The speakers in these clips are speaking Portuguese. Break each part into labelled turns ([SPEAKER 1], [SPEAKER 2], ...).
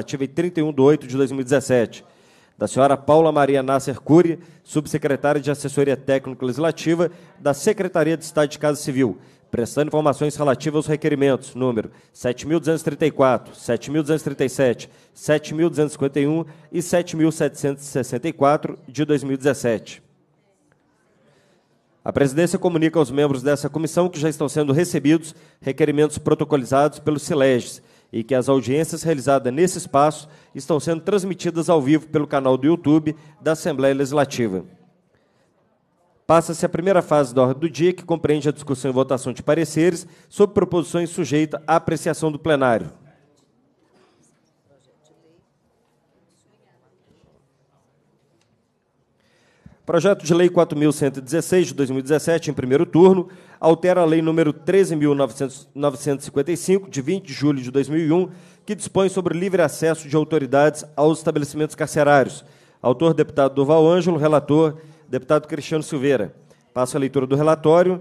[SPEAKER 1] ativa 31 de 8 de 2017, da senhora Paula Maria Nasser Cury, subsecretária de Assessoria Técnico-Legislativa da Secretaria de Estado de Casa Civil, prestando informações relativas aos requerimentos número 7.234, 7.237, 7.251 e 7.764 de 2017. A presidência comunica aos membros dessa comissão que já estão sendo recebidos requerimentos protocolizados pelo SILEGES, e que as audiências realizadas nesse espaço estão sendo transmitidas ao vivo pelo canal do YouTube da Assembleia Legislativa. Passa-se a primeira fase da ordem do dia, que compreende a discussão e votação de pareceres sobre proposições sujeitas à apreciação do plenário. Projeto de Lei 4.116, de 2017, em primeiro turno, altera a Lei Número 13.955, de 20 de julho de 2001, que dispõe sobre livre acesso de autoridades aos estabelecimentos carcerários. Autor, deputado Durval Ângelo, relator, deputado Cristiano Silveira. Passo a leitura do relatório.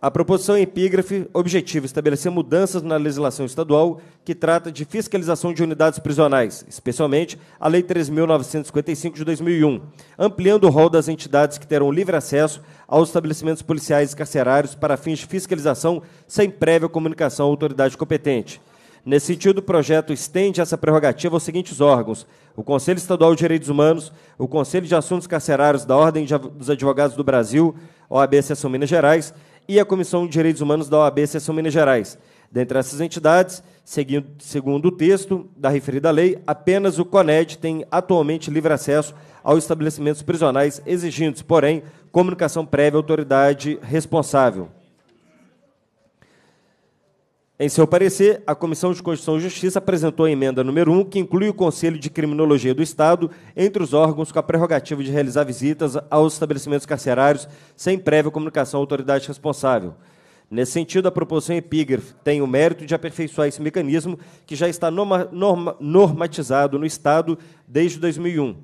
[SPEAKER 1] A proposição é epígrafe objetiva é estabelecer mudanças na legislação estadual que trata de fiscalização de unidades prisionais, especialmente a Lei 3.955 de 2001, ampliando o rol das entidades que terão livre acesso aos estabelecimentos policiais e carcerários para fins de fiscalização sem prévia comunicação à autoridade competente. Nesse sentido, o projeto estende essa prerrogativa aos seguintes órgãos: o Conselho Estadual de Direitos Humanos, o Conselho de Assuntos Carcerários da Ordem dos Advogados do Brasil, OAB Sessão Minas Gerais, e a Comissão de Direitos Humanos da OAB Seção Minas Gerais. Dentre essas entidades, seguindo, segundo o texto da referida lei, apenas o CONED tem atualmente livre acesso aos estabelecimentos prisionais, exigindo-se, porém, comunicação prévia à autoridade responsável. Em seu parecer, a Comissão de Constituição e Justiça apresentou a emenda número 1, que inclui o Conselho de Criminologia do Estado entre os órgãos com a prerrogativa de realizar visitas aos estabelecimentos carcerários sem prévia comunicação à autoridade responsável. Nesse sentido, a proposição epígrafe tem o mérito de aperfeiçoar esse mecanismo que já está norma normatizado no Estado desde 2001.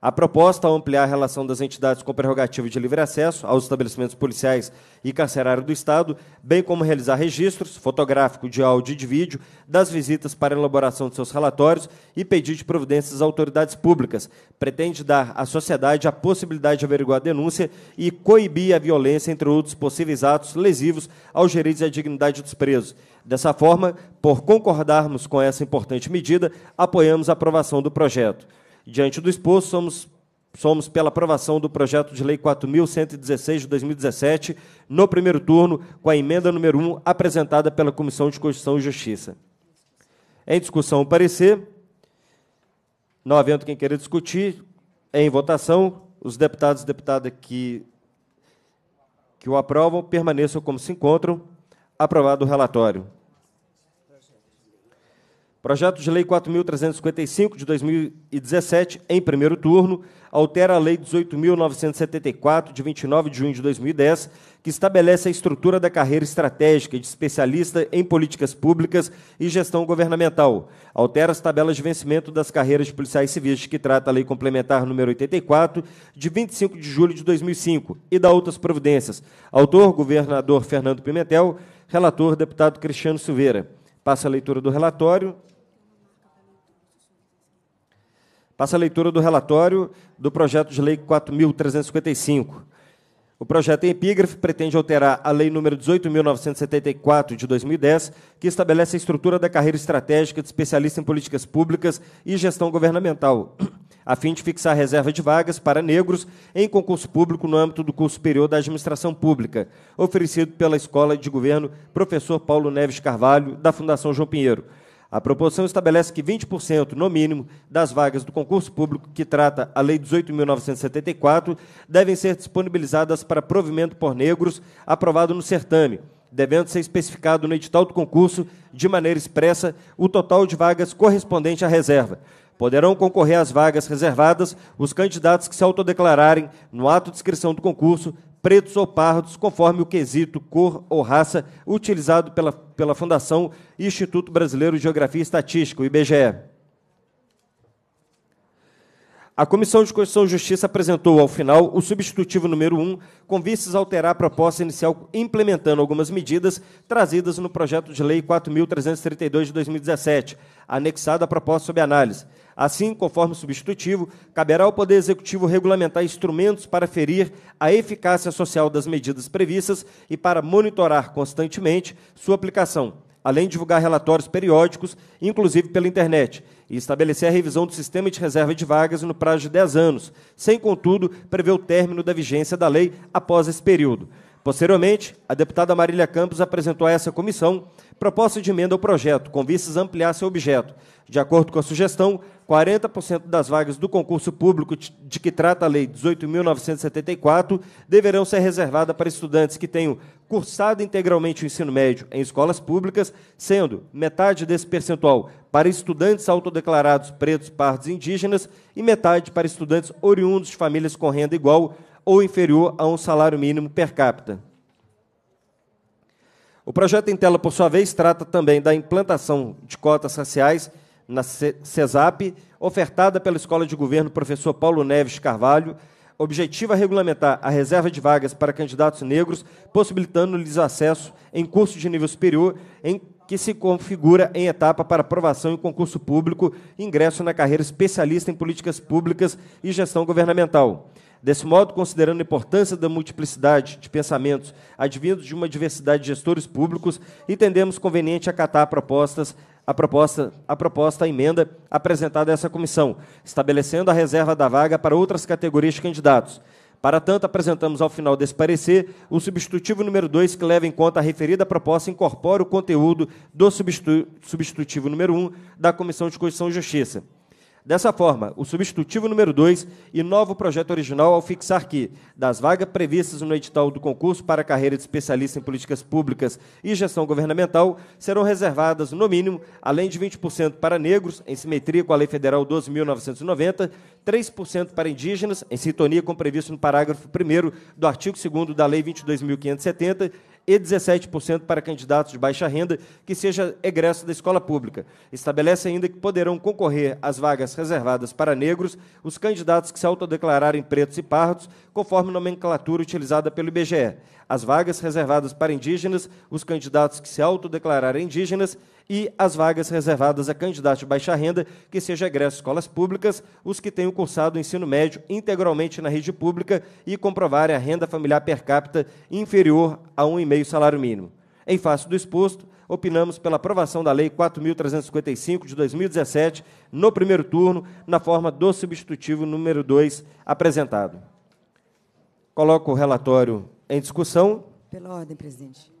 [SPEAKER 1] A proposta é ampliar a relação das entidades com prerrogativa de livre acesso aos estabelecimentos policiais e carcerário do Estado, bem como realizar registros, fotográfico, de áudio e de vídeo, das visitas para elaboração de seus relatórios e pedir de providências às autoridades públicas. Pretende dar à sociedade a possibilidade de averiguar a denúncia e coibir a violência, entre outros possíveis atos lesivos aos direitos e à dignidade dos presos. Dessa forma, por concordarmos com essa importante medida, apoiamos a aprovação do projeto. Diante do exposto, somos, somos pela aprovação do projeto de lei 4.116 de 2017, no primeiro turno, com a emenda número 1 apresentada pela Comissão de Constituição e Justiça. Em discussão, o parecer. Não havendo quem queira discutir, em votação, os deputados e deputadas que, que o aprovam permaneçam como se encontram. Aprovado o relatório. Projeto de Lei 4.355 de 2017, em primeiro turno, altera a Lei 18.974, de 29 de junho de 2010, que estabelece a estrutura da carreira estratégica de especialista em políticas públicas e gestão governamental. Altera as tabelas de vencimento das carreiras de policiais civis, que trata a Lei Complementar número 84, de 25 de julho de 2005, e da outras providências. Autor, governador Fernando Pimentel, relator, deputado Cristiano Silveira. Passa a leitura do relatório. Passa a leitura do relatório do projeto de lei 4355. O projeto em é epígrafe pretende alterar a Lei nº 18.974, de 2010, que estabelece a estrutura da carreira estratégica de especialista em políticas públicas e gestão governamental, a fim de fixar reserva de vagas para negros em concurso público no âmbito do curso superior da administração pública, oferecido pela Escola de Governo Professor Paulo Neves Carvalho, da Fundação João Pinheiro. A proporção estabelece que 20%, no mínimo, das vagas do concurso público que trata a Lei 18.974 devem ser disponibilizadas para provimento por negros aprovado no certame, devendo ser especificado no edital do concurso, de maneira expressa, o total de vagas correspondente à reserva. Poderão concorrer às vagas reservadas os candidatos que se autodeclararem no ato de inscrição do concurso pretos ou pardos, conforme o quesito, cor ou raça utilizado pela, pela Fundação Instituto Brasileiro de Geografia e Estatística, o IBGE. A Comissão de Constituição e Justiça apresentou, ao final, o substitutivo número 1, com vistas a alterar a proposta inicial, implementando algumas medidas trazidas no projeto de lei 4.332 de 2017, anexado à proposta sob análise Assim, conforme substitutivo, caberá ao Poder Executivo regulamentar instrumentos para ferir a eficácia social das medidas previstas e para monitorar constantemente sua aplicação, além de divulgar relatórios periódicos, inclusive pela internet, e estabelecer a revisão do sistema de reserva de vagas no prazo de 10 anos, sem, contudo, prever o término da vigência da lei após esse período. Posteriormente, a deputada Marília Campos apresentou a essa comissão proposta de emenda ao projeto, com vistas a ampliar seu objeto. De acordo com a sugestão, 40% das vagas do concurso público de que trata a Lei 18.974 deverão ser reservadas para estudantes que tenham cursado integralmente o ensino médio em escolas públicas, sendo metade desse percentual para estudantes autodeclarados pretos, pardos e indígenas e metade para estudantes oriundos de famílias com renda igual ou inferior a um salário mínimo per capita. O projeto em tela, por sua vez, trata também da implantação de cotas raciais na CESAP, ofertada pela Escola de Governo professor Paulo Neves Carvalho, objetiva é regulamentar a reserva de vagas para candidatos negros, possibilitando-lhes acesso em cursos de nível superior, em que se configura em etapa para aprovação em concurso público, ingresso na carreira especialista em políticas públicas e gestão governamental. Desse modo, considerando a importância da multiplicidade de pensamentos advindos de uma diversidade de gestores públicos, entendemos conveniente acatar propostas a proposta, a proposta à emenda apresentada a essa comissão, estabelecendo a reserva da vaga para outras categorias de candidatos. Para tanto, apresentamos ao final desse parecer o substitutivo número 2, que leva em conta a referida proposta e incorpora o conteúdo do substitutivo número 1 um da Comissão de Constituição e Justiça. Dessa forma, o substitutivo número 2 inova o projeto original ao fixar que, das vagas previstas no edital do concurso para a carreira de especialista em políticas públicas e gestão governamental, serão reservadas, no mínimo, além de 20% para negros, em simetria com a Lei Federal 12.990, 3% para indígenas, em sintonia com o previsto no parágrafo 1 do artigo 2 da Lei 22.570, e 17% para candidatos de baixa renda que seja egresso da escola pública. Estabelece ainda que poderão concorrer às vagas reservadas para negros os candidatos que se autodeclararem pretos e pardos, conforme nomenclatura utilizada pelo IBGE as vagas reservadas para indígenas, os candidatos que se autodeclararem indígenas e as vagas reservadas a candidatos de baixa renda, que seja egresso escolas públicas, os que tenham cursado o ensino médio integralmente na rede pública e comprovarem a renda familiar per capita inferior a 1,5 salário mínimo. Em face do exposto, opinamos pela aprovação da Lei 4.355 de 2017, no primeiro turno, na forma do substitutivo número 2 apresentado. Coloco o relatório em discussão?
[SPEAKER 2] Pela ordem, presidente.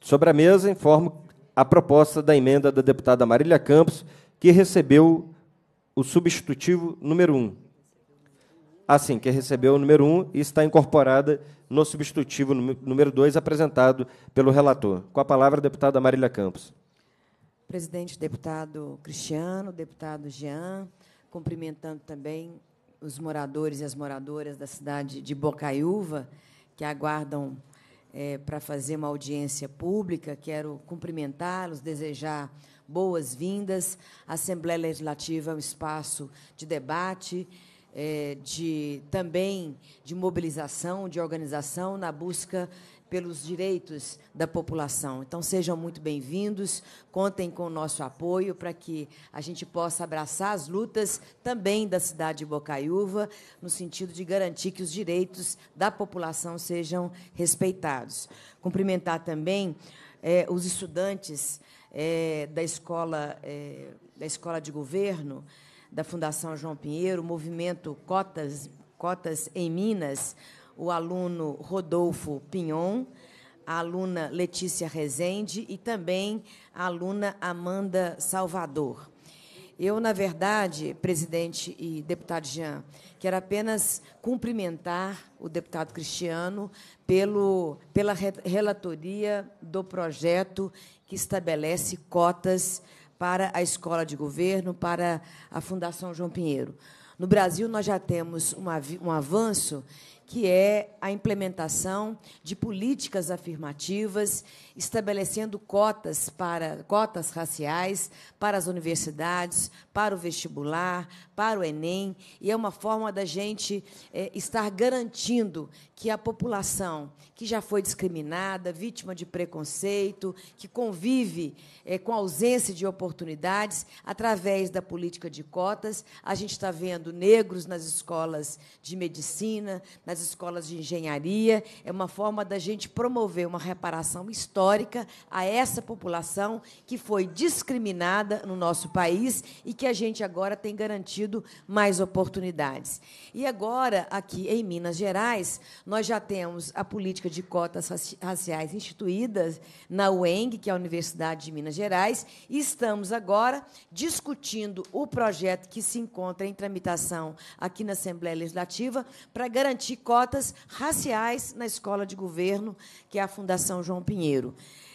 [SPEAKER 1] Sobre a mesa, informo a proposta da emenda da deputada Marília Campos, que recebeu o substitutivo número 1. Assim, que recebeu o número 1 e está incorporada no substitutivo número 2 apresentado pelo relator. Com a palavra, a deputada Marília Campos
[SPEAKER 2] presidente deputado Cristiano, deputado Jean, cumprimentando também os moradores e as moradoras da cidade de Bocaiúva, que aguardam é, para fazer uma audiência pública. Quero cumprimentá-los, desejar boas-vindas. A Assembleia Legislativa é um espaço de debate, é, de também de mobilização, de organização na busca pelos direitos da população. Então, sejam muito bem-vindos, contem com o nosso apoio para que a gente possa abraçar as lutas também da cidade de Bocaiúva, no sentido de garantir que os direitos da população sejam respeitados. Cumprimentar também eh, os estudantes eh, da, escola, eh, da Escola de Governo, da Fundação João Pinheiro, o movimento Cotas, Cotas em Minas, o aluno Rodolfo Pinhon, a aluna Letícia Rezende e também a aluna Amanda Salvador. Eu, na verdade, presidente e deputado Jean, quero apenas cumprimentar o deputado Cristiano pelo, pela relatoria do projeto que estabelece cotas para a escola de governo, para a Fundação João Pinheiro. No Brasil, nós já temos um avanço que é a implementação de políticas afirmativas, estabelecendo cotas para cotas raciais para as universidades, para o vestibular, para o Enem, e é uma forma da gente é, estar garantindo que a população que já foi discriminada, vítima de preconceito, que convive é, com ausência de oportunidades, através da política de cotas, a gente está vendo negros nas escolas de medicina, nas escolas de engenharia, é uma forma da gente promover uma reparação histórica a essa população que foi discriminada no nosso país e que a gente agora tem garantido mais oportunidades. E agora, aqui em Minas Gerais, nós já temos a política de cotas raciais instituídas na UENG, que é a Universidade de Minas Gerais, e estamos agora discutindo o projeto que se encontra em tramitação aqui na Assembleia Legislativa para garantir cotas cotas raciais na escola de governo, que é a Fundação João Pinheiro.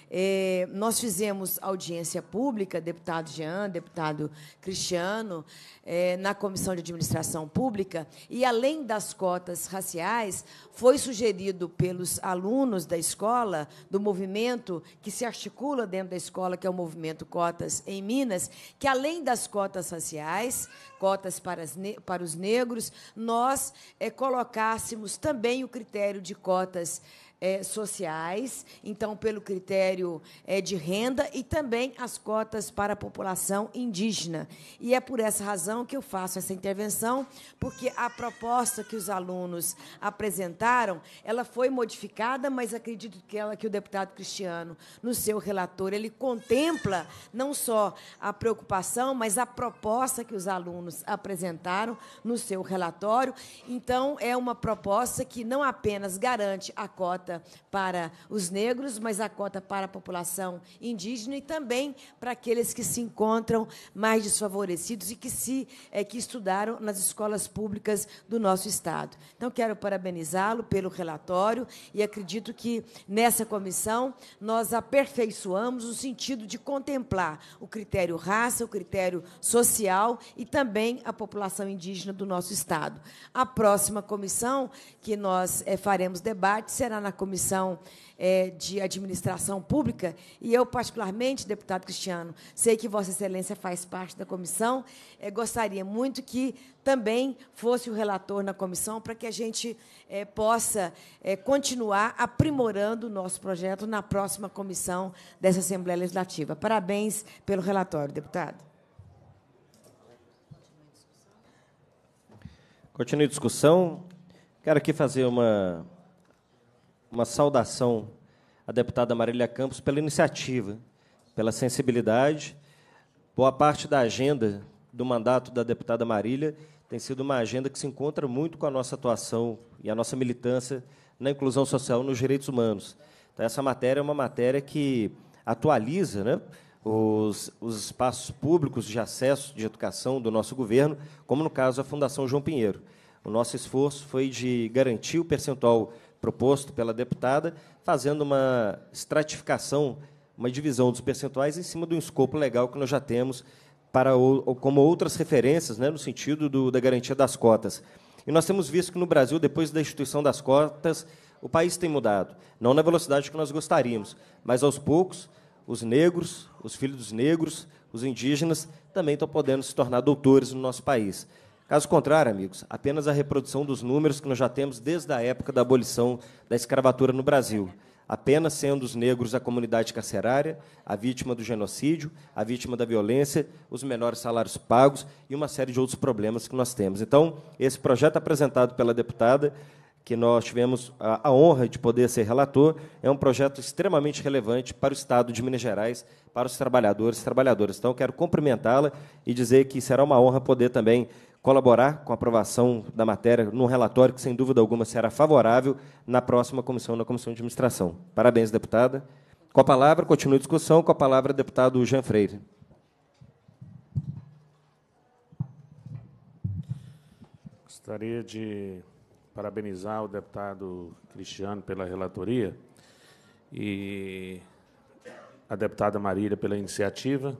[SPEAKER 2] É, nós fizemos audiência pública, deputado Jean, deputado Cristiano, é, na Comissão de Administração Pública, e além das cotas raciais, foi sugerido pelos alunos da escola, do movimento que se articula dentro da escola, que é o movimento Cotas em Minas, que além das cotas raciais, cotas para, as, para os negros, nós é, colocássemos também o critério de cotas raciais é, sociais, então, pelo critério é, de renda e também as cotas para a população indígena. E é por essa razão que eu faço essa intervenção, porque a proposta que os alunos apresentaram, ela foi modificada, mas acredito que ela que o deputado Cristiano, no seu relator, ele contempla não só a preocupação, mas a proposta que os alunos apresentaram no seu relatório. Então, é uma proposta que não apenas garante a cota cota para os negros, mas a cota para a população indígena e também para aqueles que se encontram mais desfavorecidos e que se é, que estudaram nas escolas públicas do nosso estado. Então quero parabenizá-lo pelo relatório e acredito que nessa comissão nós aperfeiçoamos o sentido de contemplar o critério raça, o critério social e também a população indígena do nosso estado. A próxima comissão que nós é, faremos debate será na Comissão é, de Administração Pública, e eu, particularmente, deputado Cristiano, sei que Vossa Excelência faz parte da comissão, é, gostaria muito que também fosse o relator na comissão para que a gente é, possa é, continuar aprimorando o nosso projeto na próxima comissão dessa Assembleia Legislativa. Parabéns pelo relatório, deputado.
[SPEAKER 1] Continue a discussão. Quero aqui fazer uma uma saudação à deputada Marília Campos pela iniciativa, pela sensibilidade. Boa parte da agenda do mandato da deputada Marília tem sido uma agenda que se encontra muito com a nossa atuação e a nossa militância na inclusão social nos direitos humanos. Então, essa matéria é uma matéria que atualiza né, os, os espaços públicos de acesso de educação do nosso governo, como no caso a Fundação João Pinheiro. O nosso esforço foi de garantir o percentual proposto pela deputada, fazendo uma estratificação, uma divisão dos percentuais em cima de um escopo legal que nós já temos para ou, como outras referências, né, no sentido do, da garantia das cotas. E nós temos visto que no Brasil, depois da instituição das cotas, o país tem mudado, não na velocidade que nós gostaríamos, mas aos poucos, os negros, os filhos dos negros, os indígenas também estão podendo se tornar doutores no nosso país. Caso contrário, amigos, apenas a reprodução dos números que nós já temos desde a época da abolição da escravatura no Brasil. Apenas sendo os negros a comunidade carcerária, a vítima do genocídio, a vítima da violência, os menores salários pagos e uma série de outros problemas que nós temos. Então, esse projeto apresentado pela deputada, que nós tivemos a, honra de poder ser relator, é um projeto extremamente relevante para o Estado de Minas Gerais, para os trabalhadores e trabalhadoras. Então, quero cumprimentá-la e dizer que será uma honra poder também colaborar com a aprovação da matéria num relatório que, sem dúvida alguma, será favorável na próxima comissão, na Comissão de Administração. Parabéns, deputada. Com a palavra, continua a discussão. Com a palavra, deputado Jean
[SPEAKER 3] Freire. Gostaria de parabenizar o deputado Cristiano pela relatoria e a deputada Marília pela iniciativa.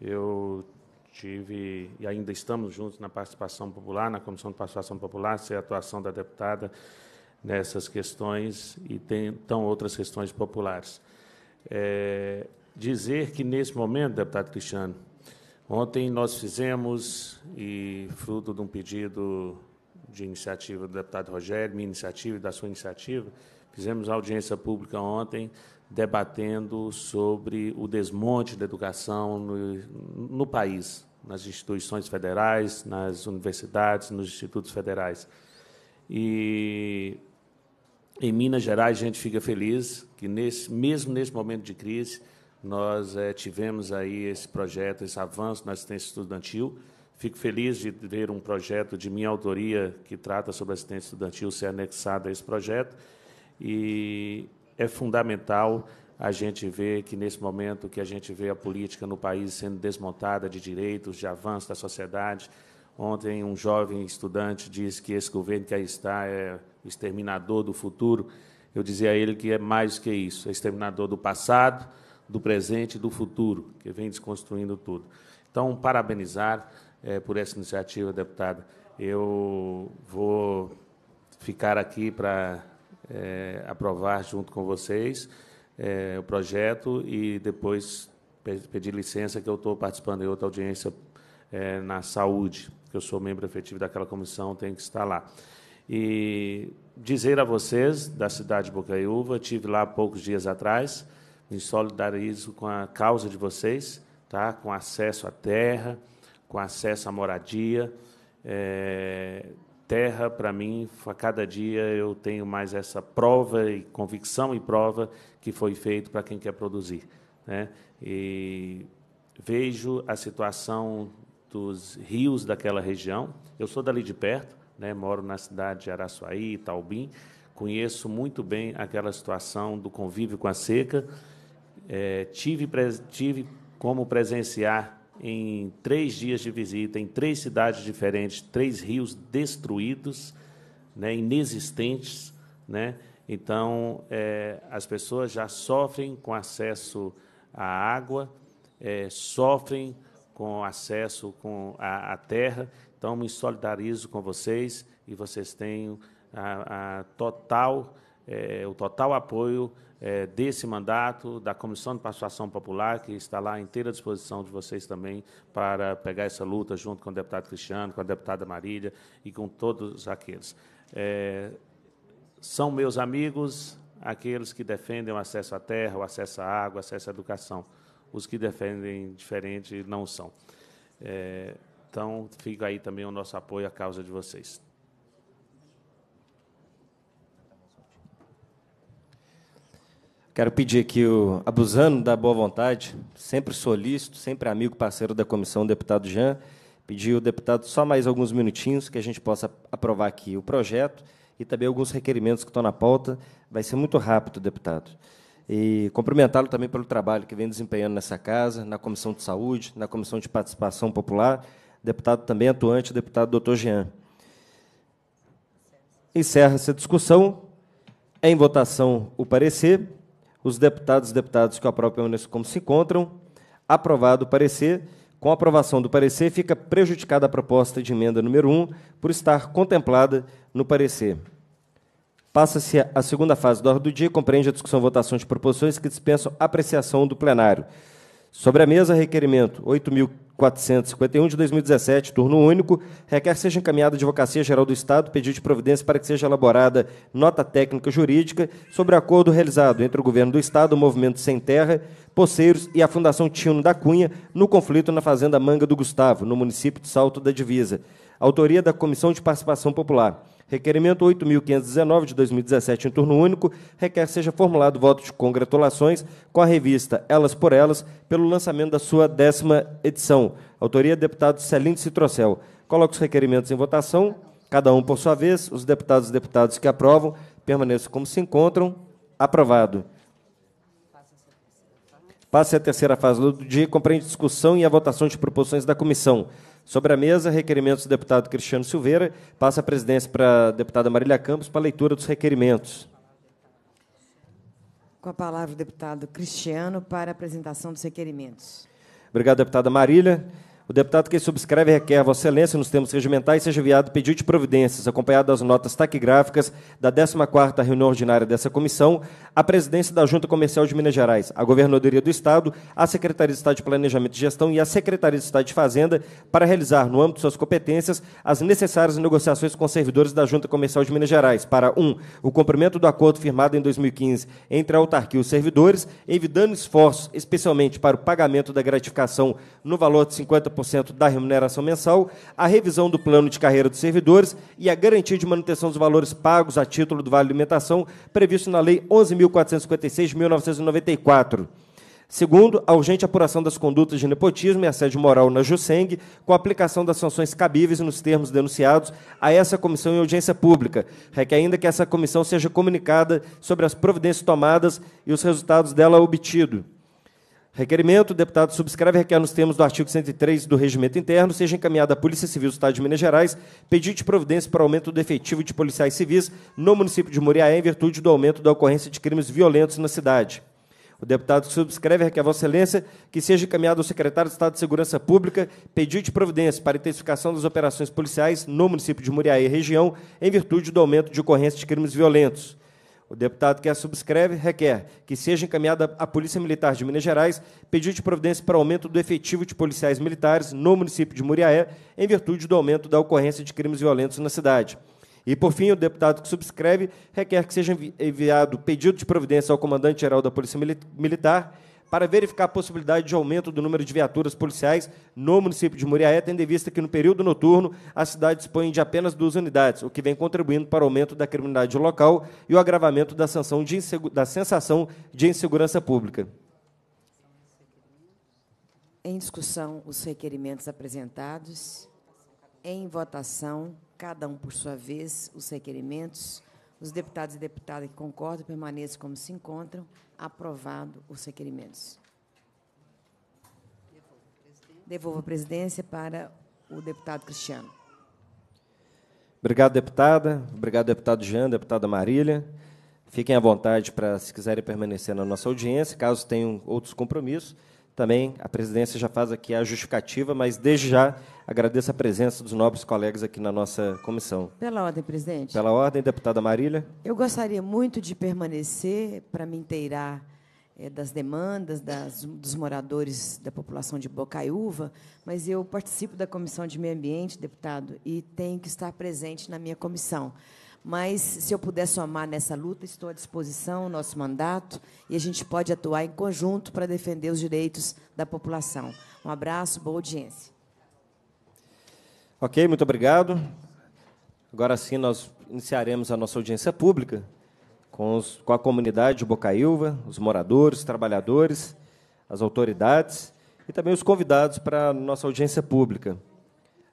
[SPEAKER 3] Eu tive e ainda estamos juntos na participação popular, na Comissão de Participação Popular, sem a atuação da deputada nessas questões e tem então outras questões populares. É, dizer que nesse momento, deputado Cristiano, ontem nós fizemos e fruto de um pedido de iniciativa do deputado Rogério, minha iniciativa e da sua iniciativa, fizemos audiência pública ontem debatendo sobre o desmonte da educação no, no país, nas instituições federais, nas universidades, nos institutos federais. E em Minas Gerais, a gente fica feliz que, nesse, mesmo nesse momento de crise, nós é, tivemos aí esse projeto, esse avanço na assistência estudantil. Fico feliz de ver um projeto de minha autoria que trata sobre assistência estudantil ser anexado a esse projeto. E é fundamental a gente ver que nesse momento que a gente vê a política no país sendo desmontada de direitos, de avanço da sociedade. Ontem um jovem estudante disse que esse governo que aí está é o exterminador do futuro. Eu dizia a ele que é mais que isso, é exterminador do passado, do presente e do futuro, que vem desconstruindo tudo. Então, parabenizar é, por essa iniciativa, deputada. Eu vou ficar aqui para é, aprovar junto com vocês é, o projeto e depois pedir licença que eu estou participando em outra audiência é, na saúde, que eu sou membro efetivo daquela comissão, tenho que estar lá. E dizer a vocês da cidade de Bocaiúva, tive lá poucos dias atrás, me solidarizo com a causa de vocês, tá? com acesso à terra, com acesso à moradia, é, terra, para mim, a cada dia eu tenho mais essa prova e convicção e prova que foi feito para quem quer produzir. Né? E vejo a situação dos rios daquela região. Eu sou dali de perto, né? moro na cidade de Araçuaí, Taubim, conheço muito bem aquela situação do convívio com a seca. É, tive, tive como presenciar em três dias de visita, em três cidades diferentes, três rios destruídos, né, inexistentes. Né? Então, é, as pessoas já sofrem com acesso à água, é, sofrem com acesso com à, terra. Então, me solidarizo com vocês e vocês têm a, a total, é, o total apoio é, desse mandato, da Comissão de Participação Popular, que está lá à inteira disposição de vocês também para pegar essa luta junto com o deputado Cristiano, com a deputada Marília e com todos aqueles. É, são meus amigos aqueles que defendem o acesso à terra, o acesso à água, o acesso à educação. Os que defendem diferente não são. É, então, fica aí também o nosso apoio à causa de vocês.
[SPEAKER 1] Quero pedir que, o, abusando da boa vontade, sempre solícito, sempre amigo, parceiro da comissão, o deputado Jean, pedir o deputado só mais alguns minutinhos que a gente possa aprovar aqui o projeto e também alguns requerimentos que estão na pauta. Vai ser muito rápido, deputado. E cumprimentá-lo também pelo trabalho que vem desempenhando nessa casa, na Comissão de Saúde, na Comissão de Participação Popular, deputado também atuante, deputado doutor Jean. Encerra-se a discussão. Em votação, o parecer os deputados e deputadas que a própria Unesco como se encontram. Aprovado o parecer. Com a aprovação do parecer, fica prejudicada a proposta de emenda número 1 por estar contemplada no parecer. Passa-se a segunda fase da ordem do dia, compreende a discussão e votação de proposições que dispensam apreciação do plenário. Sobre a mesa requerimento 8.451 de 2017, turno único, requer seja encaminhada à Advocacia Geral do Estado pedido de providência para que seja elaborada nota técnica jurídica sobre o acordo realizado entre o Governo do Estado, o Movimento Sem Terra, Poceiros e a Fundação Tino da Cunha no conflito na Fazenda Manga do Gustavo, no município de Salto da Divisa. Autoria da Comissão de Participação Popular. Requerimento 8.519 de 2017, em turno único, requer seja formulado voto de congratulações com a revista Elas por Elas pelo lançamento da sua décima edição. Autoria, deputado Celine Citrocel. Coloque os requerimentos em votação, cada um por sua vez. Os deputados e deputadas que aprovam permaneçam como se encontram. Aprovado. Passe a terceira fase do dia, compreende discussão e a votação de proposições da comissão. Sobre a mesa, requerimentos do deputado Cristiano Silveira. Passa a presidência para a deputada Marília Campos para a leitura dos requerimentos.
[SPEAKER 2] Com a palavra o deputado Cristiano para a apresentação dos requerimentos.
[SPEAKER 1] Obrigado, deputada Marília. O deputado que subscreve requer a Vossa Excelência, nos termos regimentais, seja enviado pedido de providências, acompanhado das notas taquigráficas da 14 reunião ordinária dessa comissão, à presidência da Junta Comercial de Minas Gerais, à Governadoria do Estado, à Secretaria de Estado de Planejamento e Gestão e à Secretaria de Estado de Fazenda, para realizar, no âmbito de suas competências, as necessárias negociações com servidores da Junta Comercial de Minas Gerais, para 1. Um, o cumprimento do acordo firmado em 2015 entre a autarquia e os servidores, evitando esforços, especialmente para o pagamento da gratificação no valor de 50 50% da remuneração mensal, a revisão do plano de carreira dos servidores e a garantia de manutenção dos valores pagos a título do Vale Alimentação, previsto na Lei 11.456 de 1994. Segundo, a urgente apuração das condutas de nepotismo e assédio moral na Juseng, com a aplicação das sanções cabíveis nos termos denunciados a essa comissão em audiência pública. Requer ainda que essa comissão seja comunicada sobre as providências tomadas e os resultados dela obtidos. Requerimento, o deputado subscreve requer nos termos do artigo 103 do Regimento Interno, seja encaminhada à Polícia Civil do Estado de Minas Gerais pedido de providência para aumento do efetivo de policiais civis no município de Muriaé em virtude do aumento da ocorrência de crimes violentos na cidade. O deputado subscreve requer a Vossa Excelência que seja encaminhado ao secretário de Estado de Segurança Pública pedido de providência para intensificação das operações policiais no município de Muriaé e região em virtude do aumento de ocorrência de crimes violentos. O deputado que a subscreve requer que seja encaminhada à Polícia Militar de Minas Gerais pedido de providência para aumento do efetivo de policiais militares no município de Muriaé, em virtude do aumento da ocorrência de crimes violentos na cidade. E, por fim, o deputado que subscreve requer que seja enviado pedido de providência ao comandante-geral da Polícia Militar para verificar a possibilidade de aumento do número de viaturas policiais no município de Muriaé, tendo em vista que no período noturno a cidade dispõe de apenas duas unidades, o que vem contribuindo para o aumento da criminalidade local e o agravamento da, de da sensação de insegurança pública.
[SPEAKER 2] Em discussão, os requerimentos apresentados. Em votação, cada um por sua vez, os requerimentos os deputados e deputadas que concordam permaneçam como se encontram. Aprovado os requerimentos. Devolvo a presidência para o deputado Cristiano.
[SPEAKER 1] Obrigado, deputada. Obrigado, deputado Jean, deputada Marília. Fiquem à vontade para, se quiserem permanecer na nossa audiência, caso tenham outros compromissos. Também a presidência já faz aqui a justificativa, mas desde já agradeço a presença dos nobres colegas aqui na nossa comissão.
[SPEAKER 2] Pela ordem, presidente.
[SPEAKER 1] Pela ordem, deputada Marília.
[SPEAKER 2] Eu gostaria muito de permanecer para me inteirar é, das demandas das, dos moradores da população de Bocaiúva, mas eu participo da comissão de meio ambiente, deputado, e tenho que estar presente na minha comissão mas se eu puder somar nessa luta, estou à disposição, nosso mandato, e a gente pode atuar em conjunto para defender os direitos da população. Um abraço, boa audiência.
[SPEAKER 1] Ok, muito obrigado. Agora sim, nós iniciaremos a nossa audiência pública com, os, com a comunidade de Bocaílva, os moradores, os trabalhadores, as autoridades e também os convidados para a nossa audiência pública.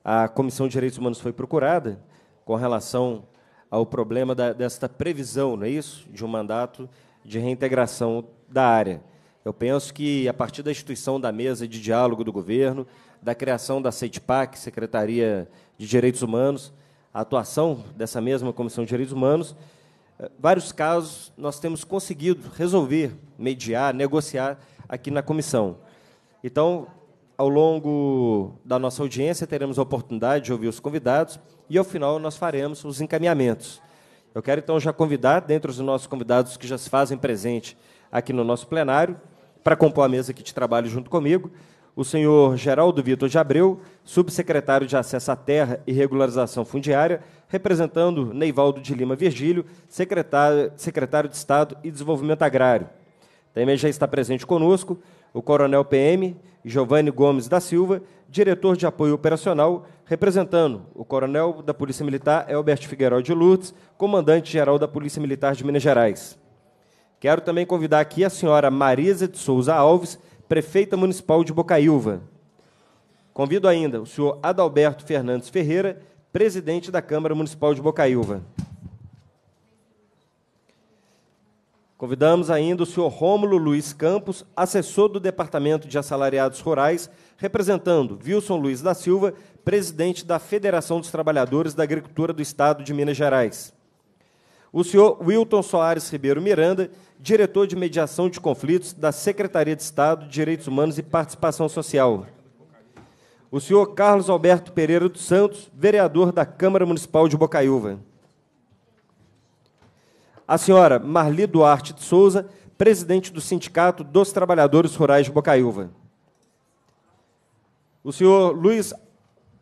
[SPEAKER 1] A Comissão de Direitos Humanos foi procurada com relação ao problema da, desta previsão, não é isso? De um mandato de reintegração da área. Eu penso que, a partir da instituição da mesa de diálogo do governo, da criação da CETPAC, Secretaria de Direitos Humanos, a atuação dessa mesma Comissão de Direitos Humanos, eh, vários casos nós temos conseguido resolver, mediar, negociar aqui na comissão. Então, ao longo da nossa audiência, teremos a oportunidade de ouvir os convidados e ao final nós faremos os encaminhamentos. Eu quero então já convidar, dentre os nossos convidados que já se fazem presente aqui no nosso plenário, para compor a mesa aqui de trabalho junto comigo, o senhor Geraldo Vitor de Abreu, subsecretário de Acesso à Terra e Regularização Fundiária, representando Neivaldo de Lima Virgílio, secretário, secretário de Estado e Desenvolvimento Agrário. Também já está presente conosco o coronel PM Giovanni Gomes da Silva, diretor de apoio operacional, representando o coronel da Polícia Militar Elbert Figueiredo de Lourdes, comandante-geral da Polícia Militar de Minas Gerais. Quero também convidar aqui a senhora Marisa de Souza Alves, prefeita municipal de Bocaiúva. Convido ainda o senhor Adalberto Fernandes Ferreira, presidente da Câmara Municipal de Bocaiúva. Convidamos ainda o senhor Rômulo Luiz Campos, assessor do Departamento de Assalariados Rurais representando Wilson Luiz da Silva, presidente da Federação dos Trabalhadores da Agricultura do Estado de Minas Gerais. O senhor Wilton Soares Ribeiro Miranda, diretor de mediação de conflitos da Secretaria de Estado de Direitos Humanos e Participação Social. O senhor Carlos Alberto Pereira dos Santos, vereador da Câmara Municipal de Bocaiúva. A senhora Marli Duarte de Souza, presidente do Sindicato dos Trabalhadores Rurais de Bocaiúva. O senhor Luiz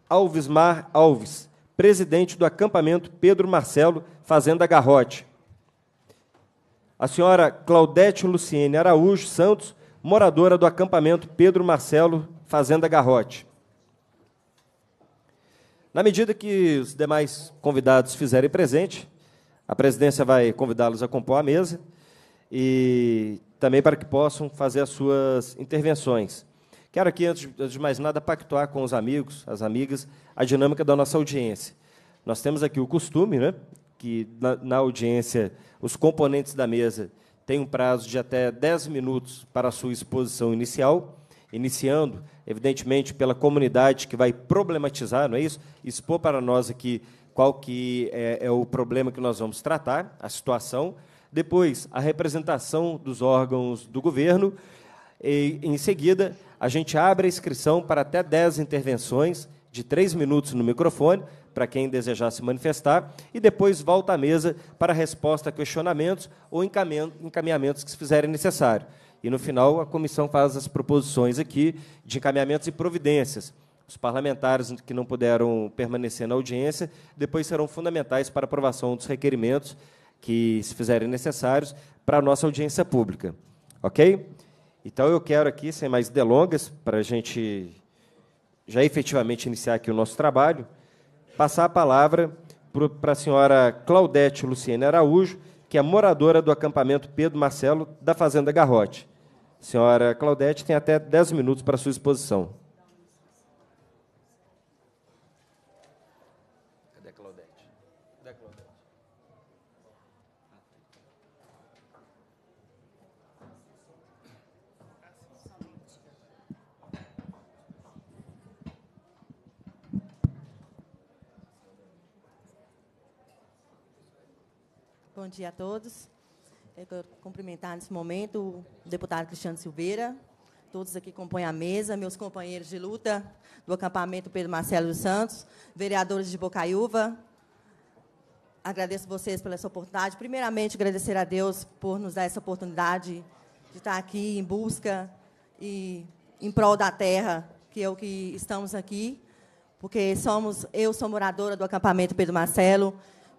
[SPEAKER 1] Alves Mar Alves, presidente do acampamento Pedro Marcelo, Fazenda Garrote. A senhora Claudete Luciene Araújo Santos, moradora do acampamento Pedro Marcelo, Fazenda Garrote. Na medida que os demais convidados fizerem presente, a presidência vai convidá-los a compor a mesa e também para que possam fazer as suas intervenções. Quero aqui, antes de mais nada, pactuar com os amigos, as amigas, a dinâmica da nossa audiência. Nós temos aqui o costume, né, que na, na audiência os componentes da mesa têm um prazo de até 10 minutos para a sua exposição inicial, iniciando, evidentemente, pela comunidade que vai problematizar, não é isso? Expor para nós aqui qual que é, é o problema que nós vamos tratar, a situação. Depois, a representação dos órgãos do governo. E, em seguida, a gente abre a inscrição para até 10 intervenções de 3 minutos no microfone, para quem desejar se manifestar, e depois volta à mesa para resposta a questionamentos ou encaminhamentos que se fizerem necessário. E, no final, a comissão faz as proposições aqui de encaminhamentos e providências. Os parlamentares que não puderam permanecer na audiência depois serão fundamentais para aprovação dos requerimentos que se fizerem necessários para a nossa audiência pública. Ok? Então eu quero aqui, sem mais delongas, para a gente já efetivamente iniciar aqui o nosso trabalho, passar a palavra para a senhora Claudete Luciene Araújo, que é moradora do acampamento Pedro Marcelo da Fazenda Garrote. Senhora Claudete tem até 10 minutos para sua exposição.
[SPEAKER 4] Bom dia a todos. Eu quero cumprimentar nesse momento o deputado Cristiano Silveira, todos aqui compõem a mesa, meus companheiros de luta do acampamento Pedro Marcelo dos Santos, vereadores de Bocaiúva. Agradeço vocês pela essa oportunidade. Primeiramente, agradecer a Deus por nos dar essa oportunidade de estar aqui em busca e em prol da terra, que é o que estamos aqui, porque somos, eu sou moradora do acampamento Pedro Marcelo,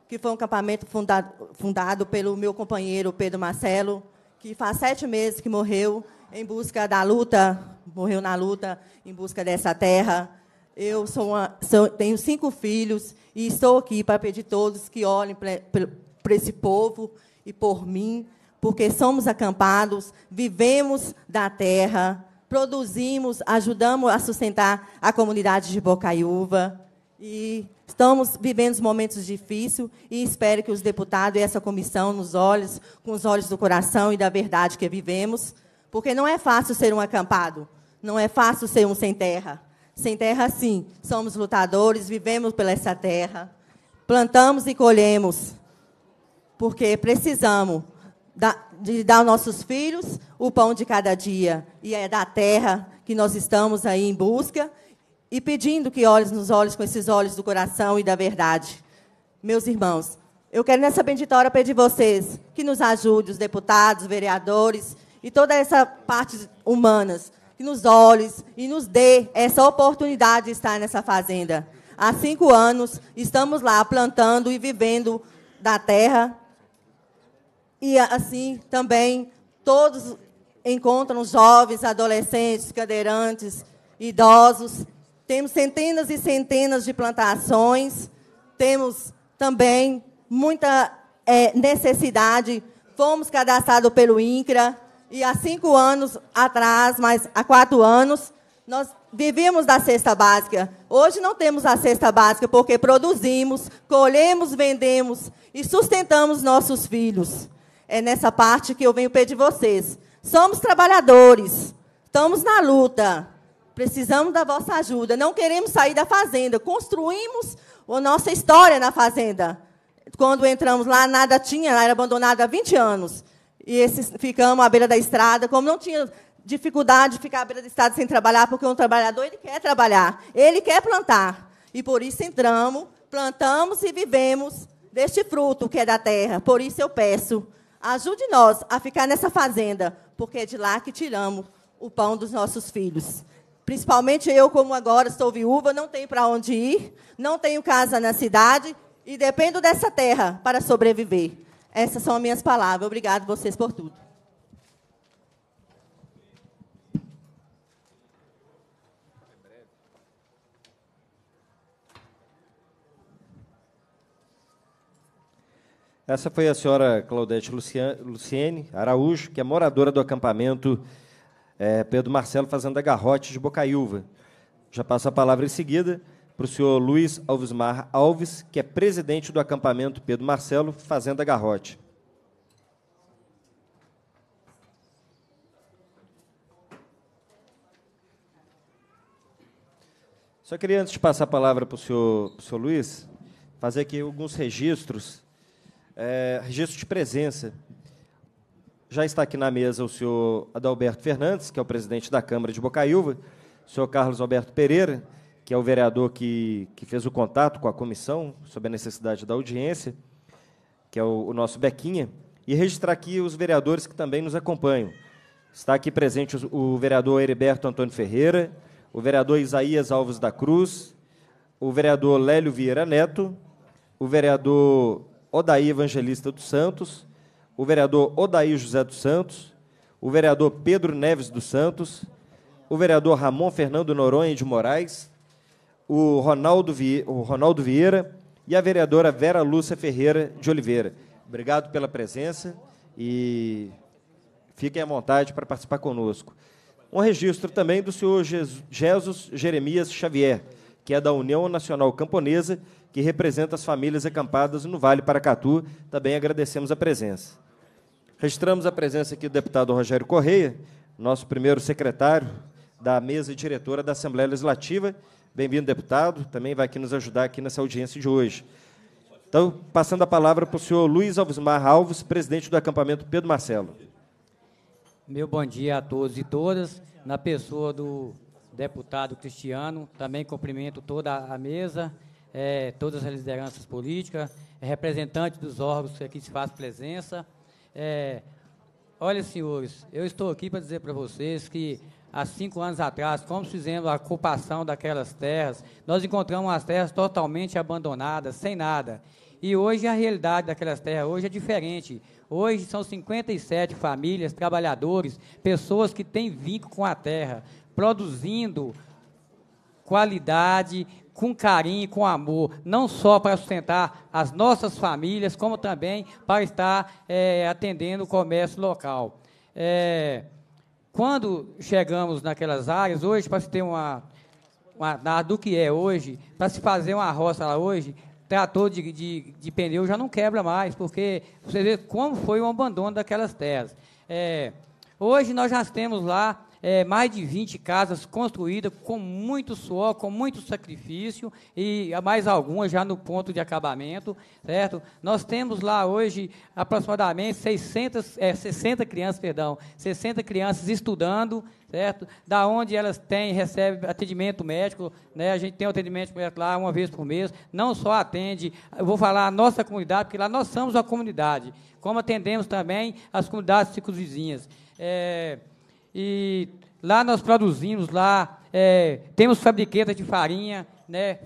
[SPEAKER 4] que foi um acampamento fundado, fundado pelo meu companheiro Pedro Marcelo, que faz sete meses que morreu em busca da luta, morreu na luta em busca dessa terra. Eu sou uma, sou, tenho cinco filhos e estou aqui para pedir a todos que olhem para esse povo e por mim, porque somos acampados, vivemos da terra, produzimos, ajudamos a sustentar a comunidade de Bocaiúva. E estamos vivendo momentos difíceis e espero que os deputados e essa comissão nos olhos, com os olhos do coração e da verdade que vivemos, porque não é fácil ser um acampado, não é fácil ser um sem terra. Sem terra, sim, somos lutadores, vivemos pela essa terra, plantamos e colhemos, porque precisamos de dar aos nossos filhos o pão de cada dia, e é da terra que nós estamos aí em busca, e pedindo que olhes nos olhos com esses olhos do coração e da verdade. Meus irmãos, eu quero nessa bendita hora pedir vocês que nos ajudem, os deputados, vereadores e toda essa parte humanas, que nos olhes e nos dê essa oportunidade de estar nessa fazenda. Há cinco anos estamos lá plantando e vivendo da terra e assim também todos encontram jovens, adolescentes, cadeirantes, idosos temos centenas e centenas de plantações, temos também muita é, necessidade. Fomos cadastrados pelo INCRA e há cinco anos atrás, mas há quatro anos, nós vivíamos da cesta básica. Hoje não temos a cesta básica porque produzimos, colhemos, vendemos e sustentamos nossos filhos. É nessa parte que eu venho pedir vocês. Somos trabalhadores, estamos na luta. Precisamos da vossa ajuda. Não queremos sair da fazenda. Construímos a nossa história na fazenda. Quando entramos lá, nada tinha, era abandonada há 20 anos. E esses, ficamos à beira da estrada. Como não tinha dificuldade de ficar à beira da estrada sem trabalhar, porque um trabalhador ele quer trabalhar, ele quer plantar. E por isso entramos, plantamos e vivemos deste fruto que é da terra. Por isso eu peço, ajude nós a ficar nessa fazenda, porque é de lá que tiramos o pão dos nossos filhos. Principalmente eu, como agora estou viúva, não tenho para onde ir, não tenho casa na cidade e dependo dessa terra para sobreviver. Essas são as minhas palavras. Obrigado vocês por tudo.
[SPEAKER 1] Essa foi a senhora Claudete Luciene Araújo, que é moradora do acampamento é, Pedro Marcelo Fazenda Garrote de Bocaiúva. Já passo a palavra em seguida para o senhor Luiz Alves Mar Alves, que é presidente do acampamento Pedro Marcelo Fazenda Garrote. Só queria, antes de passar a palavra para o senhor, para o senhor Luiz, fazer aqui alguns registros, é, registros de presença já está aqui na mesa o senhor Adalberto Fernandes, que é o presidente da Câmara de Bocaiúva, o senhor Carlos Alberto Pereira, que é o vereador que, que fez o contato com a comissão sobre a necessidade da audiência, que é o, o nosso Bequinha, e registrar aqui os vereadores que também nos acompanham. Está aqui presente o, o vereador Heriberto Antônio Ferreira, o vereador Isaías Alves da Cruz, o vereador Lélio Vieira Neto, o vereador Odaí Evangelista dos Santos, o vereador Odair José dos Santos, o vereador Pedro Neves dos Santos, o vereador Ramon Fernando Noronha de Moraes, o Ronaldo, o Ronaldo Vieira e a vereadora Vera Lúcia Ferreira de Oliveira. Obrigado pela presença e fiquem à vontade para participar conosco. Um registro também do senhor Jesus Jeremias Xavier, que é da União Nacional Camponesa, que representa as famílias acampadas no Vale Paracatu. Também agradecemos a presença. Registramos a presença aqui do deputado Rogério Correia, nosso primeiro secretário da mesa diretora da Assembleia Legislativa. Bem-vindo, deputado. Também vai aqui nos ajudar aqui nessa audiência de hoje. Então, passando a palavra para o senhor Luiz Alvesmar Alves, presidente do acampamento Pedro Marcelo.
[SPEAKER 5] Meu bom dia a todos e todas. Na pessoa do deputado Cristiano, também cumprimento toda a mesa, eh, todas as lideranças políticas, representantes dos órgãos que aqui se faz presença. É, olha, senhores, eu estou aqui para dizer para vocês que há cinco anos atrás, como fizemos a ocupação daquelas terras, nós encontramos as terras totalmente abandonadas, sem nada. E hoje a realidade daquelas terras hoje é diferente. Hoje são 57 famílias, trabalhadores, pessoas que têm vínculo com a terra, produzindo qualidade, com carinho e com amor, não só para sustentar as nossas famílias, como também para estar é, atendendo o comércio local. É, quando chegamos naquelas áreas, hoje, para se ter uma, uma do que é hoje, para se fazer uma roça lá hoje, trator de, de, de, pneu já não quebra mais, porque você vê como foi o abandono daquelas terras. É, hoje nós já temos lá é, mais de 20 casas construídas com muito suor, com muito sacrifício, e mais algumas já no ponto de acabamento, certo? Nós temos lá hoje aproximadamente 600, é, 60 crianças, perdão, 60 crianças estudando, certo? Da onde elas têm, recebem atendimento médico, né? A gente tem um atendimento médico lá uma vez por mês, não só atende, eu vou falar a nossa comunidade, porque lá nós somos a comunidade, como atendemos também as comunidades circunvizinhas. É, e lá nós produzimos, lá é, temos fabriquetas de farinha, né,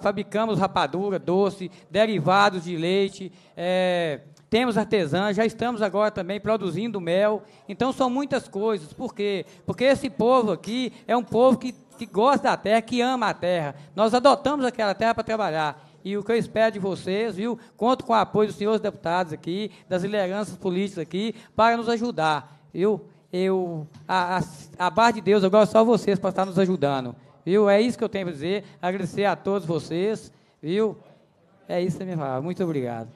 [SPEAKER 5] fabricamos rapadura, doce, derivados de leite, é, temos artesã, já estamos agora também produzindo mel. Então são muitas coisas. Por quê? Porque esse povo aqui é um povo que, que gosta da terra, que ama a terra. Nós adotamos aquela terra para trabalhar. E o que eu espero de vocês, viu? Conto com o apoio dos senhores deputados aqui, das lideranças políticas aqui, para nos ajudar, viu? Eu, a, a, a barra de Deus, eu gosto só vocês para estar nos ajudando. Viu? É isso que eu tenho para dizer. Agradecer a todos vocês. Viu? É isso a minha palavra. Muito obrigado.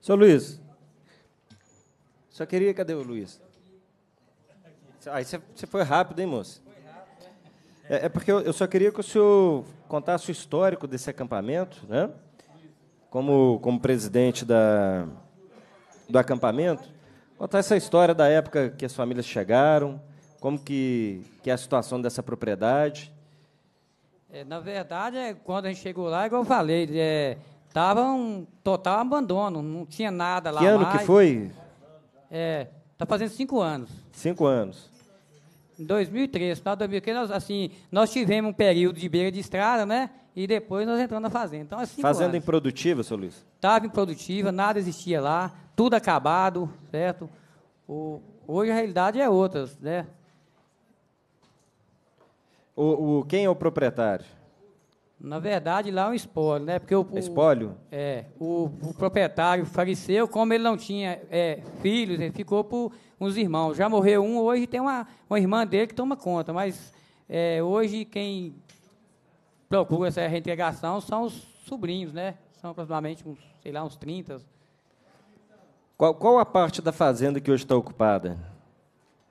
[SPEAKER 1] Seu Luiz, só queria. Cadê o Luiz? Aí você foi rápido, hein, moço? É, é porque eu, eu só queria que o senhor contasse o histórico desse acampamento, né? Como, como presidente da, do acampamento, contar essa história da época que as famílias chegaram, como que, que é a situação dessa propriedade.
[SPEAKER 5] É, na verdade, é, quando a gente chegou lá, igual eu falei, estava é, um total abandono, não tinha nada lá. Que ano mais. que foi? É, está fazendo cinco anos. Cinco anos. Em no final de 2003 nós, assim, nós tivemos um período de beira de estrada, né? E depois nós entramos na fazenda. Então, assim, fazenda anos.
[SPEAKER 1] improdutiva, seu Luiz?
[SPEAKER 5] Estava improdutiva, nada existia lá, tudo acabado, certo? O, hoje a realidade é outra, né? O, o, quem é o proprietário? Na verdade, lá é um espólio, né? Porque o, é espólio? É. O, o proprietário faleceu, como ele não tinha é, filhos, ele ficou por uns irmãos. Já morreu um, hoje tem uma, uma irmã dele que toma conta, mas é, hoje quem procura essa reintegração são os sobrinhos, né? São aproximadamente, uns, sei lá, uns 30.
[SPEAKER 1] Qual, qual a parte da fazenda que hoje está ocupada?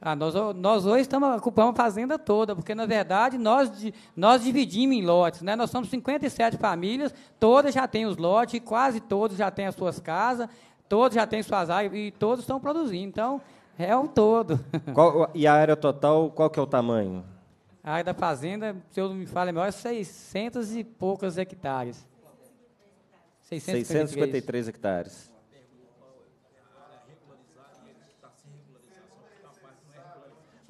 [SPEAKER 5] Ah, nós, nós hoje estamos, ocupamos a fazenda toda, porque, na verdade, nós, nós dividimos em lotes. Né? Nós somos 57 famílias, todas já têm os lotes, quase todos já têm as suas casas, todos já têm suas áreas e todos estão produzindo. Então,
[SPEAKER 1] é um todo. Qual, e a área total, qual que é o tamanho?
[SPEAKER 5] A área da fazenda, se eu não me falo, é maior, 600 e poucas hectares. 653, 653
[SPEAKER 1] hectares.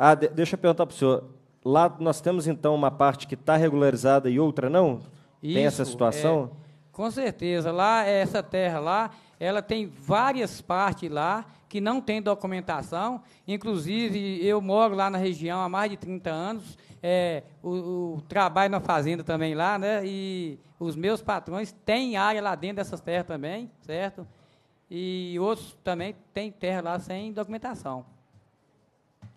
[SPEAKER 1] Ah, de deixa eu perguntar para o senhor. Lá nós temos, então, uma parte que está regularizada e outra não? Isso, tem essa é, situação?
[SPEAKER 5] É, com certeza. Lá, é, essa terra lá, ela tem várias partes lá que não tem documentação. Inclusive, eu moro lá na região há mais de 30 anos. É, o, o, trabalho na fazenda também lá, né? E os meus patrões têm área lá dentro dessas terras também, certo? E outros também têm terra lá sem documentação.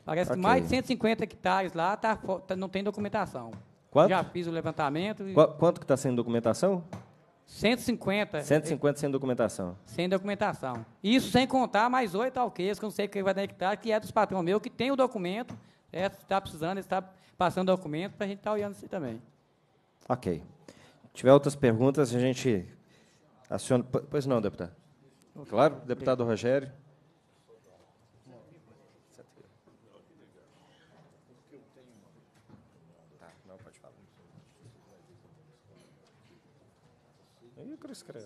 [SPEAKER 5] Parece que okay. mais de 150 hectares lá tá, tá, não tem documentação. Quanto? Já fiz o levantamento. E...
[SPEAKER 1] quanto que está sem documentação?
[SPEAKER 5] 150. 150
[SPEAKER 1] sem documentação.
[SPEAKER 5] Sem documentação. Isso sem contar mais oito alqueias, que eu não sei que vai dar hectare, que é dos patrões meu, que tem o documento, está é, precisando, está passando documento, para a gente estar tá olhando isso também.
[SPEAKER 1] Ok. Se tiver outras perguntas, a gente aciona. Pois não, deputado? Claro, deputado Rogério. Claro,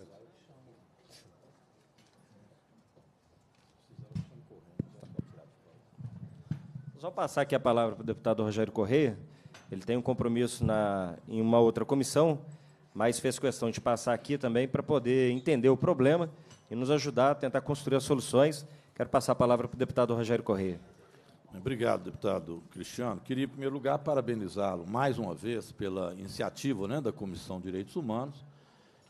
[SPEAKER 1] Só passar aqui a palavra para o deputado Rogério Correia. Ele tem um compromisso na, em uma outra comissão, mas fez questão de passar aqui também para poder entender o problema e nos ajudar a tentar construir as soluções. Quero passar a palavra para o deputado Rogério Correia. Obrigado, deputado Cristiano. Queria, em primeiro lugar, parabenizá-lo
[SPEAKER 6] mais uma vez pela iniciativa né, da Comissão de Direitos Humanos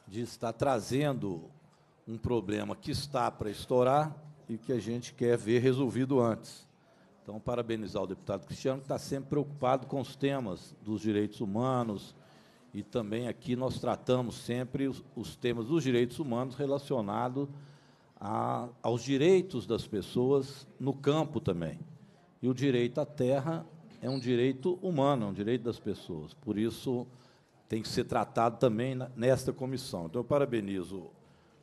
[SPEAKER 6] de estar trazendo um problema que está para estourar e que a gente quer ver resolvido antes. Então, parabenizar o deputado Cristiano, que está sempre preocupado com os temas dos direitos humanos, e também aqui nós tratamos sempre os, os temas dos direitos humanos relacionados aos direitos das pessoas no campo também. E o direito à terra é um direito humano, é um direito das pessoas. Por isso, tem que ser tratado também nesta comissão. Então, eu parabenizo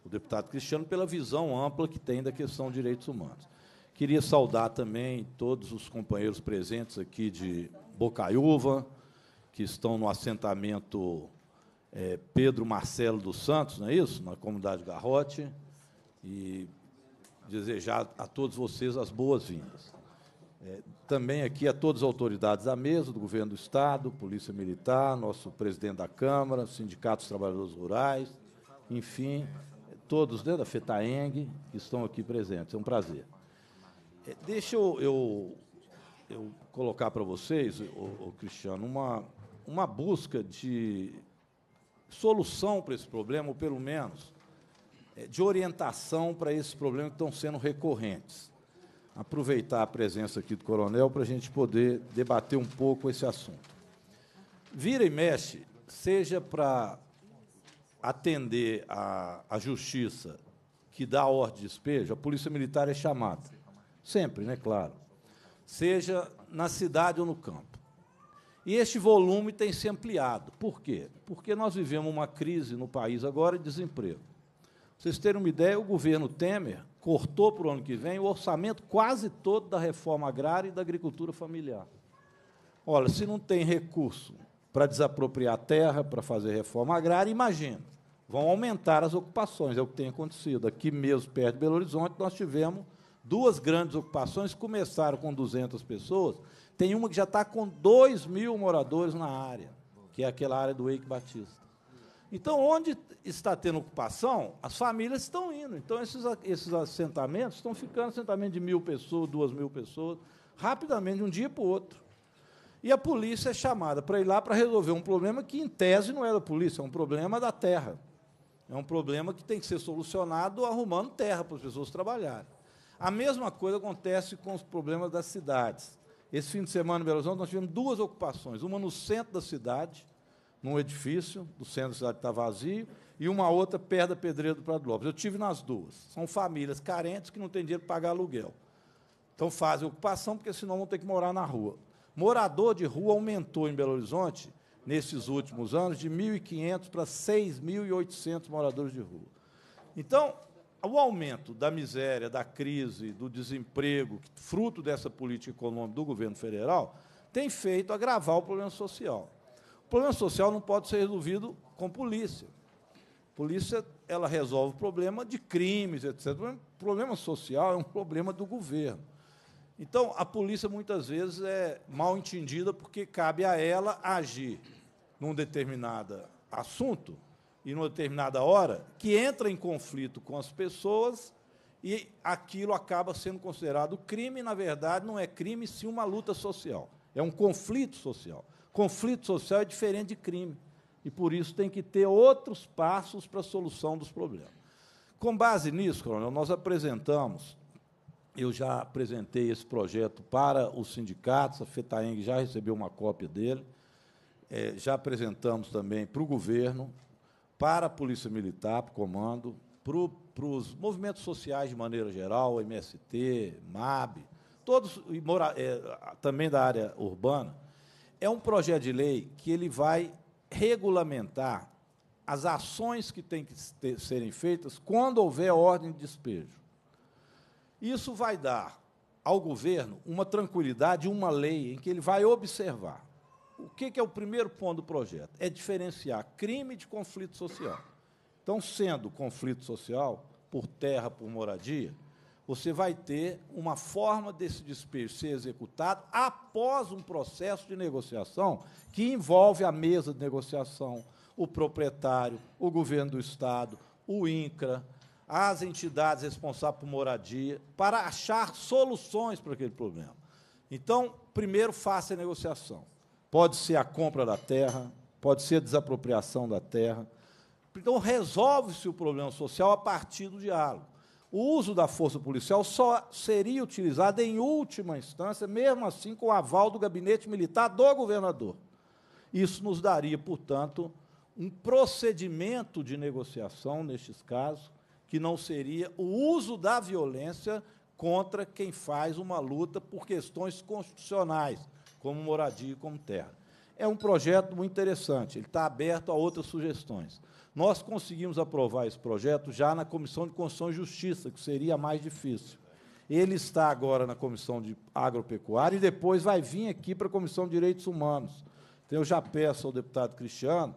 [SPEAKER 6] o deputado Cristiano pela visão ampla que tem da questão de direitos humanos. Queria saudar também todos os companheiros presentes aqui de Bocaiúva, que estão no assentamento é, Pedro Marcelo dos Santos, não é isso? Na comunidade Garrote. E desejar a todos vocês as boas-vindas. É, também aqui a todas as autoridades da mesa, do governo do Estado, Polícia Militar, nosso presidente da Câmara, Sindicato dos Trabalhadores Rurais, enfim, todos dentro né, da FETAENG que estão aqui presentes. É um prazer. É, deixa eu, eu, eu colocar para vocês, ô, ô, Cristiano, uma, uma busca de solução para esse problema, ou pelo menos é, de orientação para esses problemas que estão sendo recorrentes aproveitar a presença aqui do coronel para a gente poder debater um pouco esse assunto. Vira e mexe, seja para atender a, a justiça que dá a ordem de despejo, a polícia militar é chamada. Sempre, né? Claro. Seja na cidade ou no campo. E este volume tem se ampliado. Por quê? Porque nós vivemos uma crise no país agora de desemprego vocês terem uma ideia, o governo Temer cortou para o ano que vem o orçamento quase todo da reforma agrária e da agricultura familiar. Olha, se não tem recurso para desapropriar terra, para fazer reforma agrária, imagina, vão aumentar as ocupações, é o que tem acontecido. Aqui mesmo, perto de Belo Horizonte, nós tivemos duas grandes ocupações, começaram com 200 pessoas, tem uma que já está com 2 mil moradores na área, que é aquela área do Eike Batista. Então, onde está tendo ocupação, as famílias estão indo. Então, esses, esses assentamentos estão ficando assentamento de mil pessoas, duas mil pessoas, rapidamente, de um dia para o outro. E a polícia é chamada para ir lá para resolver um problema que, em tese, não é da polícia, é um problema da terra. É um problema que tem que ser solucionado arrumando terra para as pessoas trabalharem. A mesma coisa acontece com os problemas das cidades. Esse fim de semana em Belo Horizonte nós tivemos duas ocupações, uma no centro da cidade, num edifício do centro da cidade que está vazio, e uma outra perto da Pedreira do Prado Lopes. Eu tive nas duas. São famílias carentes que não têm dinheiro para pagar aluguel. Então fazem ocupação, porque senão vão ter que morar na rua. Morador de rua aumentou em Belo Horizonte, nesses últimos anos, de 1.500 para 6.800 moradores de rua. Então, o aumento da miséria, da crise, do desemprego, fruto dessa política econômica do governo federal, tem feito agravar o problema social problema social não pode ser resolvido com polícia. A polícia ela resolve o problema de crimes, etc. O problema social é um problema do governo. Então, a polícia muitas vezes é mal entendida porque cabe a ela agir num determinado assunto e numa determinada hora que entra em conflito com as pessoas e aquilo acaba sendo considerado crime, e, na verdade, não é crime, sim uma luta social. É um conflito social. Conflito social é diferente de crime. E por isso tem que ter outros passos para a solução dos problemas. Com base nisso, Coronel, nós apresentamos, eu já apresentei esse projeto para os sindicatos, a FETAENG já recebeu uma cópia dele, é, já apresentamos também para o governo, para a Polícia Militar, para o Comando, para os movimentos sociais de maneira geral, MST, MAB, todos, e mora, é, também da área urbana, é um projeto de lei que ele vai regulamentar as ações que têm que ter, serem feitas quando houver ordem de despejo. Isso vai dar ao governo uma tranquilidade, uma lei em que ele vai observar. O que, que é o primeiro ponto do projeto? É diferenciar crime de conflito social. Então, sendo conflito social, por terra, por moradia, você vai ter uma forma desse despejo ser executado após um processo de negociação que envolve a mesa de negociação, o proprietário, o governo do Estado, o INCRA, as entidades responsáveis por moradia, para achar soluções para aquele problema. Então, primeiro faça a negociação. Pode ser a compra da terra, pode ser a desapropriação da terra. Então, resolve-se o problema social a partir do diálogo o uso da força policial só seria utilizado em última instância, mesmo assim com o aval do gabinete militar do governador. Isso nos daria, portanto, um procedimento de negociação nestes casos, que não seria o uso da violência contra quem faz uma luta por questões constitucionais, como moradia e como terra. É um projeto muito interessante, ele está aberto a outras sugestões. Nós conseguimos aprovar esse projeto já na Comissão de Constituição e Justiça, que seria a mais difícil. Ele está agora na Comissão de Agropecuária e depois vai vir aqui para a Comissão de Direitos Humanos. Então, eu já peço ao deputado Cristiano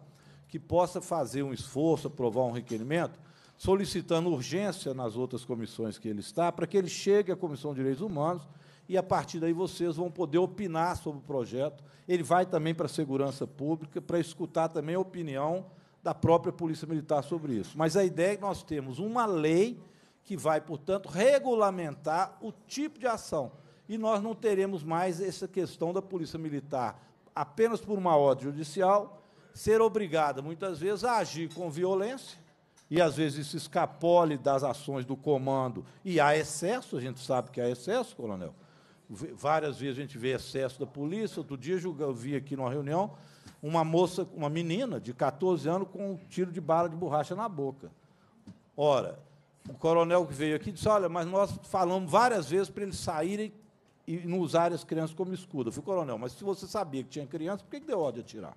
[SPEAKER 6] que possa fazer um esforço, aprovar um requerimento, solicitando urgência nas outras comissões que ele está, para que ele chegue à Comissão de Direitos Humanos e, a partir daí, vocês vão poder opinar sobre o projeto. Ele vai também para a Segurança Pública para escutar também a opinião da própria Polícia Militar sobre isso. Mas a ideia é que nós temos uma lei que vai, portanto, regulamentar o tipo de ação. E nós não teremos mais essa questão da Polícia Militar, apenas por uma ordem judicial, ser obrigada, muitas vezes, a agir com violência, e às vezes isso escapole das ações do comando, e há excesso, a gente sabe que há excesso, coronel. Várias vezes a gente vê excesso da polícia, outro dia eu vi aqui numa reunião uma moça, uma menina de 14 anos com um tiro de bala de borracha na boca. Ora, o coronel que veio aqui disse: Olha, mas nós falamos várias vezes para eles saírem e não usarem as crianças como escudo. Eu falei, coronel, mas se você sabia que tinha criança, por que, que deu ódio a tirar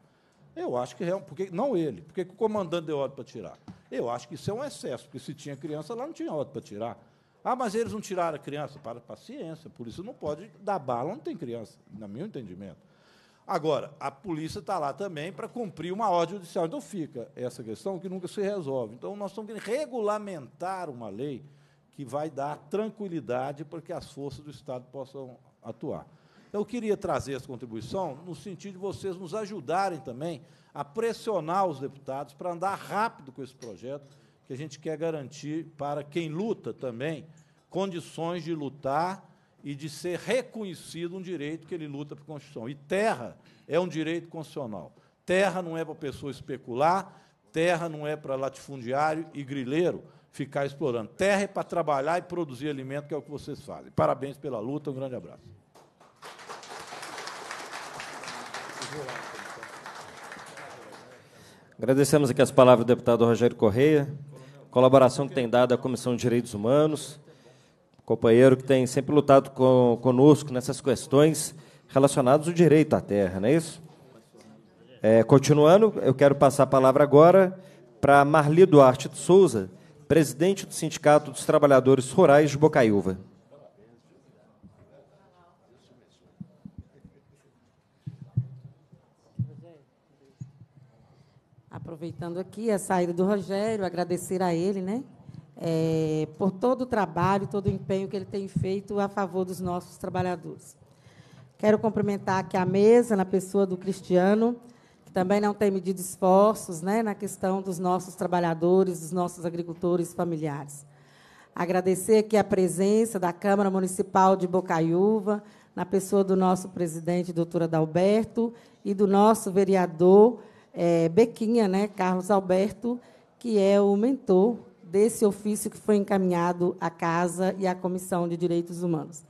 [SPEAKER 6] Eu acho que realmente. Porque, não ele, porque o comandante deu ódio para tirar. Eu acho que isso é um excesso, porque se tinha criança lá, não tinha ódio para tirar. Ah, mas eles não tiraram a criança. Para paciência, por isso não pode dar bala onde tem criança, no meu entendimento. Agora, a polícia está lá também para cumprir uma ordem judicial. Então fica essa questão que nunca se resolve. Então nós estamos que regulamentar uma lei que vai dar tranquilidade para que as forças do Estado possam atuar. Eu queria trazer essa contribuição no sentido de vocês nos ajudarem também a pressionar os deputados para andar rápido com esse projeto, que a gente quer garantir para quem luta também condições de lutar e de ser reconhecido um direito que ele luta por Constituição. E terra é um direito constitucional. Terra não é para a pessoa especular, terra não é para latifundiário e grileiro ficar explorando. Terra é para trabalhar e produzir alimento, que é o que vocês fazem. Parabéns pela luta, um grande abraço.
[SPEAKER 1] Agradecemos aqui as palavras do deputado Rogério Correia, colaboração que tem dado à Comissão de Direitos Humanos companheiro que tem sempre lutado com, conosco nessas questões relacionadas ao direito à terra, não é isso? É, continuando, eu quero passar a palavra agora para Marli Duarte de Souza, presidente do Sindicato dos Trabalhadores Rurais de Bocaiúva.
[SPEAKER 7] Aproveitando aqui a saída do Rogério, agradecer a ele, né, é, por todo o trabalho, todo o empenho que ele tem feito a favor dos nossos trabalhadores. Quero cumprimentar aqui a mesa, na pessoa do Cristiano, que também não tem medido esforços né, na questão dos nossos trabalhadores, dos nossos agricultores familiares. Agradecer aqui a presença da Câmara Municipal de Bocaiúva, na pessoa do nosso presidente, doutor Adalberto, e do nosso vereador, é, Bequinha, né, Carlos Alberto, que é o mentor desse ofício que foi encaminhado à Casa e à Comissão de Direitos Humanos.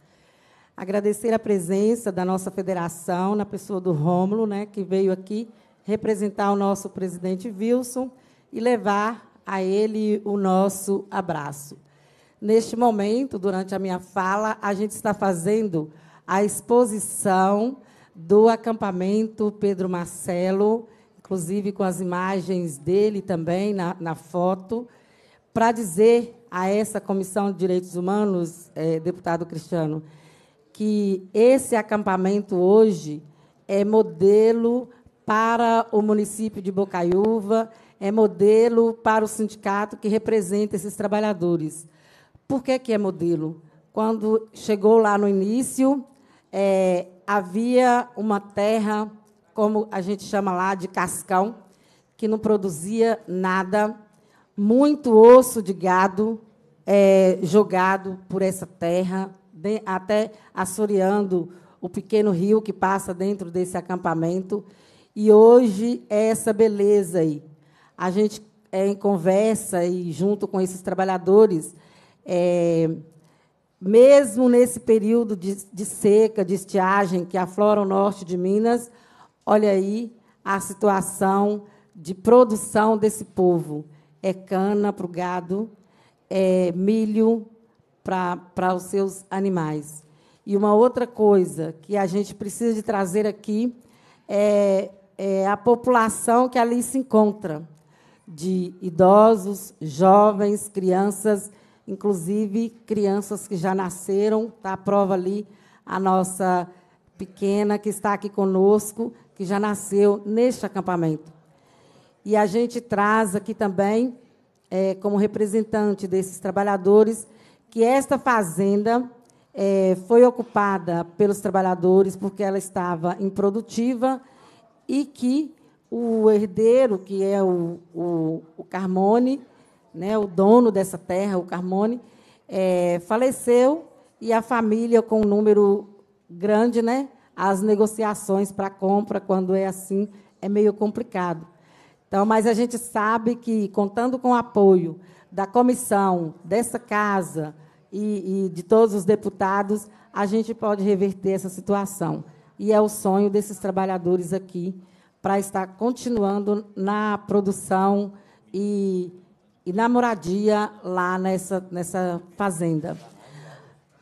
[SPEAKER 7] Agradecer a presença da nossa federação, na pessoa do Rômulo, né, que veio aqui representar o nosso presidente Wilson e levar a ele o nosso abraço. Neste momento, durante a minha fala, a gente está fazendo a exposição do acampamento Pedro Marcelo, inclusive com as imagens dele também na, na foto para dizer a essa Comissão de Direitos Humanos, é, deputado Cristiano, que esse acampamento hoje é modelo para o município de Bocaiúva, é modelo para o sindicato que representa esses trabalhadores. Por que, que é modelo? Quando chegou lá no início, é, havia uma terra, como a gente chama lá, de cascão, que não produzia nada, muito osso de gado é, jogado por essa terra, de, até assoreando o pequeno rio que passa dentro desse acampamento. E hoje é essa beleza aí. A gente é, em conversa e junto com esses trabalhadores, é, mesmo nesse período de, de, seca, de estiagem que aflora o norte de Minas, olha aí a situação de produção desse povo é cana para o gado, é milho para os seus animais. E uma outra coisa que a gente precisa de trazer aqui é, é a população que ali se encontra, de idosos, jovens, crianças, inclusive crianças que já nasceram, está a prova ali, a nossa pequena que está aqui conosco, que já nasceu neste acampamento. E a gente traz aqui também, é, como representante desses trabalhadores, que esta fazenda é, foi ocupada pelos trabalhadores porque ela estava improdutiva e que o herdeiro, que é o, o, o Carmone, né, o dono dessa terra, o Carmone, é, faleceu e a família, com um número grande, né, as negociações para compra, quando é assim, é meio complicado. Então, mas a gente sabe que, contando com o apoio da comissão, dessa casa e, e de todos os deputados, a gente pode reverter essa situação. E é o sonho desses trabalhadores aqui para estar continuando na produção e, e na moradia lá nessa, nessa fazenda.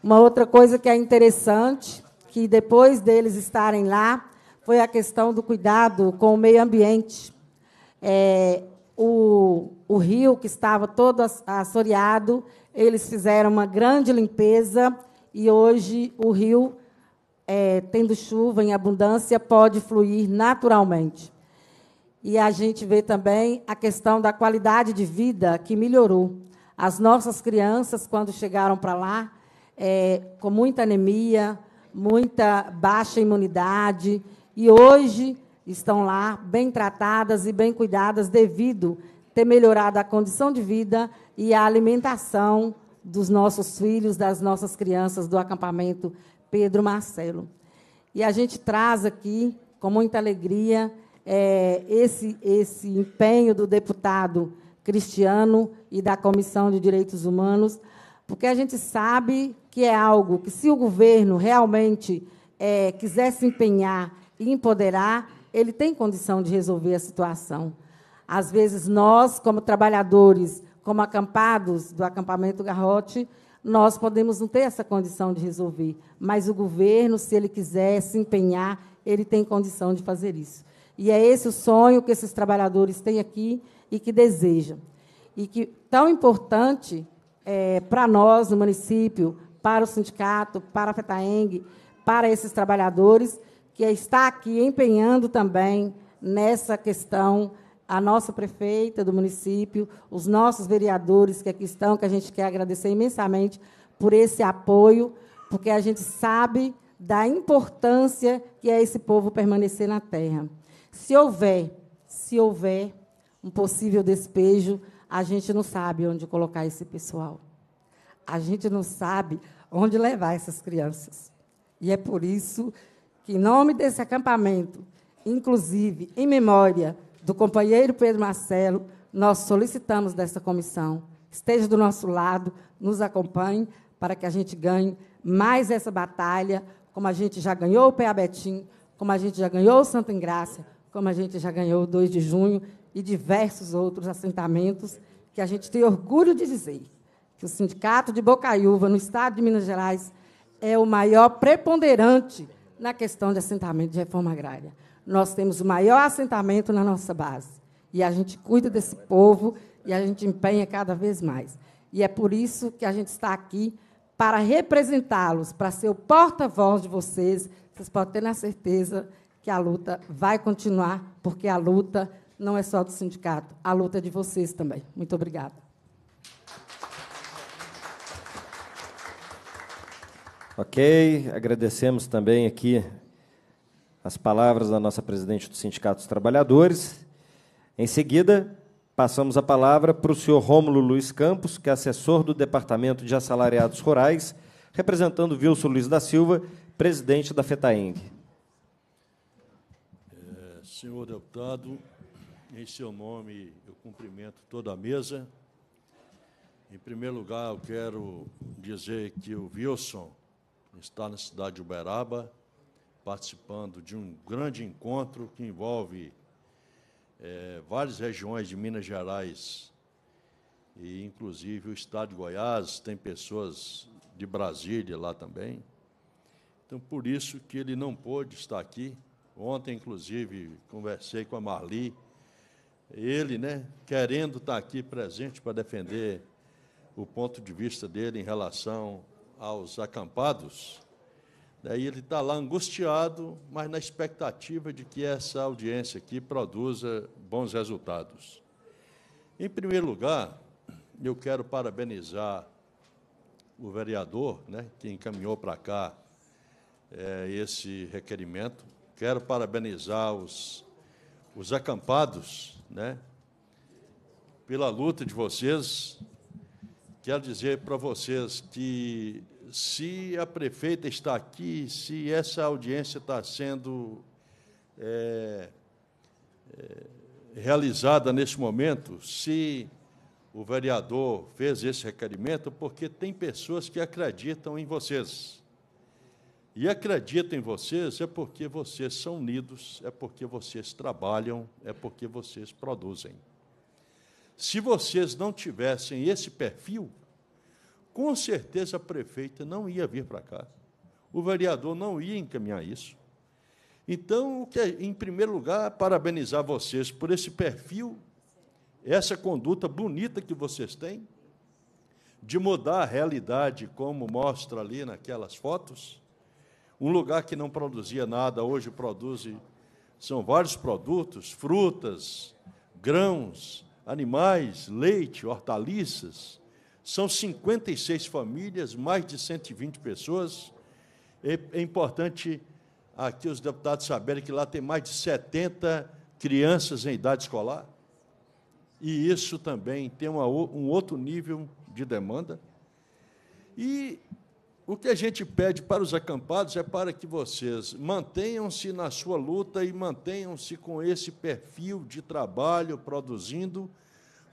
[SPEAKER 7] Uma outra coisa que é interessante, que depois deles estarem lá, foi a questão do cuidado com o meio ambiente. É, o, o rio, que estava todo assoreado, eles fizeram uma grande limpeza e hoje o rio, é, tendo chuva em abundância, pode fluir naturalmente. E a gente vê também a questão da qualidade de vida que melhorou. As nossas crianças, quando chegaram para lá, é, com muita anemia, muita baixa imunidade, e hoje estão lá, bem tratadas e bem cuidadas, devido ter melhorado a condição de vida e a alimentação dos nossos filhos, das nossas crianças do acampamento Pedro Marcelo. E a gente traz aqui, com muita alegria, é, esse, esse empenho do deputado Cristiano e da Comissão de Direitos Humanos, porque a gente sabe que é algo que, se o governo realmente é, quiser se empenhar e empoderar, ele tem condição de resolver a situação. Às vezes, nós, como trabalhadores, como acampados do acampamento Garrote, nós podemos não ter essa condição de resolver, mas o governo, se ele quiser se empenhar, ele tem condição de fazer isso. E é esse o sonho que esses trabalhadores têm aqui e que desejam. E que tão importante é, para nós, no município, para o sindicato, para a FETAENG, para esses trabalhadores, que está aqui empenhando também nessa questão a nossa prefeita do município, os nossos vereadores que aqui estão, que a gente quer agradecer imensamente por esse apoio, porque a gente sabe da importância que é esse povo permanecer na terra. Se houver, se houver um possível despejo, a gente não sabe onde colocar esse pessoal. A gente não sabe onde levar essas crianças. E é por isso que, em nome desse acampamento, inclusive em memória do companheiro Pedro Marcelo, nós solicitamos dessa comissão. Esteja do nosso lado, nos acompanhe para que a gente ganhe mais essa batalha, como a gente já ganhou o PA Betim, como a gente já ganhou o Santo Engrácia, como a gente já ganhou o 2 de junho e diversos outros assentamentos que a gente tem orgulho de dizer que o Sindicato de Bocaiúva, no estado de Minas Gerais, é o maior preponderante na questão de assentamento de reforma agrária. Nós temos o maior assentamento na nossa base. E a gente cuida desse povo e a gente empenha cada vez mais. E é por isso que a gente está aqui para representá-los, para ser o porta-voz de vocês. Vocês podem ter na certeza que a luta vai continuar, porque a luta não é só do sindicato, a luta é de vocês também. Muito obrigada.
[SPEAKER 1] Ok, agradecemos também aqui as palavras da nossa presidente do Sindicato dos Trabalhadores. Em seguida, passamos a palavra para o senhor Rômulo Luiz Campos, que é assessor do Departamento de Assalariados Rurais, representando Wilson Luiz da Silva, presidente da FETAENG.
[SPEAKER 8] É, senhor deputado, em seu nome eu cumprimento toda a mesa. Em primeiro lugar, eu quero dizer que o Wilson está na cidade de Uberaba, participando de um grande encontro que envolve é, várias regiões de Minas Gerais e inclusive o estado de Goiás tem pessoas de Brasília lá também. Então por isso que ele não pôde estar aqui. Ontem inclusive conversei com a Marli, ele, né, querendo estar aqui presente para defender o ponto de vista dele em relação aos acampados, daí ele está lá angustiado, mas na expectativa de que essa audiência aqui produza bons resultados. Em primeiro lugar, eu quero parabenizar o vereador, né, que encaminhou para cá é, esse requerimento. Quero parabenizar os, os acampados, né, pela luta de vocês Quero dizer para vocês que se a prefeita está aqui, se essa audiência está sendo é, é, realizada neste momento, se o vereador fez esse requerimento, porque tem pessoas que acreditam em vocês. E acreditam em vocês é porque vocês são unidos, é porque vocês trabalham, é porque vocês produzem. Se vocês não tivessem esse perfil, com certeza a prefeita não ia vir para cá. O vereador não ia encaminhar isso. Então, é, em primeiro lugar, parabenizar vocês por esse perfil, essa conduta bonita que vocês têm, de mudar a realidade, como mostra ali naquelas fotos. Um lugar que não produzia nada, hoje produz, são vários produtos, frutas, grãos, animais, leite, hortaliças. São 56 famílias, mais de 120 pessoas. É, é importante aqui os deputados saberem que lá tem mais de 70 crianças em idade escolar. E isso também tem uma, um outro nível de demanda. E o que a gente pede para os acampados é para que vocês mantenham-se na sua luta e mantenham-se com esse perfil de trabalho produzindo,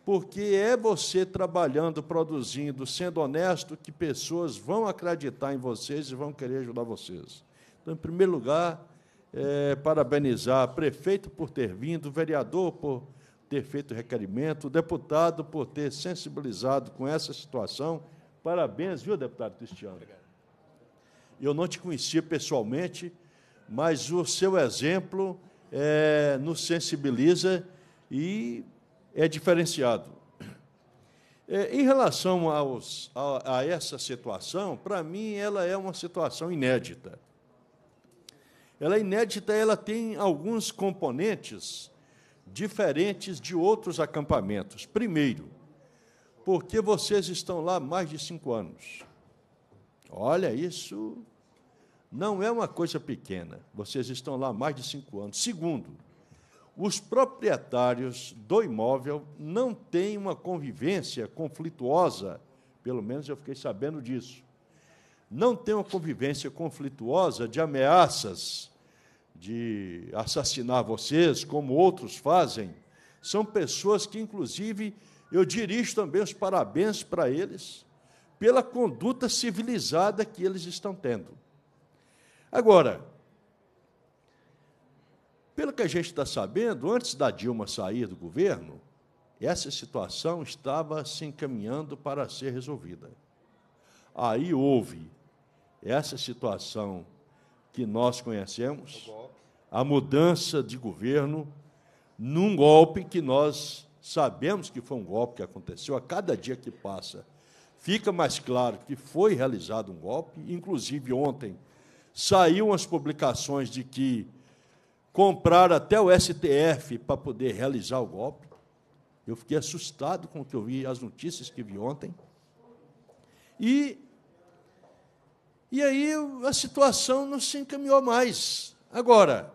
[SPEAKER 8] porque é você trabalhando, produzindo, sendo honesto, que pessoas vão acreditar em vocês e vão querer ajudar vocês. Então, em primeiro lugar, é, parabenizar prefeito por ter vindo, vereador por ter feito o requerimento, deputado por ter sensibilizado com essa situação. Parabéns, viu, deputado Cristiano? Obrigado. Eu não te conhecia pessoalmente, mas o seu exemplo é, nos sensibiliza e é diferenciado. É, em relação aos, a, a essa situação, para mim ela é uma situação inédita. Ela é inédita, ela tem alguns componentes diferentes de outros acampamentos. Primeiro, porque vocês estão lá mais de cinco anos. Olha, isso não é uma coisa pequena. Vocês estão lá há mais de cinco anos. Segundo, os proprietários do imóvel não têm uma convivência conflituosa, pelo menos eu fiquei sabendo disso. Não tem uma convivência conflituosa de ameaças, de assassinar vocês, como outros fazem. São pessoas que, inclusive, eu dirijo também os parabéns para eles pela conduta civilizada que eles estão tendo. Agora, pelo que a gente está sabendo, antes da Dilma sair do governo, essa situação estava se encaminhando para ser resolvida. Aí houve essa situação que nós conhecemos, a mudança de governo, num golpe que nós sabemos que foi um golpe que aconteceu, a cada dia que passa fica mais claro que foi realizado um golpe, inclusive ontem saiu as publicações de que compraram até o STF para poder realizar o golpe. Eu fiquei assustado com o que eu vi, as notícias que vi ontem. E, e aí a situação não se encaminhou mais. Agora,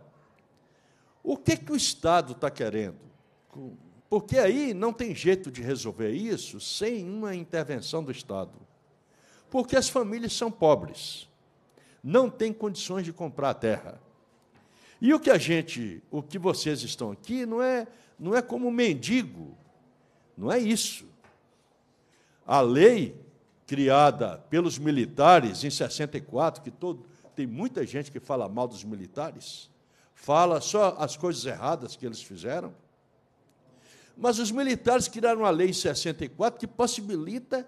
[SPEAKER 8] o que, que o Estado está querendo? Porque aí não tem jeito de resolver isso sem uma intervenção do Estado. Porque as famílias são pobres não tem condições de comprar a terra. E o que a gente, o que vocês estão aqui, não é, não é como mendigo, não é isso. A lei criada pelos militares em 64, que todo, tem muita gente que fala mal dos militares, fala só as coisas erradas que eles fizeram. Mas os militares criaram uma lei em 64 que possibilita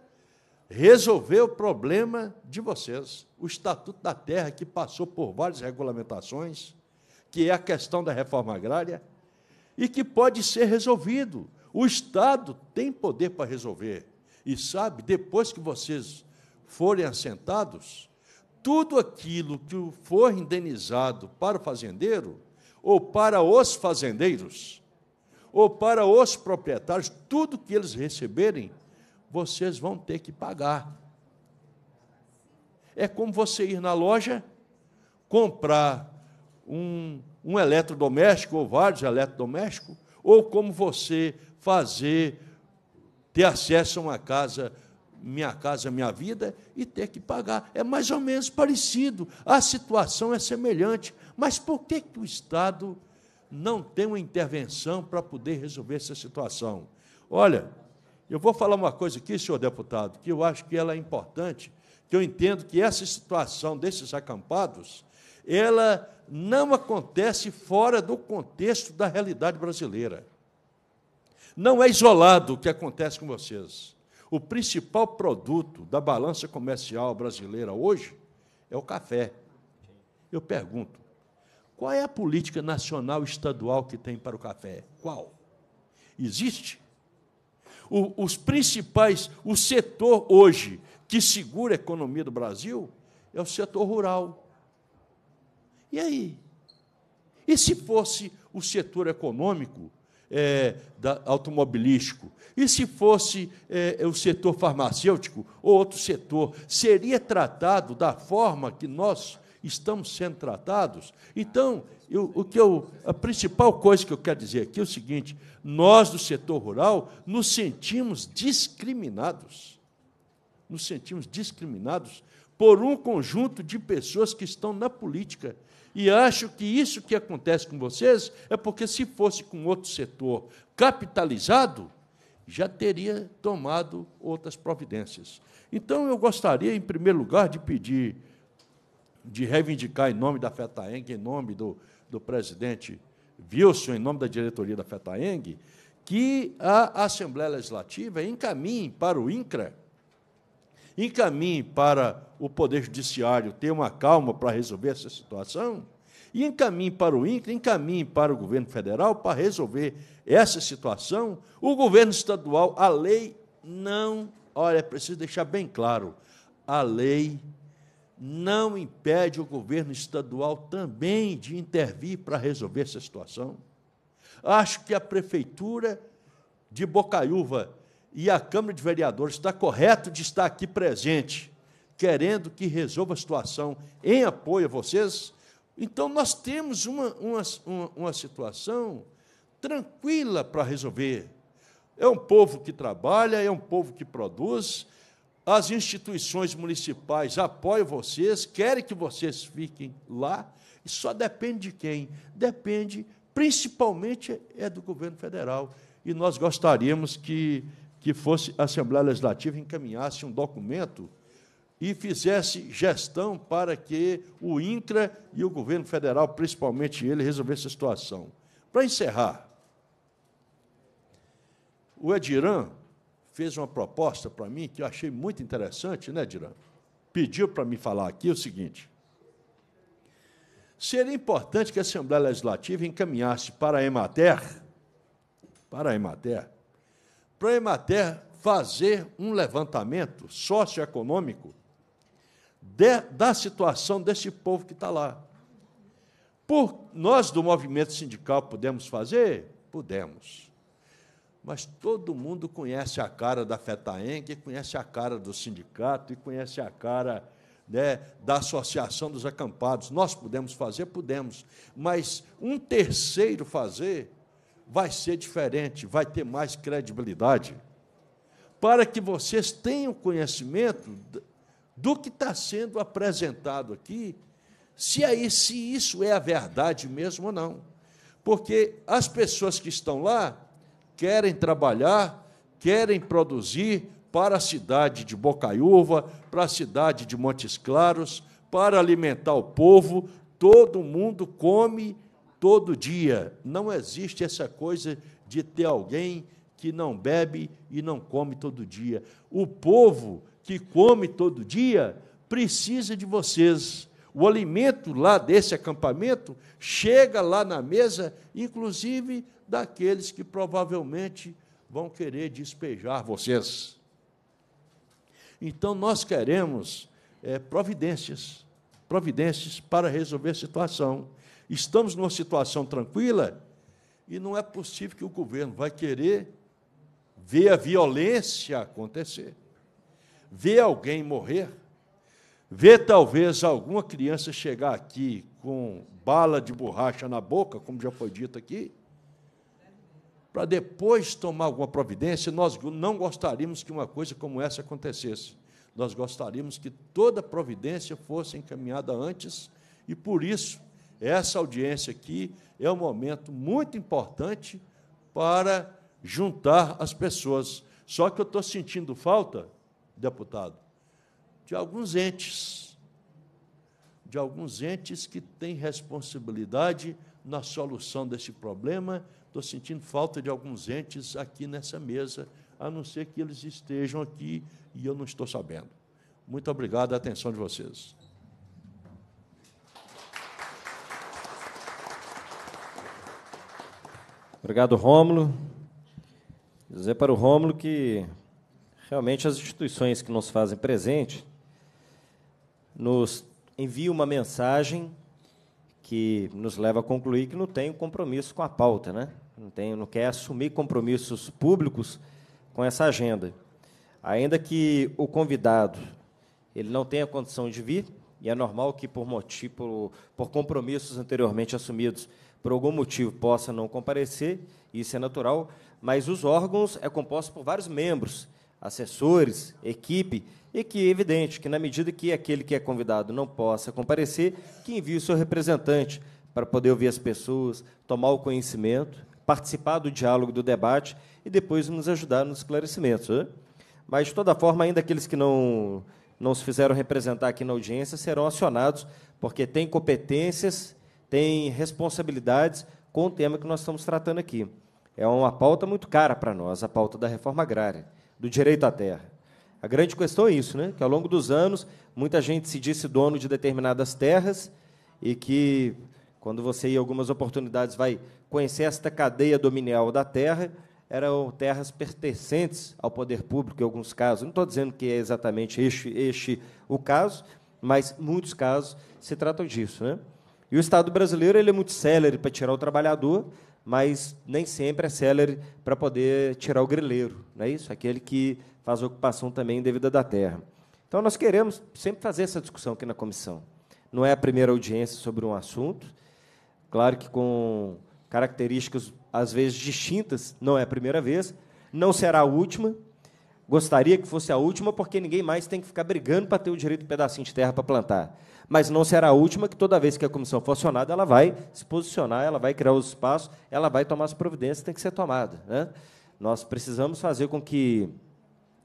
[SPEAKER 8] resolver o problema de vocês. O Estatuto da Terra, que passou por várias regulamentações, que é a questão da reforma agrária, e que pode ser resolvido. O Estado tem poder para resolver. E sabe, depois que vocês forem assentados, tudo aquilo que for indenizado para o fazendeiro, ou para os fazendeiros, ou para os proprietários, tudo que eles receberem vocês vão ter que pagar. É como você ir na loja, comprar um, um eletrodoméstico ou vários eletrodomésticos, ou como você fazer, ter acesso a uma casa, minha casa, minha vida, e ter que pagar. É mais ou menos parecido, a situação é semelhante. Mas por que, que o Estado não tem uma intervenção para poder resolver essa situação? Olha, eu vou falar uma coisa aqui, senhor deputado, que eu acho que ela é importante, que eu entendo que essa situação desses acampados, ela não acontece fora do contexto da realidade brasileira. Não é isolado o que acontece com vocês. O principal produto da balança comercial brasileira hoje é o café. Eu pergunto, qual é a política nacional estadual que tem para o café? Qual? Existe? o, os principais, o setor hoje que segura a economia do Brasil é o setor rural. E aí? E se fosse o setor econômico é, da, automobilístico? E se fosse é, é o setor farmacêutico ou outro setor? Seria tratado da forma que nós estamos sendo tratados? Então, eu, o que eu, a principal coisa que eu quero dizer aqui é o seguinte: nós do setor rural nos sentimos discriminados. Nos sentimos discriminados por um conjunto de pessoas que estão na política. E acho que isso que acontece com vocês é porque, se fosse com outro setor capitalizado, já teria tomado outras providências. Então, eu gostaria, em primeiro lugar, de pedir, de reivindicar, em nome da FETAENC, em nome do, do presidente Wilson, em nome da diretoria da FETAENG, que a Assembleia Legislativa encaminhe para o INCRA, encaminhe para o Poder Judiciário ter uma calma para resolver essa situação, e encaminhe para o INCRA, encaminhe para o governo federal para resolver essa situação. O governo estadual, a lei não. Olha, é preciso deixar bem claro: a lei não impede o governo estadual também de intervir para resolver essa situação. Acho que a prefeitura de Bocaiúva e a Câmara de Vereadores está correto de estar aqui presente, querendo que resolva a situação em apoio a vocês. Então, nós temos uma, uma, uma, uma situação tranquila para resolver. É um povo que trabalha, é um povo que produz, as instituições municipais apoiam vocês, querem que vocês fiquem lá. E só depende de quem? Depende, principalmente, é do governo federal. E nós gostaríamos que, que fosse a Assembleia Legislativa encaminhasse um documento e fizesse gestão para que o INCRA e o governo federal, principalmente ele, resolvessem a situação. Para encerrar, o Ediran fez uma proposta para mim que eu achei muito interessante, né, Dirão? Pediu para me falar aqui o seguinte: seria importante que a Assembleia Legislativa encaminhasse para a Emater, para a Emater, para a Emater fazer um levantamento socioeconômico de, da situação desse povo que está lá. Por nós do movimento sindical podemos fazer? Pudemos mas todo mundo conhece a cara da FETAENG, conhece a cara do sindicato, e conhece a cara né, da Associação dos Acampados. Nós podemos fazer? Podemos. Mas um terceiro fazer vai ser diferente, vai ter mais credibilidade. Para que vocês tenham conhecimento do que está sendo apresentado aqui, se, é se isso é a verdade mesmo ou não. Porque as pessoas que estão lá querem trabalhar, querem produzir para a cidade de Bocaiúva, para a cidade de Montes Claros, para alimentar o povo. Todo mundo come todo dia. Não existe essa coisa de ter alguém que não bebe e não come todo dia. O povo que come todo dia precisa de vocês. O alimento lá desse acampamento chega lá na mesa, inclusive daqueles que provavelmente vão querer despejar vocês. Então, nós queremos é, providências providências para resolver a situação. Estamos numa situação tranquila e não é possível que o governo vai querer ver a violência acontecer, ver alguém morrer, ver talvez alguma criança chegar aqui com bala de borracha na boca, como já foi dito aqui, para depois tomar alguma providência, nós não gostaríamos que uma coisa como essa acontecesse. Nós gostaríamos que toda providência fosse encaminhada antes, e por isso, essa audiência aqui é um momento muito importante para juntar as pessoas. Só que eu estou sentindo falta, deputado, de alguns entes, de alguns entes que têm responsabilidade na solução desse problema Estou sentindo falta de alguns entes aqui nessa mesa, a não ser que eles estejam aqui e eu não estou sabendo. Muito obrigado a atenção de vocês.
[SPEAKER 1] Obrigado, Rômulo. Dizer para o Rômulo que realmente as instituições que nos fazem presente nos enviam uma mensagem que nos leva a concluir que não tem um compromisso com a pauta, né? não, tem, não quer assumir compromissos públicos com essa agenda. Ainda que o convidado ele não tenha condição de vir, e é normal que por motivo, por, por compromissos anteriormente assumidos, por algum motivo possa não comparecer, isso é natural, mas os órgãos é composto por vários membros, assessores, equipe, e que é evidente que na medida que aquele que é convidado não possa comparecer, que envie o seu representante para poder ouvir as pessoas, tomar o conhecimento participar do diálogo, do debate e depois nos ajudar nos esclarecimentos. Né? Mas, de toda forma, ainda aqueles que não, não se fizeram representar aqui na audiência serão acionados, porque têm competências, têm responsabilidades com o tema que nós estamos tratando aqui. É uma pauta muito cara para nós, a pauta da reforma agrária, do direito à terra. A grande questão é isso, né? que ao longo dos anos muita gente se disse dono de determinadas terras e que, quando você, em algumas oportunidades, vai conhecer esta cadeia dominial da terra, eram terras pertencentes ao poder público em alguns casos. Não estou dizendo que é exatamente este, este o caso, mas muitos casos se tratam disso. Né? E o Estado brasileiro ele é muito célere para tirar o trabalhador, mas nem sempre é célere para poder tirar o grileiro, não é isso? Aquele que faz ocupação também devida da terra. Então, nós queremos sempre fazer essa discussão aqui na comissão. Não é a primeira audiência sobre um assunto. Claro que com características às vezes distintas, não é a primeira vez, não será a última. Gostaria que fosse a última, porque ninguém mais tem que ficar brigando para ter o direito de um pedacinho de terra para plantar. Mas não será a última, que toda vez que a comissão for acionada, ela vai se posicionar, ela vai criar os espaços, ela vai tomar as providências que têm que ser tomadas. Né? Nós precisamos fazer com que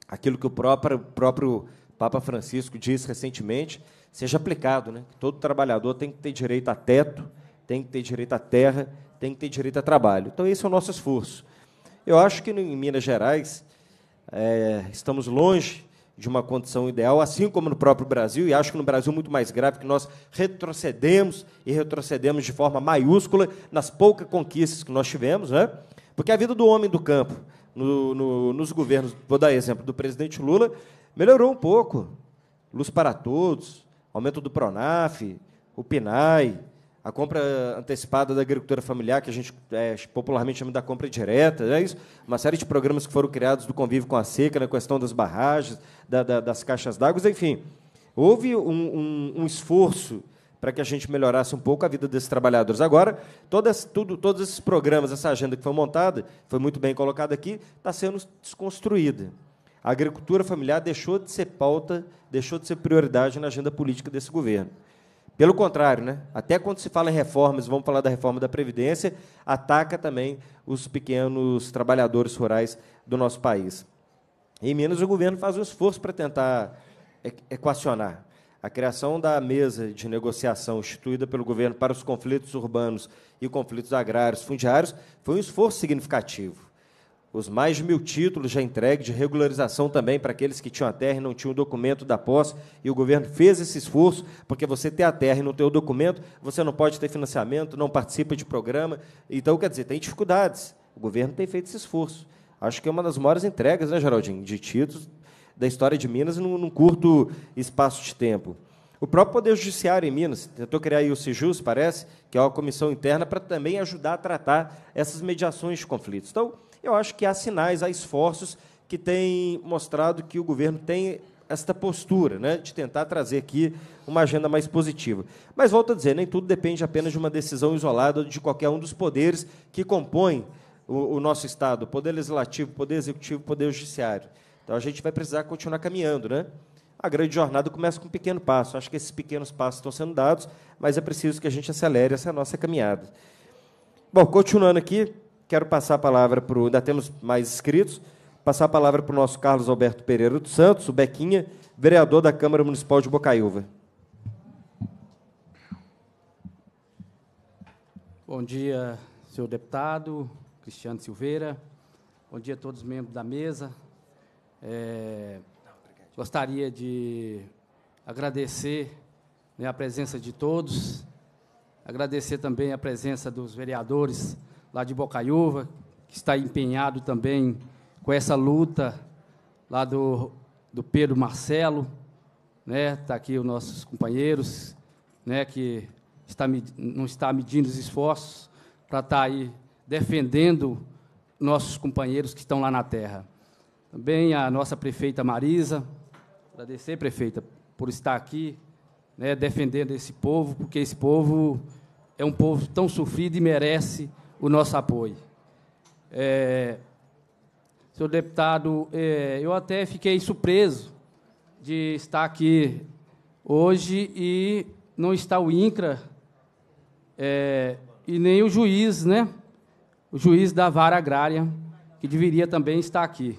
[SPEAKER 1] aquilo que o próprio, próprio Papa Francisco disse recentemente seja aplicado, né? que todo trabalhador tem que ter direito a teto, tem que ter direito à terra, tem que ter direito a trabalho. Então, esse é o nosso esforço. Eu acho que em Minas Gerais é, estamos longe de uma condição ideal, assim como no próprio Brasil, e acho que no Brasil muito mais grave, que nós retrocedemos e retrocedemos de forma maiúscula nas poucas conquistas que nós tivemos, né? porque a vida do homem do campo, no, no, nos governos, vou dar exemplo do presidente Lula, melhorou um pouco. Luz para todos, aumento do Pronaf, o PNAE, a compra antecipada da agricultura familiar, que a gente é, popularmente chama da compra direta, é isso? uma série de programas que foram criados do convívio com a seca, na questão das barragens, da, da, das caixas d'água, enfim. Houve um, um, um esforço para que a gente melhorasse um pouco a vida desses trabalhadores. Agora, todas, tudo, todos esses programas, essa agenda que foi montada, foi muito bem colocada aqui, está sendo desconstruída. A agricultura familiar deixou de ser pauta, deixou de ser prioridade na agenda política desse governo. Pelo contrário, né? até quando se fala em reformas, vamos falar da reforma da Previdência, ataca também os pequenos trabalhadores rurais do nosso país. Em Minas, o governo faz um esforço para tentar equacionar. A criação da mesa de negociação instituída pelo governo para os conflitos urbanos e conflitos agrários fundiários foi um esforço significativo os mais de mil títulos já entregues de regularização também para aqueles que tinham a terra e não tinham o documento da posse, e o governo fez esse esforço, porque você ter a terra e não ter o documento, você não pode ter financiamento, não participa de programa. Então, quer dizer, tem dificuldades. O governo tem feito esse esforço. Acho que é uma das maiores entregas, né, Geraldinho, de títulos da história de Minas num, num curto espaço de tempo. O próprio Poder Judiciário em Minas tentou criar aí o Sijus, parece, que é uma comissão interna para também ajudar a tratar essas mediações de conflitos. Então, eu acho que há sinais, há esforços que têm mostrado que o governo tem esta postura, né, de tentar trazer aqui uma agenda mais positiva. Mas volto a dizer, nem tudo depende apenas de uma decisão isolada de qualquer um dos poderes que compõem o, o nosso Estado, poder legislativo, poder executivo, poder judiciário. Então a gente vai precisar continuar caminhando, né? A grande jornada começa com um pequeno passo. Acho que esses pequenos passos estão sendo dados, mas é preciso que a gente acelere essa nossa caminhada. Bom, continuando aqui, Quero passar a palavra para o. Ainda temos mais inscritos. Passar a palavra para o nosso Carlos Alberto Pereira dos Santos, o Bequinha, vereador da Câmara Municipal de Bocaiúva.
[SPEAKER 9] Bom dia, senhor deputado Cristiano Silveira. Bom dia a todos os membros da mesa. É, gostaria de agradecer né, a presença de todos, agradecer também a presença dos vereadores lá de Bocaiúva, que está empenhado também com essa luta lá do, do Pedro Marcelo, né? Está aqui os nossos companheiros, né? Que está, não está medindo os esforços para estar tá aí defendendo nossos companheiros que estão lá na terra. Também a nossa prefeita Marisa, agradecer, prefeita, por estar aqui, né, defendendo esse povo, porque esse povo é um povo tão sofrido e merece o nosso apoio. É, senhor deputado, é, eu até fiquei surpreso de estar aqui hoje e não está o INCRA é, e nem o juiz, né? O juiz da vara agrária, que deveria também estar aqui.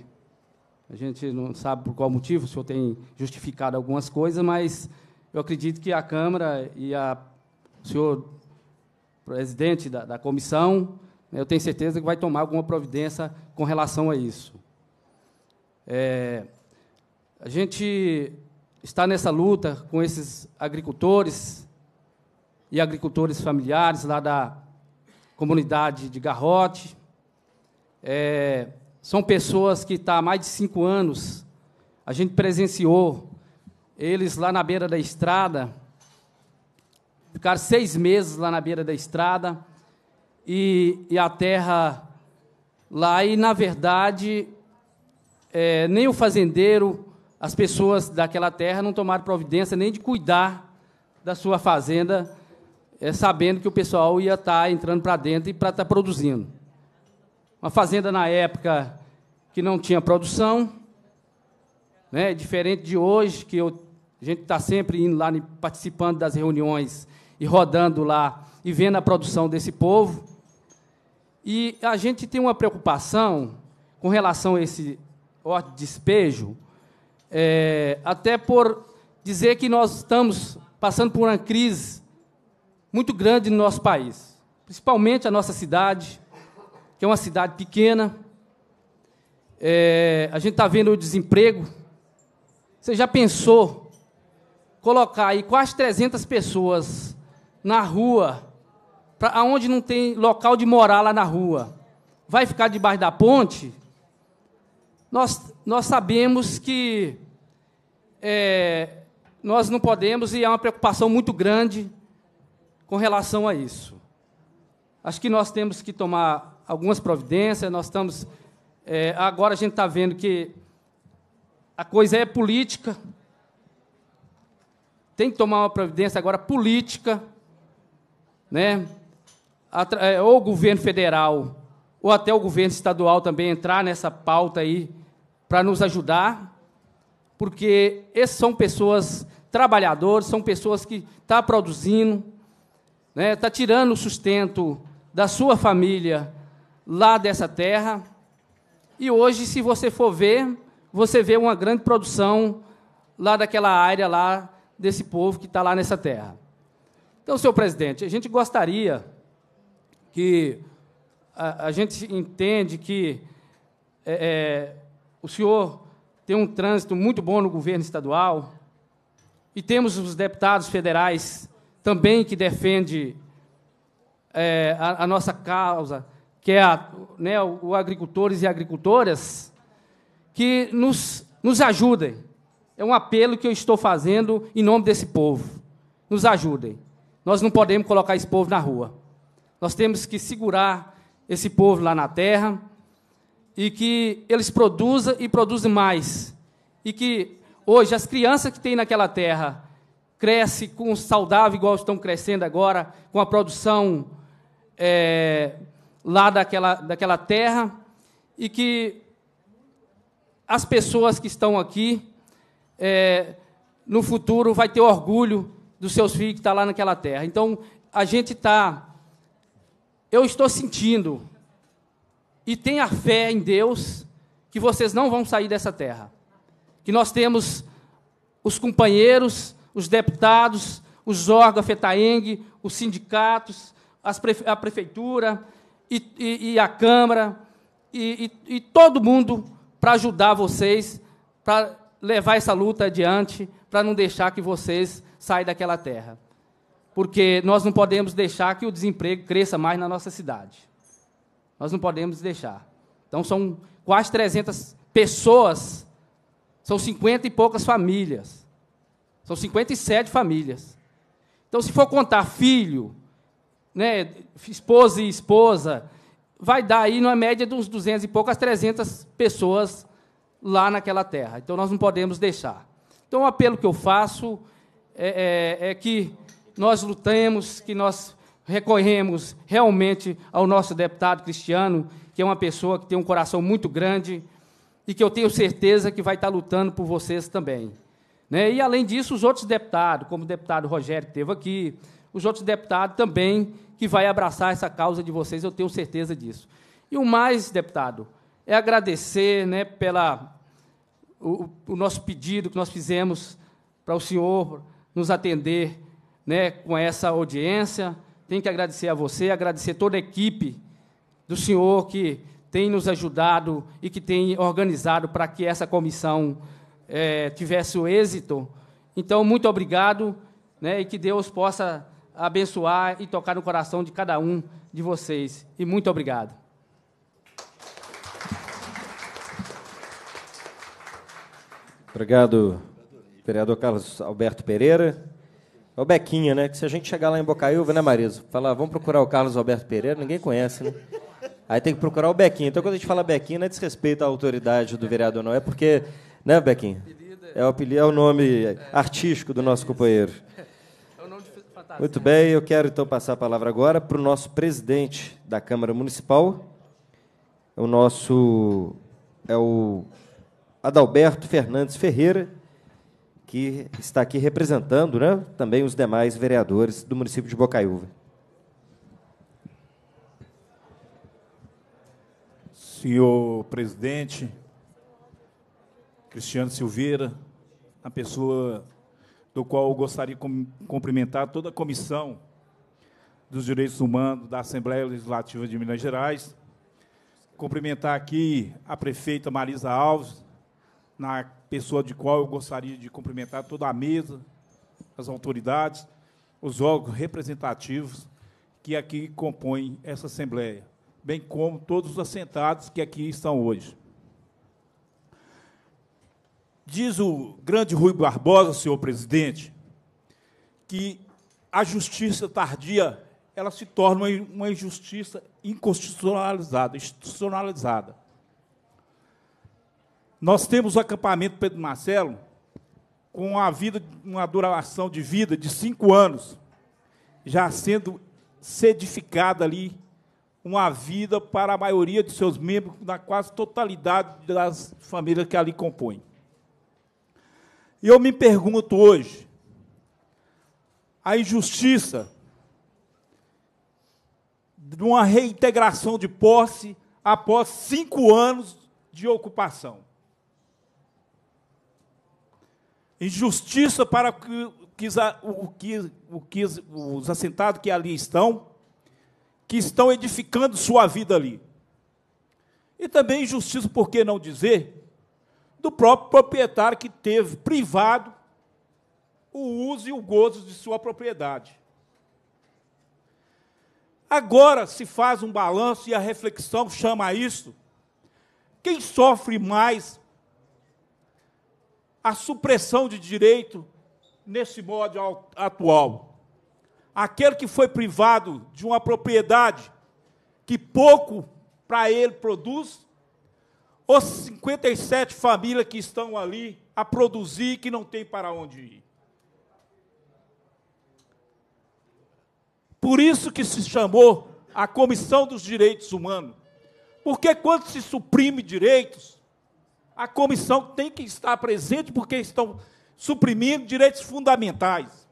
[SPEAKER 9] A gente não sabe por qual motivo, o senhor tem justificado algumas coisas, mas eu acredito que a Câmara e a, o senhor presidente da, da comissão, né, eu tenho certeza que vai tomar alguma providência com relação a isso. É, a gente está nessa luta com esses agricultores e agricultores familiares lá da comunidade de Garrote. É, são pessoas que estão tá há mais de cinco anos. A gente presenciou eles lá na beira da estrada, Ficaram seis meses lá na beira da estrada e, e a terra lá. E, na verdade, é, nem o fazendeiro, as pessoas daquela terra não tomaram providência nem de cuidar da sua fazenda, é, sabendo que o pessoal ia estar tá entrando para dentro e para estar tá produzindo. Uma fazenda, na época, que não tinha produção, né? diferente de hoje, que eu, a gente está sempre indo lá participando das reuniões e rodando lá e vendo a produção desse povo. E a gente tem uma preocupação com relação a esse despejo, é, até por dizer que nós estamos passando por uma crise muito grande no nosso país, principalmente a nossa cidade, que é uma cidade pequena. É, a gente está vendo o desemprego. Você já pensou colocar aí quase 300 pessoas na rua, pra, aonde não tem local de morar lá na rua, vai ficar debaixo da ponte, nós, nós sabemos que é, nós não podemos e há uma preocupação muito grande com relação a isso. Acho que nós temos que tomar algumas providências, nós estamos. É, agora a gente está vendo que a coisa é política, tem que tomar uma providência agora política né? É, ou o governo federal, ou até o governo estadual também entrar nessa pauta aí para nos ajudar, porque esses são pessoas trabalhadoras, são pessoas que estão tá produzindo, né? Tá tirando o sustento da sua família lá dessa terra. E hoje, se você for ver, você vê uma grande produção lá daquela área lá desse povo que está lá nessa terra. Então, senhor presidente, a gente gostaria que a, a gente entende que é, é, o senhor tem um trânsito muito bom no governo estadual e temos os deputados federais também que defende é, a, a, nossa causa, que é a, né, o, o agricultores e agricultoras, que nos, nos ajudem. É um apelo que eu estou fazendo em nome desse povo. Nos ajudem. Nós não podemos colocar esse povo na rua. Nós temos que segurar esse povo lá na terra e que eles produzam e produzem mais. E que hoje as crianças que tem naquela terra cresce com saudável igual estão crescendo agora, com a produção é, lá daquela, daquela terra, e que as pessoas que estão aqui é, no futuro vai ter orgulho dos seus filhos que está lá naquela terra. Então, a gente está. Eu estou sentindo, e tenha fé em Deus, que vocês não vão sair dessa terra. Que nós temos os companheiros, os deputados, os órgãos, a FETAENG, os sindicatos, prefe a prefeitura e, e, e a Câmara, e, e todo mundo para ajudar vocês, para levar essa luta adiante, para não deixar que vocês sai daquela terra. Porque nós não podemos deixar que o desemprego cresça mais na nossa cidade. Nós não podemos deixar. Então são quase 300 pessoas, são 50 e poucas famílias. São 57 famílias. Então, se for contar filho, né, esposa e esposa, vai dar aí, numa média, de uns 200 e poucas, 300 pessoas lá naquela terra. Então, nós não podemos deixar. Então, o apelo que eu faço é, é, é que nós lutemos, que nós recorremos realmente ao nosso deputado Cristiano, que é uma pessoa que tem um coração muito grande e que eu tenho certeza que vai estar lutando por vocês também. Né? E, além disso, os outros deputados, como o deputado Rogério, que esteve aqui, os outros deputados também, que vai abraçar essa causa de vocês, eu tenho certeza disso. E o mais, deputado, é agradecer né, pela o, o nosso pedido que nós fizemos para o senhor, nos atender né, com essa audiência. Tenho que agradecer a você, agradecer toda a equipe do senhor que tem nos ajudado e que tem organizado para que essa comissão é, tivesse o êxito. Então, muito obrigado né, e que Deus possa abençoar e tocar no coração de cada um de vocês. E muito obrigado.
[SPEAKER 1] Obrigado, Vereador Carlos Alberto Pereira. É o Bequinha, né? Que se a gente chegar lá em Bocaiúva, né, Marisa? Falar, vamos procurar o Carlos Alberto Pereira, ninguém conhece, né? Aí tem que procurar o Bequinha. Então, quando a gente fala Bequinha, não é desrespeito à autoridade do vereador, não. É porque, né, Bequinha? É o, apelido, é o nome artístico do nosso companheiro. É Muito bem, eu quero então passar a palavra agora para o nosso presidente da Câmara Municipal, o nosso é o Adalberto Fernandes Ferreira, que está aqui representando né, também os demais vereadores do município de Bocaiúva.
[SPEAKER 10] Senhor presidente, Cristiano Silveira, a pessoa do qual eu gostaria de cumprimentar toda a comissão dos direitos humanos da Assembleia Legislativa de Minas Gerais, cumprimentar aqui a prefeita Marisa Alves, na pessoa de qual eu gostaria de cumprimentar toda a mesa, as autoridades, os órgãos representativos que aqui compõem essa Assembleia, bem como todos os assentados que aqui estão hoje. Diz o grande Rui Barbosa, senhor presidente, que a justiça tardia ela se torna uma injustiça inconstitucionalizada, institucionalizada. Nós temos o acampamento Pedro Marcelo com uma vida, uma duração de vida de cinco anos, já sendo sedificada ali uma vida para a maioria de seus membros, na quase totalidade das famílias que ali compõem. E eu me pergunto hoje, a injustiça de uma reintegração de posse após cinco anos de ocupação. injustiça para que, o que, o que, os assentados que ali estão, que estão edificando sua vida ali. E também injustiça, por que não dizer, do próprio proprietário que teve privado o uso e o gozo de sua propriedade. Agora se faz um balanço e a reflexão chama a isso. Quem sofre mais a supressão de direito nesse modo atual. Aquele que foi privado de uma propriedade que pouco para ele produz, ou 57 famílias que estão ali a produzir e que não tem para onde ir. Por isso que se chamou a Comissão dos Direitos Humanos. Porque quando se suprime direitos, a comissão tem que estar presente porque estão suprimindo direitos fundamentais.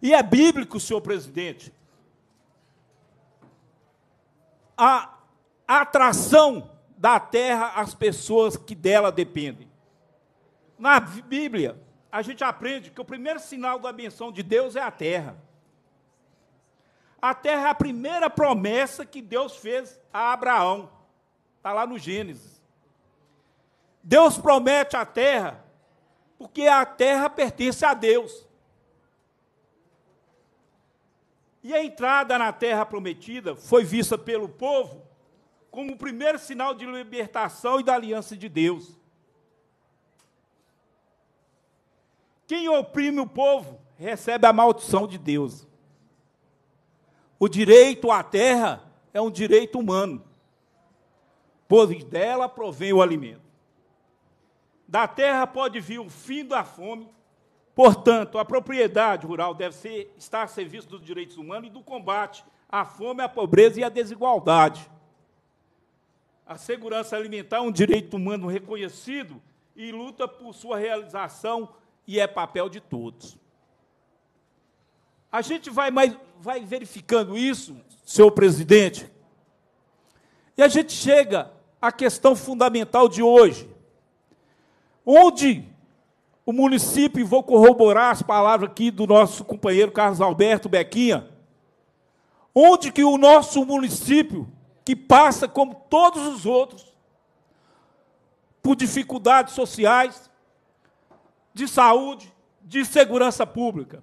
[SPEAKER 10] E é bíblico, senhor presidente, a atração da terra às pessoas que dela dependem. Na Bíblia, a gente aprende que o primeiro sinal da benção de Deus é a terra. A terra é a primeira promessa que Deus fez a Abraão. Está lá no Gênesis. Deus promete a terra, porque a terra pertence a Deus. E a entrada na terra prometida foi vista pelo povo como o primeiro sinal de libertação e da aliança de Deus. Quem oprime o povo recebe a maldição de Deus. O direito à terra é um direito humano, pois dela provém o alimento da terra pode vir o fim da fome. Portanto, a propriedade rural deve ser, estar a serviço dos direitos humanos e do combate à fome, à pobreza e à desigualdade. A segurança alimentar é um direito humano reconhecido e luta por sua realização e é papel de todos. A gente vai, mais, vai verificando isso, senhor presidente, e a gente chega à questão fundamental de hoje, Onde o município, e vou corroborar as palavras aqui do nosso companheiro Carlos Alberto Bequinha, onde que o nosso município, que passa como todos os outros, por dificuldades sociais, de saúde, de segurança pública,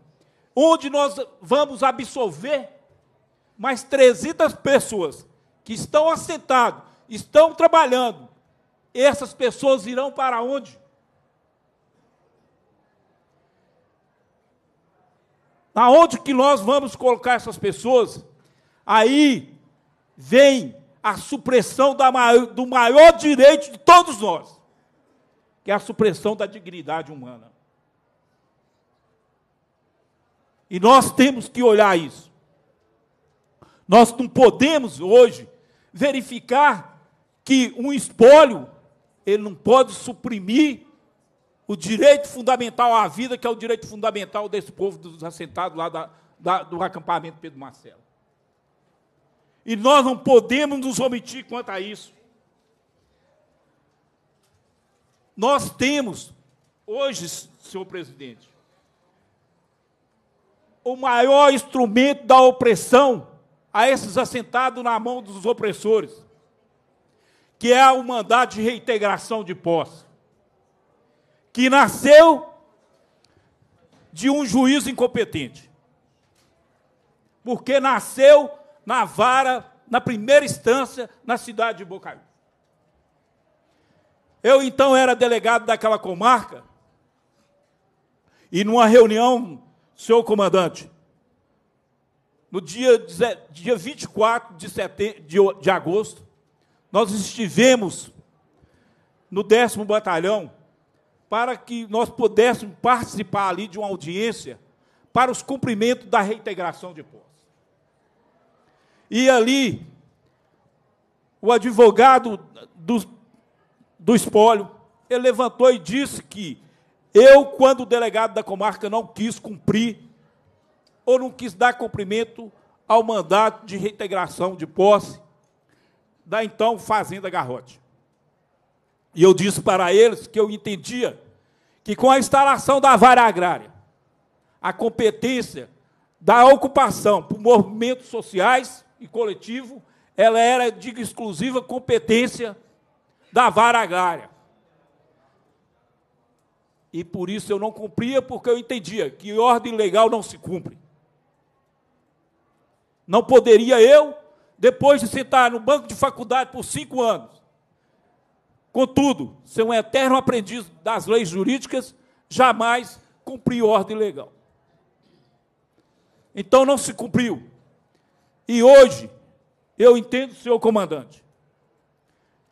[SPEAKER 10] onde nós vamos absolver mais 300 pessoas que estão assentadas, estão trabalhando. Essas pessoas irão para onde? Aonde que nós vamos colocar essas pessoas? Aí vem a supressão maior, do maior direito de todos nós, que é a supressão da dignidade humana. E nós temos que olhar isso. Nós não podemos hoje verificar que um espólio ele não pode suprimir o direito fundamental à vida, que é o direito fundamental desse povo dos assentados lá da, da, do acampamento Pedro Marcelo. E nós não podemos nos omitir quanto a isso. Nós temos, hoje, senhor presidente, o maior instrumento da opressão a esses assentados na mão dos opressores, que é o mandato de reintegração de posse que nasceu de um juiz incompetente. Porque nasceu na vara, na primeira instância, na cidade de Bocaiú. Eu então era delegado daquela comarca, e numa reunião, senhor comandante, no dia, dia 24 de, setembro, de, de agosto, nós estivemos no 10 Batalhão para que nós pudéssemos participar ali de uma audiência para os cumprimentos da reintegração de posse. E ali, o advogado do, do espólio, ele levantou e disse que eu, quando o delegado da comarca não quis cumprir ou não quis dar cumprimento ao mandato de reintegração de posse da então Fazenda Garrote. E eu disse para eles que eu entendia que com a instalação da vara agrária, a competência da ocupação por movimentos sociais e coletivo, ela era de exclusiva competência da vara agrária. E por isso eu não cumpria, porque eu entendia que ordem legal não se cumpre. Não poderia eu, depois de sentar no banco de faculdade por cinco anos, Contudo, ser um eterno aprendiz das leis jurídicas, jamais cumpriu ordem legal. Então não se cumpriu. E hoje, eu entendo, senhor comandante,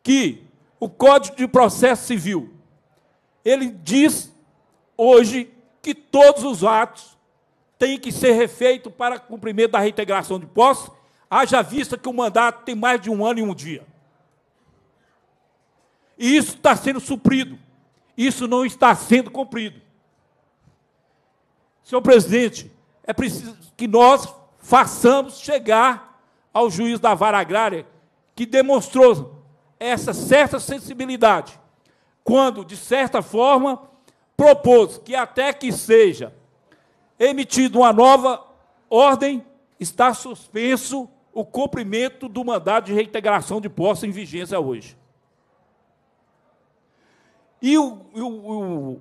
[SPEAKER 10] que o Código de Processo Civil, ele diz hoje que todos os atos têm que ser refeitos para cumprimento da reintegração de posse, haja vista que o mandato tem mais de um ano e um dia. E isso está sendo suprido. Isso não está sendo cumprido. Senhor presidente, é preciso que nós façamos chegar ao juiz da vara agrária que demonstrou essa certa sensibilidade, quando, de certa forma, propôs que até que seja emitida uma nova ordem, está suspenso o cumprimento do mandado de reintegração de posse em vigência hoje. E o, e o,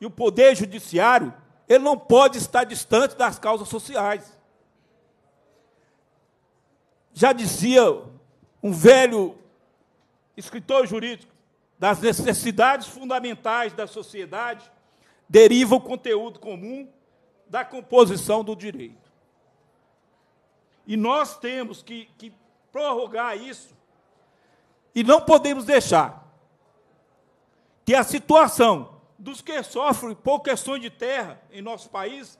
[SPEAKER 10] e o poder judiciário, ele não pode estar distante das causas sociais. Já dizia um velho escritor jurídico, das necessidades fundamentais da sociedade deriva o conteúdo comum da composição do direito. E nós temos que, que prorrogar isso e não podemos deixar que é a situação dos que sofrem por questões de terra em nosso país,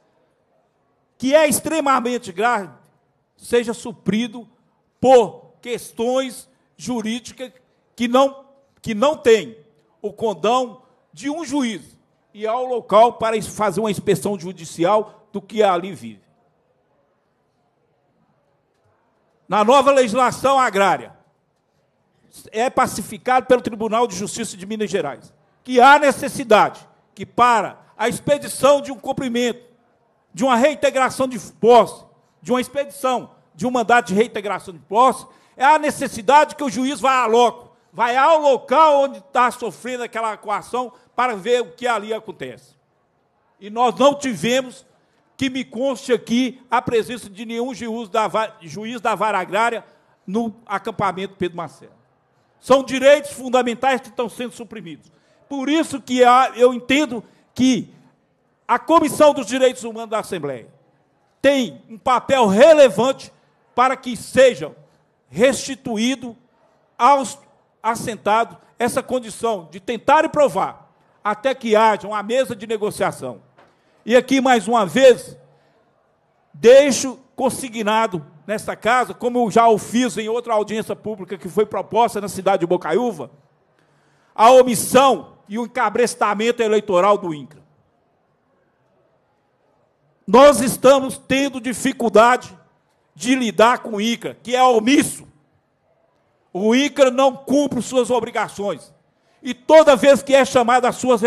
[SPEAKER 10] que é extremamente grave, seja suprido por questões jurídicas que não, que não tem o condão de um juiz e ao local para fazer uma inspeção judicial do que ali vive. Na nova legislação agrária, é pacificado pelo Tribunal de Justiça de Minas Gerais que há necessidade que, para a expedição de um cumprimento, de uma reintegração de posse, de uma expedição de um mandato de reintegração de posse, é a necessidade que o juiz vá a loco, vai ao local onde está sofrendo aquela acuação para ver o que ali acontece. E nós não tivemos, que me conste aqui, a presença de nenhum juiz da, juiz da vara agrária no acampamento Pedro Marcelo. São direitos fundamentais que estão sendo suprimidos. Por isso que há, eu entendo que a Comissão dos Direitos Humanos da Assembleia tem um papel relevante para que seja restituído aos assentados essa condição de tentar e provar até que haja uma mesa de negociação. E aqui, mais uma vez, deixo consignado nesta casa, como já o fiz em outra audiência pública que foi proposta na cidade de Bocaiúva, a omissão e o encabrestamento eleitoral do INCRA. Nós estamos tendo dificuldade de lidar com o INCRA, que é omisso. O INCRA não cumpre suas obrigações. E toda vez que é chamado às suas,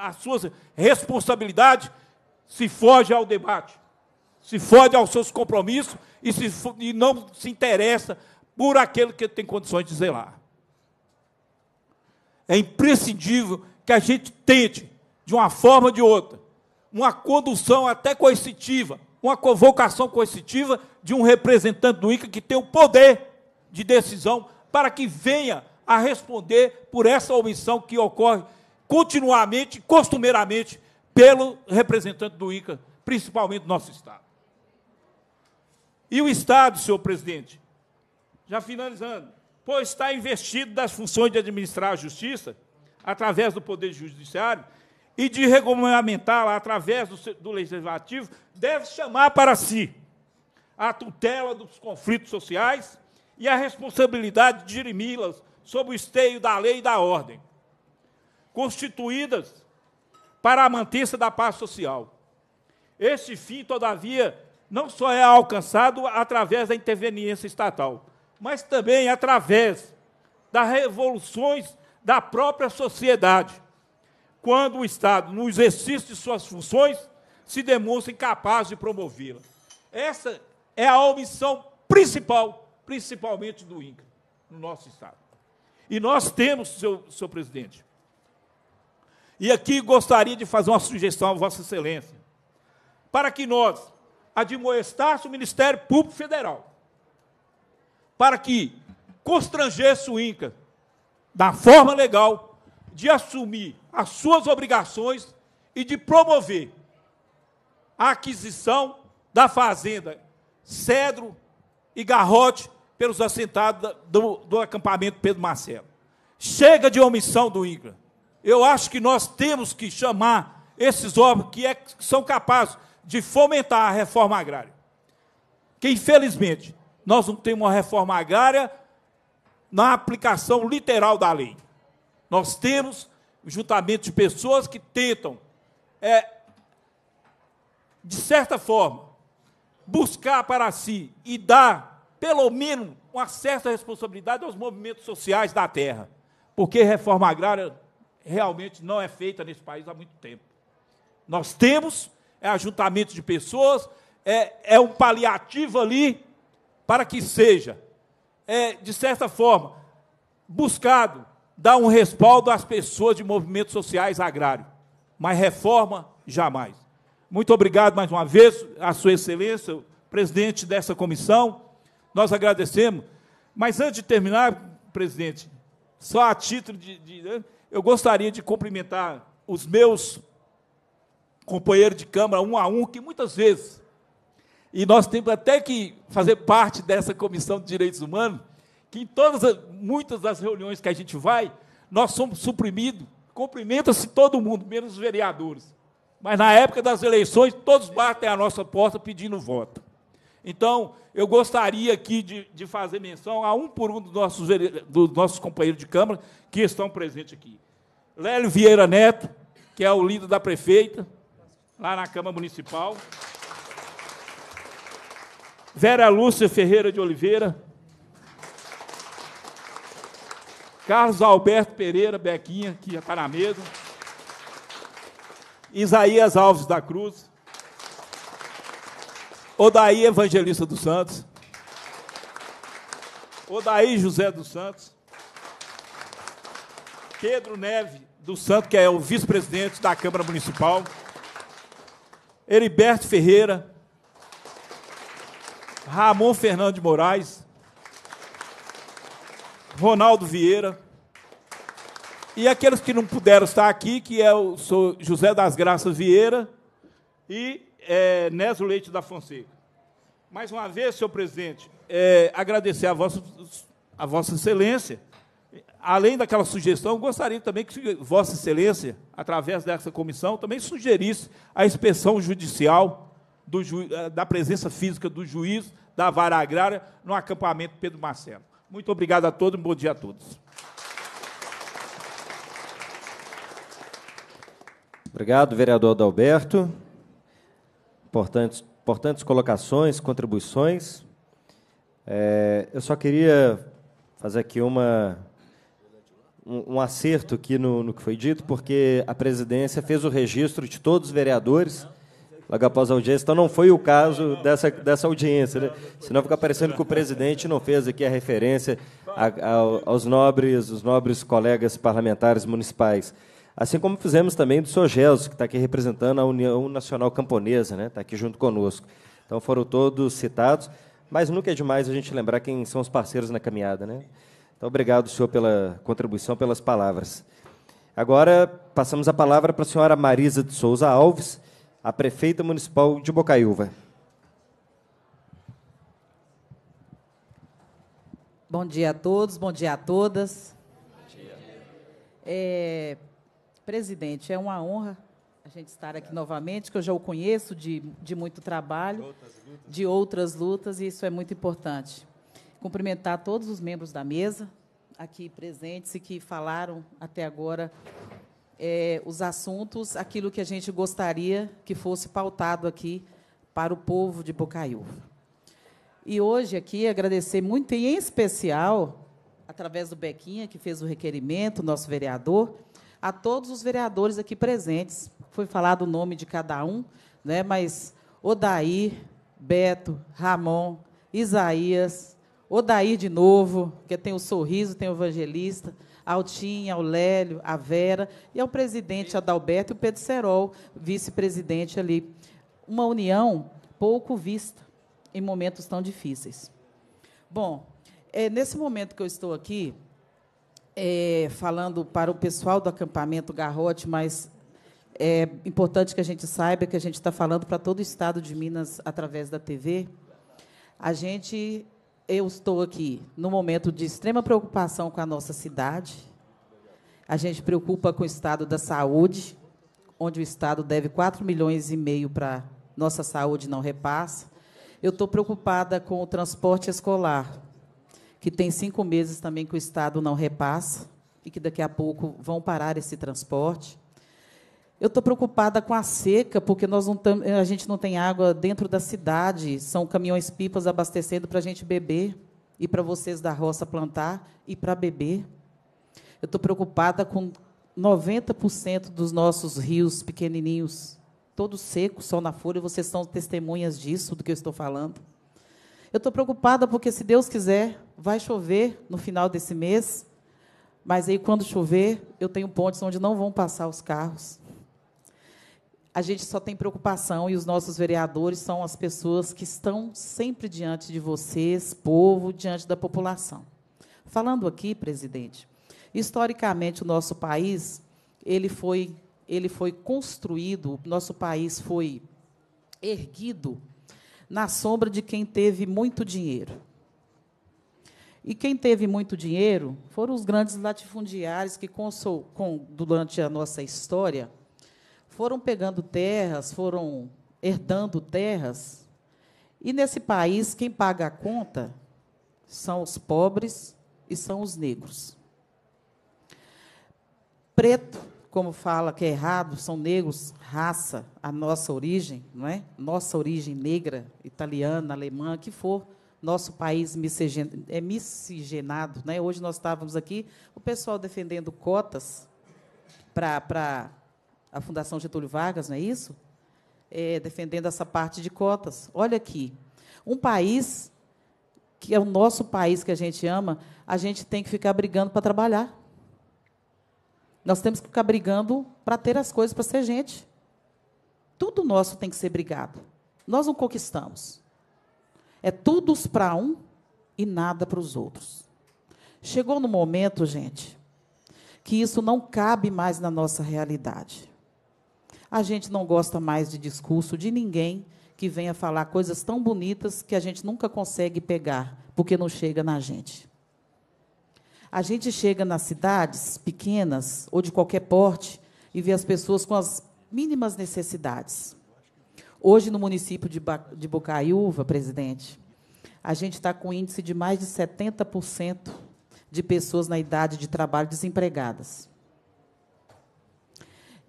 [SPEAKER 10] às suas responsabilidades, se foge ao debate, se foge aos seus compromissos e, se, e não se interessa por aquele que tem condições de zelar é imprescindível que a gente tente, de uma forma ou de outra, uma condução até coercitiva, uma convocação coercitiva de um representante do INCA que tem o poder de decisão para que venha a responder por essa omissão que ocorre continuamente, costumeiramente, pelo representante do INCA, principalmente do nosso Estado. E o Estado, senhor presidente, já finalizando, pois está investido das funções de administrar a justiça, através do Poder Judiciário, e de regulamentá-la através do, do Legislativo, deve chamar para si a tutela dos conflitos sociais e a responsabilidade de dirimi-las sob o esteio da lei e da ordem, constituídas para a mantença da paz social. esse fim, todavia, não só é alcançado através da interveniência estatal, mas também através das revoluções da própria sociedade, quando o Estado, no exercício de suas funções, se demonstra incapaz de promovê-la. Essa é a omissão principal, principalmente do INCA, no nosso Estado. E nós temos, seu, seu presidente, e aqui gostaria de fazer uma sugestão a Vossa Excelência, para que nós admoestasse o Ministério Público Federal para que constrangesse o INCA da forma legal de assumir as suas obrigações e de promover a aquisição da fazenda Cedro e Garrote pelos assentados do, do acampamento Pedro Marcelo. Chega de omissão do Inca. Eu acho que nós temos que chamar esses órgãos que, é, que são capazes de fomentar a reforma agrária. Que, infelizmente, nós não temos uma reforma agrária na aplicação literal da lei. Nós temos o juntamento de pessoas que tentam, é, de certa forma, buscar para si e dar, pelo menos, uma certa responsabilidade aos movimentos sociais da terra. Porque reforma agrária realmente não é feita nesse país há muito tempo. Nós temos é ajuntamento de pessoas, é, é um paliativo ali para que seja, é, de certa forma, buscado dar um respaldo às pessoas de movimentos sociais agrários. Mas reforma, jamais. Muito obrigado mais uma vez à Sua Excelência, presidente dessa comissão. Nós agradecemos. Mas antes de terminar, presidente, só a título de. de né, eu gostaria de cumprimentar os meus companheiros de Câmara, um a um, que muitas vezes e nós temos até que fazer parte dessa comissão de direitos humanos, que em todas as, muitas das reuniões que a gente vai, nós somos suprimidos. Cumprimenta-se todo mundo, menos os vereadores. Mas na época das eleições, todos batem à nossa porta pedindo voto. Então, eu gostaria aqui de, de fazer menção a um por um dos nossos, dos nossos companheiros de Câmara que estão presentes aqui. Lélio Vieira Neto, que é o líder da prefeita, lá na Câmara Municipal. Vera Lúcia Ferreira de Oliveira. Carlos Alberto Pereira Bequinha, que já está na mesa. Isaías Alves da Cruz. Odaí Evangelista dos Santos. Odaí José dos Santos. Pedro Neve dos Santos, que é o vice-presidente da Câmara Municipal. Heriberto Ferreira, Ramon Fernando de Moraes, Ronaldo Vieira. E aqueles que não puderam estar aqui, que é o sou José das Graças Vieira e é, Nézio Leite da Fonseca. Mais uma vez, senhor presidente, é, agradecer a vossa, a vossa Excelência. Além daquela sugestão, gostaria também que Vossa Excelência, através dessa comissão, também sugerisse a inspeção judicial do, eh, da presença física do juiz da Vara Agrária no acampamento Pedro Marcelo. Muito obrigado a todos, um bom dia a todos.
[SPEAKER 1] Obrigado, vereador Adalberto. Importantes, importantes colocações, contribuições. É, eu só queria fazer aqui uma, um, um acerto aqui no, no que foi dito, porque a presidência fez o registro de todos os vereadores logo após a audiência. Então, não foi o caso dessa, dessa audiência, né? Senão fica parecendo que o presidente não fez aqui a referência a, a, aos nobres, os nobres colegas parlamentares municipais. Assim como fizemos também do senhor Gelson, que está aqui representando a União Nacional Camponesa, né? está aqui junto conosco. Então, foram todos citados, mas nunca é demais a gente lembrar quem são os parceiros na caminhada. Né? Então, obrigado, senhor, pela contribuição, pelas palavras. Agora, passamos a palavra para a senhora Marisa de Souza Alves, a prefeita municipal de Bocaiúva.
[SPEAKER 11] Bom dia a todos, bom dia a todas. Bom dia. É, presidente, é uma honra a gente estar aqui novamente, que eu já o conheço de, de muito trabalho, de outras lutas, e isso é muito importante. Cumprimentar todos os membros da mesa aqui presentes e que falaram até agora é, os assuntos, aquilo que a gente gostaria que fosse pautado aqui para o povo de Bocaiúva. E hoje aqui agradecer muito, e em especial, através do Bequinha, que fez o requerimento, nosso vereador, a todos os vereadores aqui presentes. Foi falado o nome de cada um, né? mas Odair, Beto, Ramon, Isaías, Odair de novo, que tem o sorriso, tem o evangelista, ao Tim, ao Lélio, à Vera e ao presidente Adalberto e o Pedro Serol, vice-presidente ali. Uma união pouco vista em momentos tão difíceis. Bom, é, nesse momento que eu estou aqui, é, falando para o pessoal do acampamento Garrote, mas é importante que a gente saiba que a gente está falando para todo o estado de Minas através da TV. A gente eu estou aqui no momento de extrema preocupação com a nossa cidade. A gente preocupa com o estado da saúde, onde o estado deve 4 milhões e meio para nossa saúde não repassa. Eu estou preocupada com o transporte escolar, que tem cinco meses também que o estado não repassa e que daqui a pouco vão parar esse transporte. Eu estou preocupada com a seca, porque nós não tam, a gente não tem água dentro da cidade. São caminhões-pipas abastecendo para a gente beber e para vocês da roça plantar e para beber. Eu estou preocupada com 90% dos nossos rios pequenininhos, todos secos, sol na folha. Vocês são testemunhas disso, do que eu estou falando. Eu estou preocupada porque, se Deus quiser, vai chover no final desse mês. Mas aí, quando chover, eu tenho pontes onde não vão passar os carros a gente só tem preocupação e os nossos vereadores são as pessoas que estão sempre diante de vocês, povo, diante da população. Falando aqui, presidente, historicamente o nosso país, ele foi ele foi construído, nosso país foi erguido na sombra de quem teve muito dinheiro. E quem teve muito dinheiro foram os grandes latifundiários que, durante a nossa história, foram pegando terras, foram herdando terras. E nesse país, quem paga a conta são os pobres e são os negros. Preto, como fala que é errado, são negros, raça, a nossa origem, não é? Nossa origem negra, italiana, alemã, que for, nosso país é miscigenado, né? Hoje nós estávamos aqui, o pessoal defendendo cotas para a Fundação Getúlio Vargas, não é isso? É, defendendo essa parte de cotas. Olha aqui, um país que é o nosso país que a gente ama, a gente tem que ficar brigando para trabalhar. Nós temos que ficar brigando para ter as coisas, para ser gente. Tudo nosso tem que ser brigado. Nós não conquistamos. É tudo para um e nada para os outros. Chegou no momento, gente, que isso não cabe mais na nossa realidade. A gente não gosta mais de discurso de ninguém que venha falar coisas tão bonitas que a gente nunca consegue pegar, porque não chega na gente. A gente chega nas cidades pequenas ou de qualquer porte e vê as pessoas com as mínimas necessidades. Hoje, no município de, ba de Bocaiúva, presidente, a gente está com índice de mais de 70% de pessoas na idade de trabalho desempregadas.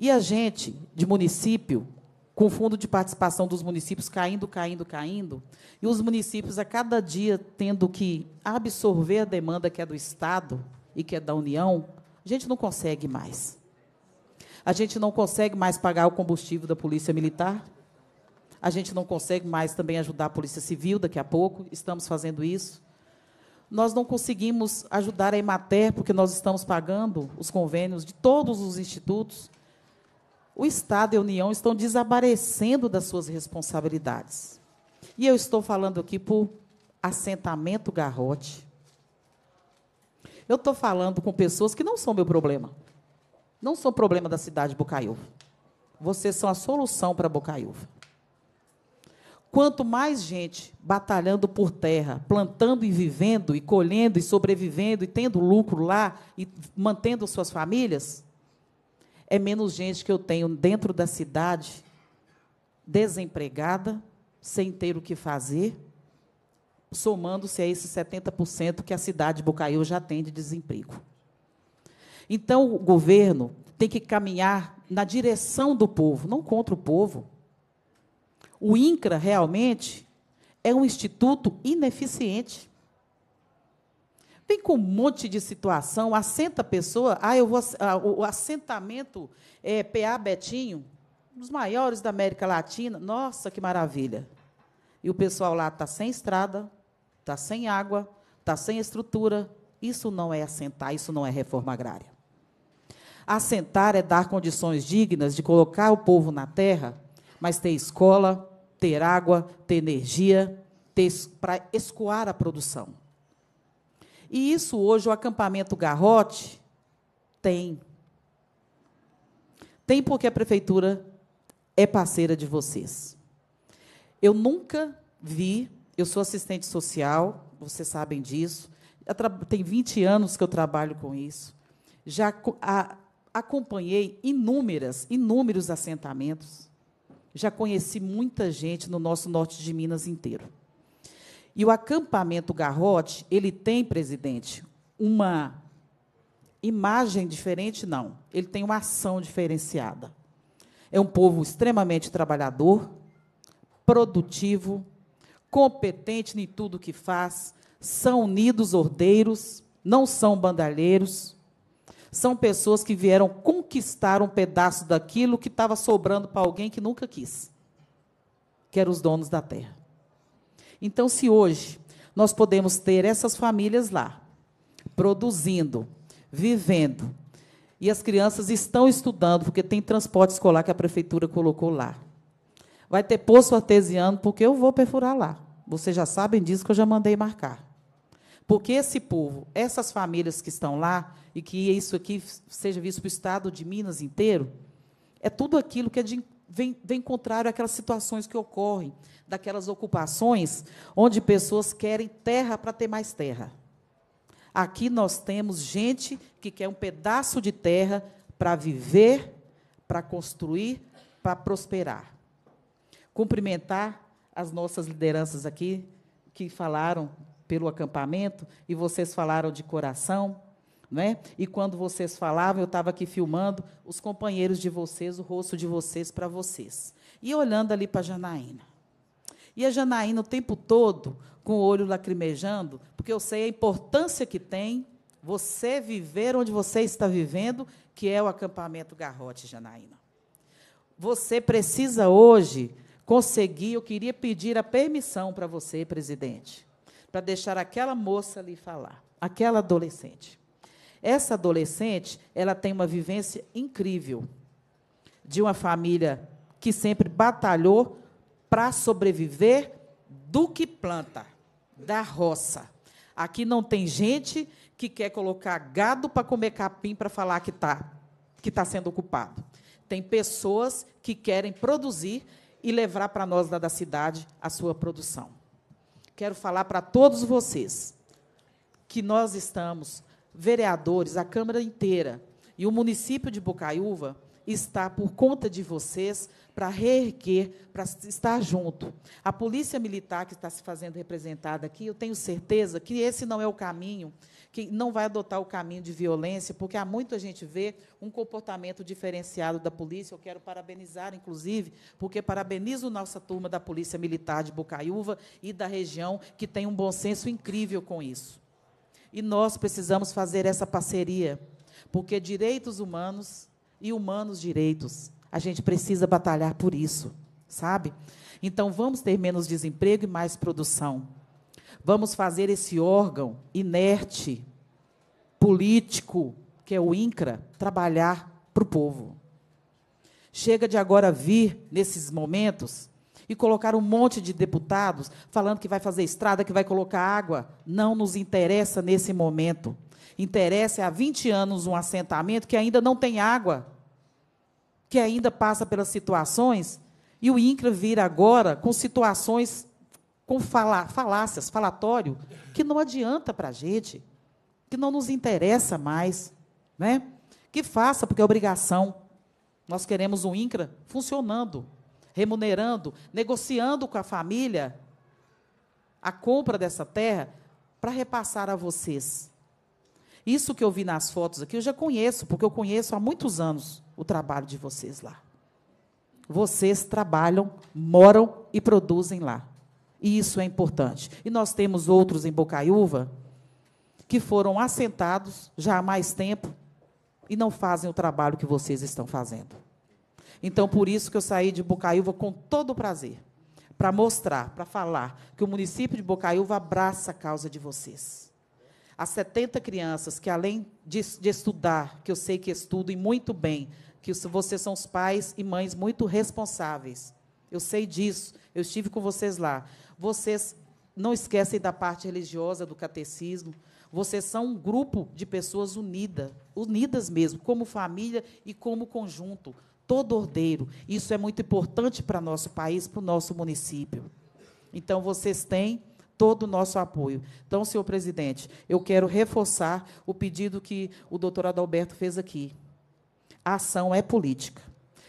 [SPEAKER 11] E a gente, de município, com o fundo de participação dos municípios caindo, caindo, caindo, e os municípios a cada dia tendo que absorver a demanda que é do Estado e que é da União, a gente não consegue mais. A gente não consegue mais pagar o combustível da Polícia Militar. A gente não consegue mais também ajudar a Polícia Civil daqui a pouco, estamos fazendo isso. Nós não conseguimos ajudar a Emater, porque nós estamos pagando os convênios de todos os institutos o Estado e a União estão desaparecendo das suas responsabilidades. E eu estou falando aqui por assentamento garrote. Eu estou falando com pessoas que não são meu problema. Não são problema da cidade de Bocaiúva. Vocês são a solução para Bocaiúva. Quanto mais gente batalhando por terra, plantando e vivendo, e colhendo e sobrevivendo, e tendo lucro lá, e mantendo suas famílias, é menos gente que eu tenho dentro da cidade, desempregada, sem ter o que fazer, somando-se a é esses 70% que a cidade de Bocaiu já tem de desemprego. Então, o governo tem que caminhar na direção do povo, não contra o povo. O INCRA realmente é um instituto ineficiente. Vem com um monte de situação, assenta a pessoa. Ah, eu vou, ah, o assentamento é, PA Betinho, um dos maiores da América Latina. Nossa, que maravilha! E o pessoal lá está sem estrada, está sem água, está sem estrutura. Isso não é assentar, isso não é reforma agrária. Assentar é dar condições dignas de colocar o povo na terra, mas ter escola, ter água, ter energia, ter para escoar a produção. E isso hoje o acampamento Garrote tem. Tem porque a prefeitura é parceira de vocês. Eu nunca vi, eu sou assistente social, vocês sabem disso. Tem 20 anos que eu trabalho com isso. Já a, acompanhei inúmeras, inúmeros assentamentos. Já conheci muita gente no nosso norte de Minas inteiro. E o acampamento Garrote, ele tem, presidente, uma imagem diferente, não. Ele tem uma ação diferenciada. É um povo extremamente trabalhador, produtivo, competente em tudo que faz, são unidos ordeiros, não são bandalheiros. São pessoas que vieram conquistar um pedaço daquilo que estava sobrando para alguém que nunca quis, que eram os donos da terra. Então, se hoje nós podemos ter essas famílias lá, produzindo, vivendo, e as crianças estão estudando, porque tem transporte escolar que a prefeitura colocou lá. Vai ter poço artesiano, porque eu vou perfurar lá. Vocês já sabem disso que eu já mandei marcar. Porque esse povo, essas famílias que estão lá, e que isso aqui seja visto para o estado de Minas inteiro, é tudo aquilo que é de vem, vem contrário àquelas situações que ocorrem, daquelas ocupações onde pessoas querem terra para ter mais terra. Aqui nós temos gente que quer um pedaço de terra para viver, para construir, para prosperar. Cumprimentar as nossas lideranças aqui que falaram pelo acampamento e vocês falaram de coração né? E quando vocês falavam, eu estava aqui filmando os companheiros de vocês, o rosto de vocês para vocês. E olhando ali para a Janaína. E a Janaína o tempo todo com o olho lacrimejando, porque eu sei a importância que tem você viver onde você está vivendo, que é o acampamento Garrote, Janaína. Você precisa hoje conseguir, eu queria pedir a permissão para você, presidente, para deixar aquela moça ali falar, aquela adolescente. Essa adolescente, ela tem uma vivência incrível de uma família que sempre batalhou para sobreviver do que planta, da roça. Aqui não tem gente que quer colocar gado para comer capim para falar que está que tá sendo ocupado. Tem pessoas que querem produzir e levar para nós lá da cidade a sua produção. Quero falar para todos vocês que nós estamos vereadores, a Câmara inteira e o município de Bocaiúva está por conta de vocês para reerguer, para estar junto. A polícia militar que está se fazendo representada aqui, eu tenho certeza que esse não é o caminho, que não vai adotar o caminho de violência, porque há muita gente vê um comportamento diferenciado da polícia. Eu quero parabenizar, inclusive, porque parabenizo nossa turma da Polícia Militar de Bocaiúva e da região, que tem um bom senso incrível com isso. E nós precisamos fazer essa parceria, porque direitos humanos e humanos direitos, a gente precisa batalhar por isso, sabe? Então vamos ter menos desemprego e mais produção. Vamos fazer esse órgão inerte, político, que é o INCRA, trabalhar para o povo. Chega de agora vir, nesses momentos, e colocar um monte de deputados falando que vai fazer estrada, que vai colocar água. Não nos interessa nesse momento. Interessa há 20 anos um assentamento que ainda não tem água, que ainda passa pelas situações, e o INCRA vira agora com situações com fala, falácias, falatório, que não adianta para a gente, que não nos interessa mais. Né? Que faça, porque é obrigação. Nós queremos um INCRA funcionando remunerando, negociando com a família a compra dessa terra para repassar a vocês. Isso que eu vi nas fotos aqui, eu já conheço, porque eu conheço há muitos anos o trabalho de vocês lá. Vocês trabalham, moram e produzem lá. E isso é importante. E nós temos outros em Bocaiúva que foram assentados já há mais tempo e não fazem o trabalho que vocês estão fazendo. Então, por isso que eu saí de Bocaiúva com todo o prazer, para mostrar, para falar que o município de Bocaiúva abraça a causa de vocês. As 70 crianças que, além de, de estudar, que eu sei que estudam e muito bem, que vocês são os pais e mães muito responsáveis. Eu sei disso, eu estive com vocês lá. Vocês não esquecem da parte religiosa, do catecismo. Vocês são um grupo de pessoas unidas, unidas mesmo, como família e como conjunto todo ordeiro. Isso é muito importante para o nosso país, para o nosso município. Então, vocês têm todo o nosso apoio. Então, senhor presidente, eu quero reforçar o pedido que o doutor Adalberto fez aqui. A ação é política.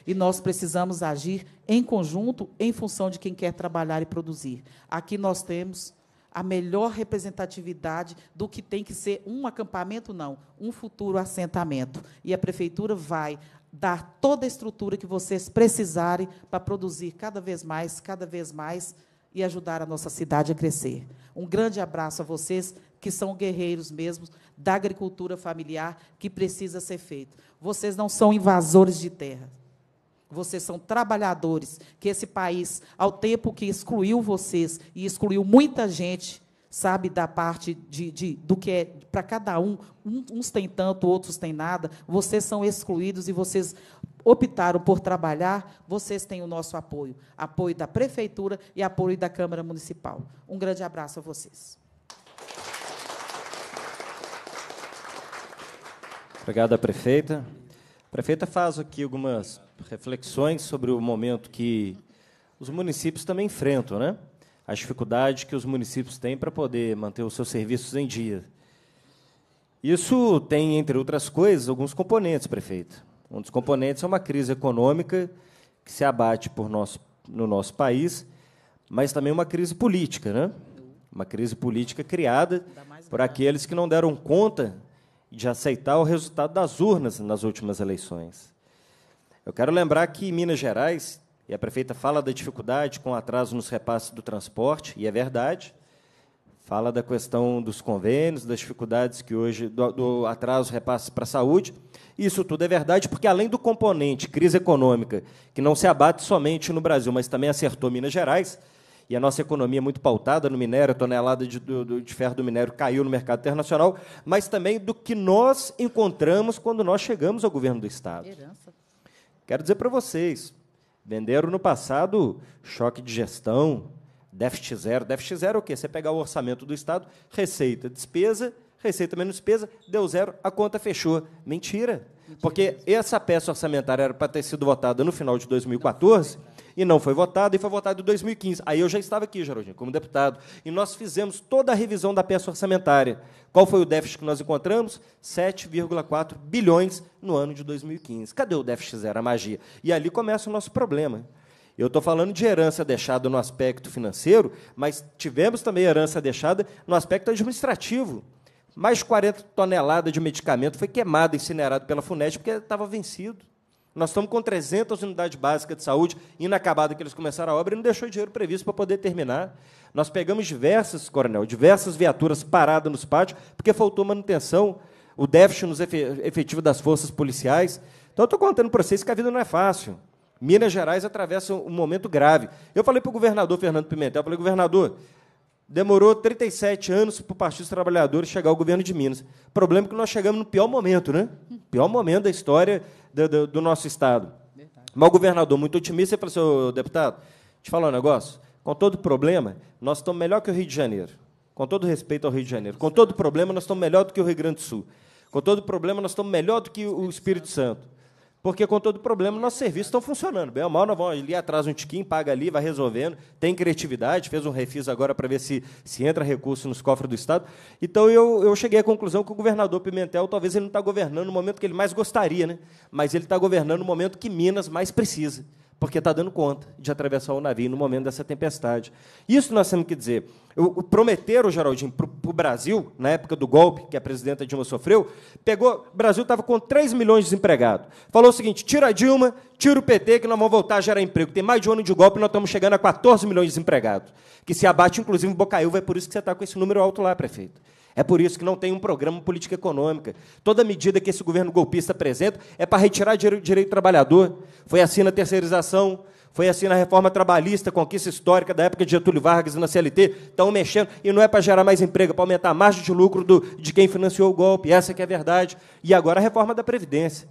[SPEAKER 11] E nós precisamos agir em conjunto em função de quem quer trabalhar e produzir. Aqui nós temos a melhor representatividade do que tem que ser um acampamento, não, um futuro assentamento. E a prefeitura vai dar toda a estrutura que vocês precisarem para produzir cada vez mais, cada vez mais e ajudar a nossa cidade a crescer. Um grande abraço a vocês que são guerreiros mesmo da agricultura familiar que precisa ser feito. Vocês não são invasores de terra. Vocês são trabalhadores que esse país, ao tempo que excluiu vocês e excluiu muita gente, sabe, da parte de, de do que é para cada um. Uns têm tanto, outros têm nada. Vocês são excluídos e vocês optaram por trabalhar, vocês têm o nosso apoio. Apoio da Prefeitura e apoio da Câmara Municipal. Um grande abraço a vocês.
[SPEAKER 1] Obrigado, prefeita. A prefeita faz aqui algumas reflexões sobre o momento que os municípios também enfrentam, né? as dificuldades que os municípios têm para poder manter os seus serviços em dia. Isso tem, entre outras coisas, alguns componentes, prefeito. Um dos componentes é uma crise econômica que se abate por nosso, no nosso país, mas também uma crise política, né? Uma crise política criada por aqueles que não deram conta de aceitar o resultado das urnas nas últimas eleições. Eu quero lembrar que Minas Gerais e a prefeita fala da dificuldade com atraso nos repasses do transporte, e é verdade. Fala da questão dos convênios, das dificuldades que hoje do, do atraso repasse para a saúde. Isso tudo é verdade, porque além do componente crise econômica, que não se abate somente no Brasil, mas também acertou Minas Gerais, e a nossa economia é muito pautada no minério, a tonelada de, do, de ferro do minério caiu no mercado internacional, mas também do que nós encontramos quando nós chegamos ao governo do Estado. Herança. Quero dizer para vocês, Venderam no passado choque de gestão, déficit zero. Déficit zero é o quê? Você pegar o orçamento do Estado, receita, despesa, receita menos despesa, deu zero, a conta fechou. Mentira. Porque essa peça orçamentária era para ter sido votada no final de 2014 e não foi votado, e foi votado em 2015. Aí eu já estava aqui, Geraldinho, como deputado, e nós fizemos toda a revisão da peça orçamentária. Qual foi o déficit que nós encontramos? 7,4 bilhões no ano de 2015. Cadê o déficit zero, a magia? E ali começa o nosso problema. Eu estou falando de herança deixada no aspecto financeiro, mas tivemos também herança deixada no aspecto administrativo. Mais 40 toneladas de medicamento foi queimado, incinerado pela FUNET, porque estava vencido. Nós estamos com 300 unidades básicas de saúde inacabadas que eles começaram a obra e não deixou dinheiro previsto para poder terminar. Nós pegamos diversas, coronel, diversas viaturas paradas nos pátios porque faltou manutenção, o déficit nos efetivo das forças policiais. Então, eu estou contando para vocês que a vida não é fácil. Minas Gerais atravessa um momento grave. Eu falei para o governador Fernando Pimentel, falei, governador, demorou 37 anos para o Partido dos Trabalhadores chegar ao governo de Minas. O problema é que nós chegamos no pior momento, né? Pior momento da história do, do, do nosso Estado. Verdade. Mas o governador, muito otimista, para o seu deputado, te falar um negócio. Com todo problema, nós estamos melhor que o Rio de Janeiro. Com todo respeito ao Rio de Janeiro. Com todo problema, nós estamos melhor do que o Rio Grande do Sul. Com todo problema, nós estamos melhor do que o Espírito Santo. Porque com todo problema, nossos serviços estão funcionando. Bem ou mal, nós vamos ali atrás um tiquinho, paga ali, vai resolvendo. Tem criatividade, fez um refis agora para ver se, se entra recurso nos cofres do Estado. Então eu, eu cheguei à conclusão que o governador Pimentel, talvez ele não está governando no momento que ele mais gostaria, né? mas ele está governando no momento que Minas mais precisa porque está dando conta de atravessar o navio no momento dessa tempestade. Isso nós temos que dizer. o prometeram, Geraldinho, para o Brasil, na época do golpe que a presidenta Dilma sofreu, pegou. O Brasil estava com 3 milhões de desempregados. Falou o seguinte: tira a Dilma, tira o PT, que nós vamos voltar a gerar emprego. Tem mais de um ano de golpe, e nós estamos chegando a 14 milhões de desempregados. Que se abate, inclusive, em Bocaiúva, é por isso que você está com esse número alto lá, prefeito. É por isso que não tem um programa política econômica. Toda medida que esse governo golpista apresenta é para retirar direito, direito trabalhador. Foi assim na terceirização, foi assim na reforma trabalhista, conquista histórica da época de Getúlio Vargas e na CLT. Estão mexendo, e não é para gerar mais emprego, é para aumentar a margem de lucro do, de quem financiou o golpe. Essa que é a verdade. E agora a reforma da Previdência.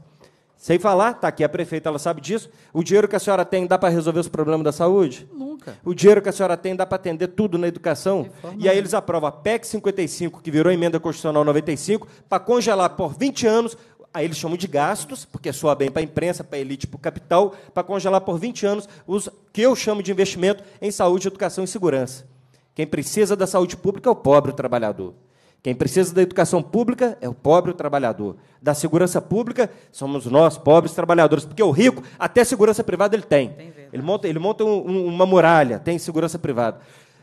[SPEAKER 1] Sem falar, está aqui a prefeita, ela sabe disso. O dinheiro que a senhora tem dá para resolver os problemas da saúde? Nunca. O dinheiro que a senhora tem dá para atender tudo na educação? E aí eles aprovam a PEC 55, que virou emenda constitucional 95, para congelar por 20 anos. Aí eles chamam de gastos, porque é soa bem para a imprensa, para a elite, para o capital, para congelar por 20 anos os que eu chamo de investimento em saúde, educação e segurança. Quem precisa da saúde pública é o pobre o trabalhador. Quem precisa da educação pública é o pobre trabalhador. Da segurança pública somos nós, pobres trabalhadores. Porque o rico, até segurança privada ele tem. tem ele monta, ele monta um, um, uma muralha, tem segurança privada.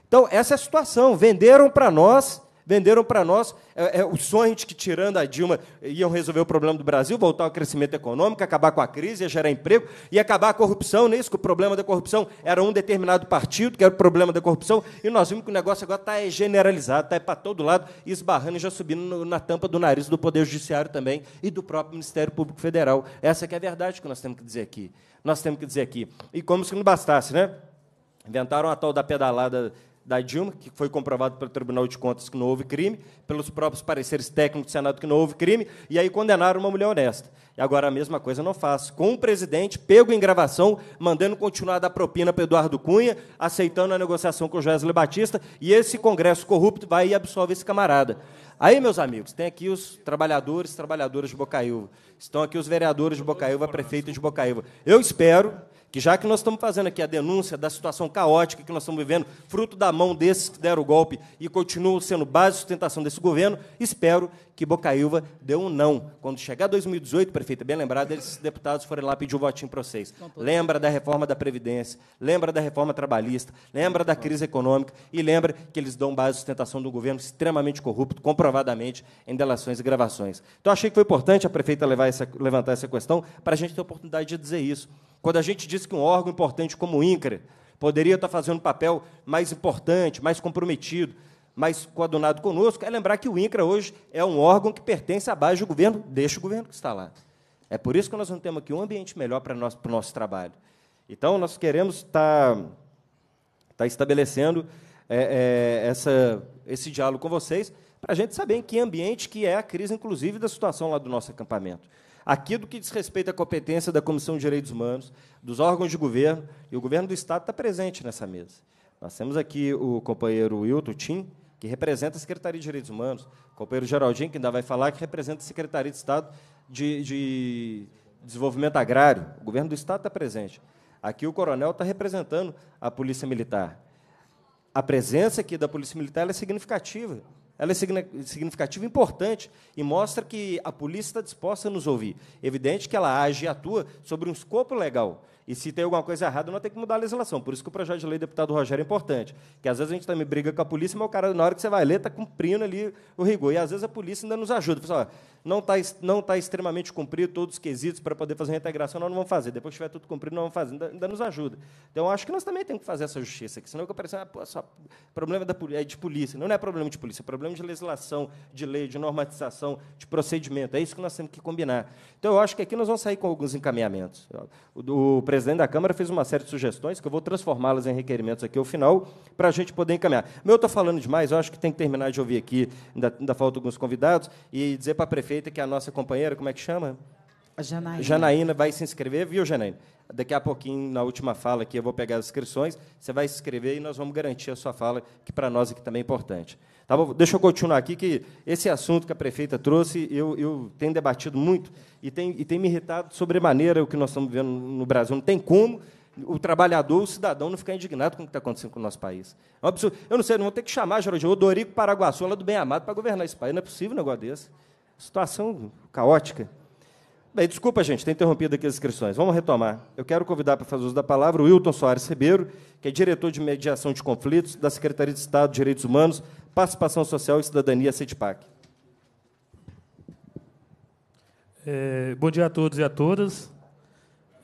[SPEAKER 1] Então, essa é a situação. Venderam para nós venderam para nós é, é, o sonho de que, tirando a Dilma, iam resolver o problema do Brasil, voltar ao crescimento econômico, acabar com a crise, ia gerar emprego e acabar a corrupção né? isso? que o problema da corrupção era um determinado partido, que era o problema da corrupção, e nós vimos que o negócio agora está é, generalizado, está é para todo lado, esbarrando e já subindo no, na tampa do nariz do Poder Judiciário também e do próprio Ministério Público Federal. Essa é a verdade que nós temos que dizer aqui. Nós temos que dizer aqui. E como se não bastasse, né? Inventaram a tal da pedalada da Dilma, que foi comprovado pelo Tribunal de Contas que não houve crime, pelos próprios pareceres técnicos do Senado que não houve crime, e aí condenaram uma mulher honesta. E agora a mesma coisa não faz. Com o presidente pego em gravação, mandando continuar a dar propina para Eduardo Cunha, aceitando a negociação com o Joesley Batista, e esse Congresso corrupto vai e absolve esse camarada. Aí, meus amigos, tem aqui os trabalhadores, trabalhadoras de Bocaiúva. Estão aqui os vereadores de Bocaiúva, prefeito de Bocaiúva. Eu espero que já que nós estamos fazendo aqui a denúncia da situação caótica que nós estamos vivendo, fruto da mão desses que deram o golpe e continuam sendo base de sustentação desse governo, espero que Bocaíva dê um não. Quando chegar 2018, prefeito, bem lembrado, esses deputados forem lá pedir um votinho para vocês. Lembra da reforma da Previdência, lembra da reforma trabalhista, lembra da crise econômica e lembra que eles dão base de sustentação do governo extremamente corrupto, comprovadamente, em delações e gravações. Então, achei que foi importante a prefeita essa, levantar essa questão para a gente ter a oportunidade de dizer isso. Quando a gente diz que um órgão importante como o INCRA poderia estar fazendo um papel mais importante, mais comprometido, mais coadunado conosco, é lembrar que o INCRA hoje é um órgão que pertence à base do governo, deixa o governo que está lá. É por isso que nós não temos aqui um ambiente melhor para, nós, para o nosso trabalho. Então, nós queremos estar, tá, estar tá estabelecendo é, é, essa, esse diálogo com vocês para a gente saber em que ambiente que é a crise, inclusive, da situação lá do nosso acampamento aqui do que diz respeito à competência da Comissão de Direitos Humanos, dos órgãos de governo, e o governo do Estado está presente nessa mesa. Nós temos aqui o companheiro Wilton Tim, que representa a Secretaria de Direitos Humanos, o companheiro Geraldinho, que ainda vai falar, que representa a Secretaria de Estado de, de Desenvolvimento Agrário. O governo do Estado está presente. Aqui o coronel está representando a Polícia Militar. A presença aqui da Polícia Militar é significativa ela é significativa e importante e mostra que a polícia está disposta a nos ouvir. Evidente que ela age e atua sobre um escopo legal. E se tem alguma coisa errada, nós temos que mudar a legislação. Por isso que o projeto de lei do deputado Rogério é importante. Que às vezes a gente também briga com a polícia, mas o cara, na hora que você vai ler, está cumprindo ali o rigor. E às vezes a polícia ainda nos ajuda. Pessoal, não está não tá extremamente cumprido todos os quesitos para poder fazer uma integração, nós não vamos fazer. Depois que estiver tudo cumprido, nós vamos fazer. Ainda, ainda nos ajuda. Então, acho que nós também temos que fazer essa justiça aqui, senão fica parecendo, ah, pô, só problema da, é de polícia. Não, é problema de polícia, é problema de legislação, de lei, de normatização, de procedimento. É isso que nós temos que combinar. Então, eu acho que aqui nós vamos sair com alguns encaminhamentos. O, o presidente da Câmara fez uma série de sugestões que eu vou transformá-las em requerimentos aqui ao final, para a gente poder encaminhar. Meu, eu estou falando demais, eu acho que tem que terminar de ouvir aqui, ainda, ainda faltam alguns convidados, e dizer para a prefeita prefeita, que é a nossa companheira, como é que chama?
[SPEAKER 11] Janaína. Janaína
[SPEAKER 1] vai se inscrever, viu, Janaína? Daqui a pouquinho, na última fala aqui, eu vou pegar as inscrições, você vai se inscrever e nós vamos garantir a sua fala, que para nós aqui é também é importante. Tá bom? Deixa eu continuar aqui, que esse assunto que a prefeita trouxe, eu, eu tenho debatido muito e tem, e tem me irritado sobremaneira o que nós estamos vendo no Brasil. Não tem como o trabalhador, o cidadão, não ficar indignado com o que está acontecendo com o nosso país. É um absurdo. Eu não sei, não vou ter que chamar, Geraldo, o Dorico Paraguaçu, lá do Bem Amado, para governar esse país. Não é possível um negócio desse. Situação caótica. Bem, desculpa, gente, ter interrompido aqui as inscrições. Vamos retomar. Eu quero convidar para fazer uso da palavra o Wilton Soares Ribeiro, que é diretor de mediação de conflitos da Secretaria de Estado de Direitos Humanos, Participação Social e Cidadania, CETPAC.
[SPEAKER 12] É, bom dia a todos e a todas.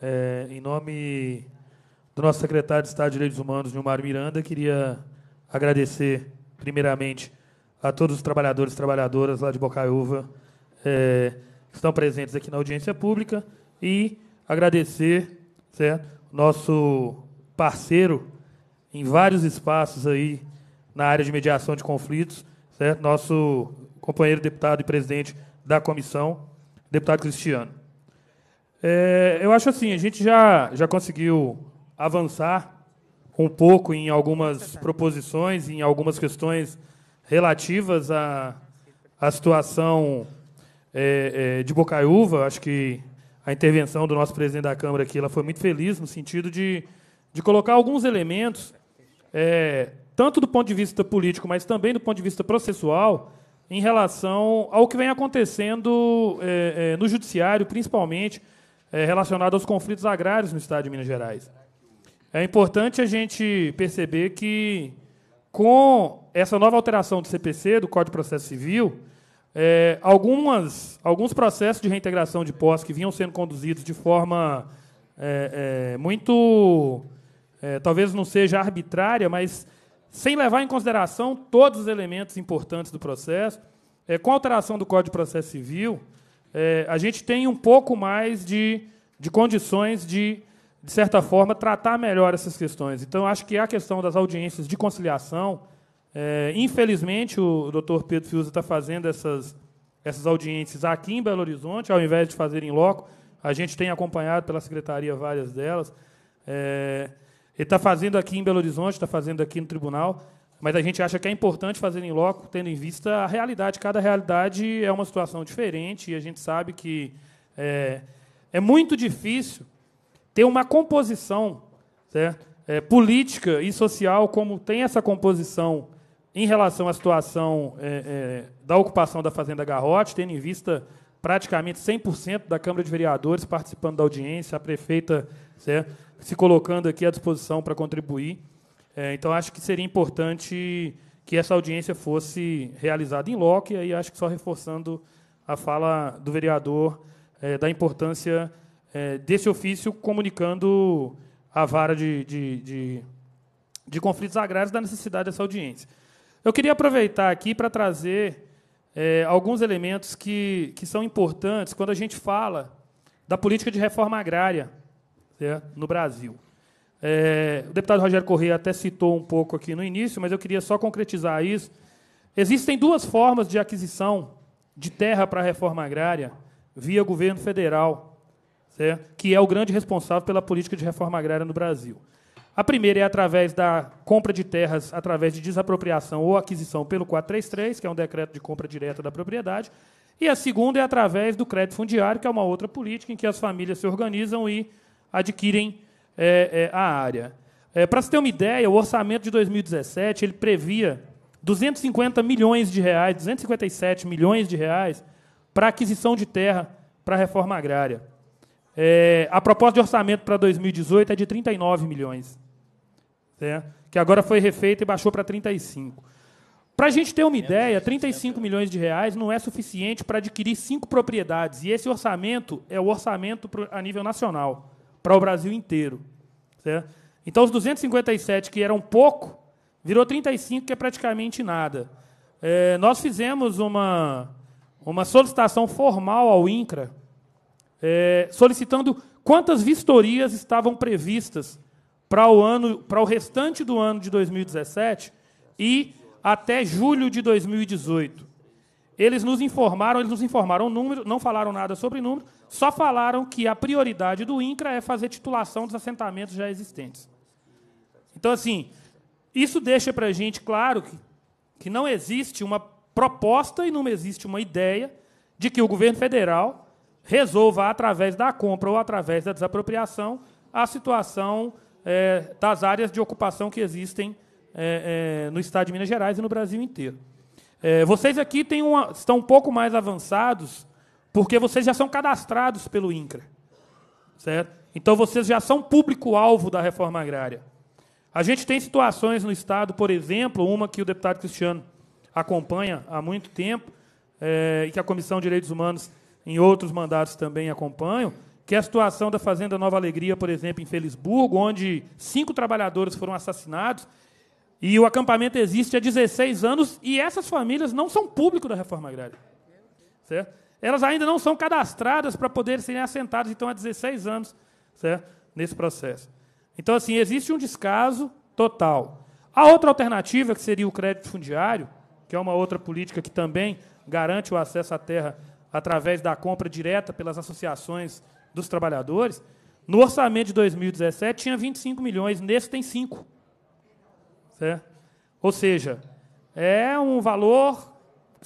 [SPEAKER 12] É, em nome do nosso secretário de Estado de Direitos Humanos, Nilmar Miranda, queria agradecer, primeiramente, a todos os trabalhadores e trabalhadoras lá de Bocaiúva, é, que estão presentes aqui na audiência pública e agradecer certo? nosso parceiro em vários espaços aí na área de mediação de conflitos, certo? nosso companheiro deputado e presidente da comissão, deputado Cristiano. É, eu acho assim, a gente já, já conseguiu avançar um pouco em algumas proposições, em algumas questões relativas à, à situação é, é, de Bocaiúva, acho que a intervenção do nosso presidente da Câmara aqui ela foi muito feliz no sentido de, de colocar alguns elementos, é, tanto do ponto de vista político, mas também do ponto de vista processual, em relação ao que vem acontecendo é, é, no judiciário, principalmente é, relacionado aos conflitos agrários no Estado de Minas Gerais. É importante a gente perceber que, com essa nova alteração do CPC, do Código de Processo Civil, é, algumas, alguns processos de reintegração de posse que vinham sendo conduzidos de forma é, é, muito. É, talvez não seja arbitrária, mas sem levar em consideração todos os elementos importantes do processo. É, com a alteração do Código de Processo Civil, é, a gente tem um pouco mais de, de condições de, de certa forma, tratar melhor essas questões. Então, acho que a questão das audiências de conciliação é, infelizmente, o Dr. Pedro Fiuza está fazendo essas, essas audiências aqui em Belo Horizonte, ao invés de fazer em loco. A gente tem acompanhado pela secretaria várias delas. É, ele está fazendo aqui em Belo Horizonte, está fazendo aqui no tribunal, mas a gente acha que é importante fazer em loco, tendo em vista a realidade. Cada realidade é uma situação diferente e a gente sabe que é, é muito difícil ter uma composição certo? É, política e social como tem essa composição em relação à situação é, é, da ocupação da Fazenda Garrote, tendo em vista praticamente 100% da Câmara de Vereadores participando da audiência, a prefeita certo, né, se colocando aqui à disposição para contribuir. É, então, acho que seria importante que essa audiência fosse realizada em loco, e aí acho que só reforçando a fala do vereador é, da importância é, desse ofício, comunicando à vara de, de, de, de conflitos agrários da necessidade dessa audiência. Eu queria aproveitar aqui para trazer é, alguns elementos que, que são importantes quando a gente fala da política de reforma agrária é, no Brasil. É, o deputado Rogério Corrêa até citou um pouco aqui no início, mas eu queria só concretizar isso. Existem duas formas de aquisição de terra para a reforma agrária via governo federal, certo? Né, que é o grande responsável pela política de reforma agrária no Brasil. A primeira é através da compra de terras através de desapropriação ou aquisição pelo 433, que é um decreto de compra direta da propriedade. E a segunda é através do crédito fundiário, que é uma outra política em que as famílias se organizam e adquirem é, é, a área. É, Para se ter uma ideia, o orçamento de 2017 ele previa 250 milhões de reais, 257 milhões de reais para aquisição de terra para a reforma agrária. É, a proposta de orçamento para 2018 é de 39 milhões né? que agora foi refeita e baixou para 35. Para a gente ter uma é, ideia, 35 né? milhões de reais não é suficiente para adquirir cinco propriedades. E esse orçamento é o orçamento a nível nacional, para o Brasil inteiro. Certo? Então, os 257 que eram pouco, virou 35, que é praticamente nada. É, nós fizemos uma, uma solicitação formal ao INCRA, é, solicitando quantas vistorias estavam previstas para o ano, para o restante do ano de 2017 e até julho de 2018. Eles nos informaram, eles nos informaram o número, não falaram nada sobre o número, só falaram que a prioridade do INCRA é fazer titulação dos assentamentos já existentes. Então, assim, isso deixa para a gente claro que, que não existe uma proposta e não existe uma ideia de que o governo federal resolva, através da compra ou através da desapropriação, a situação é, das áreas de ocupação que existem é, é, no estado de Minas Gerais e no Brasil inteiro. É, vocês aqui uma, estão um pouco mais avançados, porque vocês já são cadastrados pelo INCRA. Certo? Então vocês já são público-alvo da reforma agrária. A gente tem situações no Estado, por exemplo, uma que o deputado Cristiano acompanha há muito tempo, é, e que a Comissão de Direitos Humanos, em outros mandatos, também acompanham, que é a situação da Fazenda Nova Alegria, por exemplo, em Felisburgo, onde cinco trabalhadores foram assassinados, e o acampamento existe há 16 anos, e essas famílias não são público da reforma agrária. Certo? Elas ainda não são cadastradas para poderem serem assentadas, então, há 16 anos certo? nesse processo. Então, assim, existe um descaso total. A outra alternativa, que seria o crédito fundiário, que é uma outra política que também garante o acesso à terra através da compra direta pelas associações dos trabalhadores, no orçamento de 2017 tinha 25 milhões, nesse tem 5. Certo? É? Ou seja, é um valor.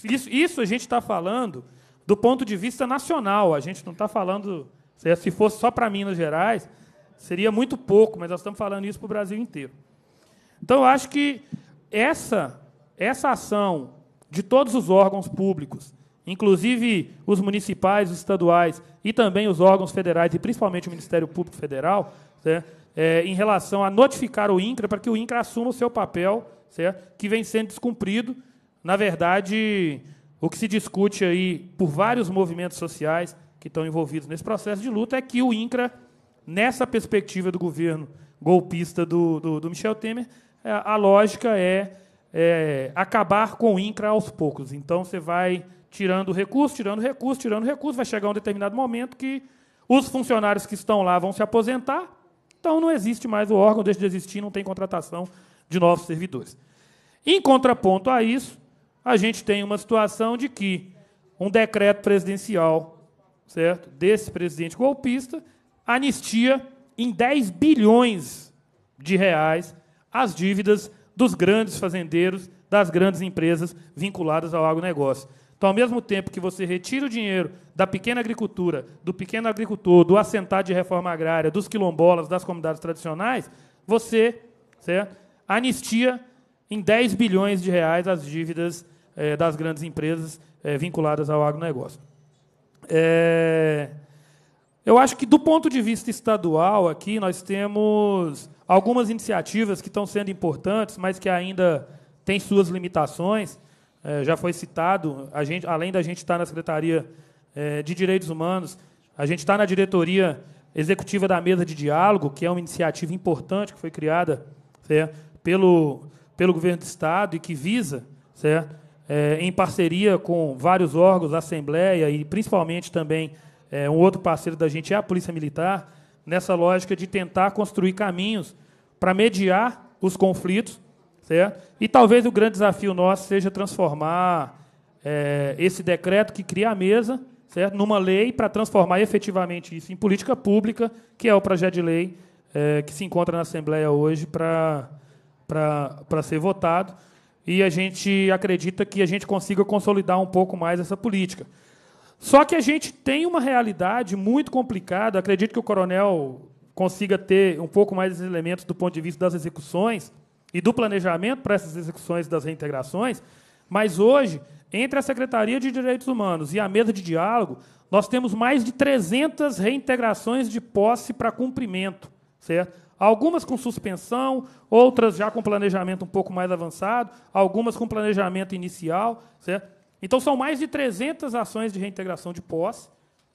[SPEAKER 12] Isso, isso a gente está falando do ponto de vista nacional, a gente não está falando. É, se fosse só para Minas Gerais, seria muito pouco, mas nós estamos falando isso para o Brasil inteiro. Então, eu acho que essa, essa ação de todos os órgãos públicos inclusive os municipais, os estaduais e também os órgãos federais, e principalmente o Ministério Público Federal, né, é, em relação a notificar o INCRA para que o INCRA assuma o seu papel, certo? que vem sendo descumprido. Na verdade, o que se discute aí por vários movimentos sociais que estão envolvidos nesse processo de luta é que o INCRA, nessa perspectiva do governo golpista do, do, do Michel Temer, é, a lógica é, é acabar com o INCRA aos poucos. Então, você vai tirando recurso, tirando recurso, tirando recurso, vai chegar um determinado momento que os funcionários que estão lá vão se aposentar, então não existe mais o órgão, deixa de existir, não tem contratação de novos servidores. Em contraponto a isso, a gente tem uma situação de que um decreto presidencial, certo, desse presidente golpista, anistia em 10 bilhões de reais as dívidas dos grandes fazendeiros, das grandes empresas vinculadas ao agronegócio. Então, ao mesmo tempo que você retira o dinheiro da pequena agricultura, do pequeno agricultor, do assentado de reforma agrária, dos quilombolas, das comunidades tradicionais, você certo? anistia em 10 bilhões de reais as dívidas eh, das grandes empresas eh, vinculadas ao agronegócio. É... Eu acho que, do ponto de vista estadual, aqui nós temos algumas iniciativas que estão sendo importantes, mas que ainda têm suas limitações é, já foi citado, a gente, além da gente estar tá na Secretaria é, de Direitos Humanos, a gente está na diretoria executiva da mesa de diálogo, que é uma iniciativa importante que foi criada certo? pelo, pelo governo do Estado e que visa, certo? É, em parceria com vários órgãos, a Assembleia e principalmente também é, um outro parceiro da gente é a Polícia Militar, nessa lógica de tentar construir caminhos para mediar os conflitos Certo? E talvez o grande desafio nosso seja transformar é, esse decreto que cria a mesa certo? numa lei para transformar efetivamente isso em política pública, que é o projeto de lei é, que se encontra na Assembleia hoje para, para, para ser votado. E a gente acredita que a gente consiga consolidar um pouco mais essa política. Só que a gente tem uma realidade muito complicada. Acredito que o coronel consiga ter um pouco mais esses elementos do ponto de vista das execuções e do planejamento para essas execuções das reintegrações, mas hoje, entre a Secretaria de Direitos Humanos e a mesa de diálogo, nós temos mais de 300 reintegrações de posse para cumprimento, certo? Algumas com suspensão, outras já com planejamento um pouco mais avançado, algumas com planejamento inicial, certo? Então são mais de 300 ações de reintegração de posse,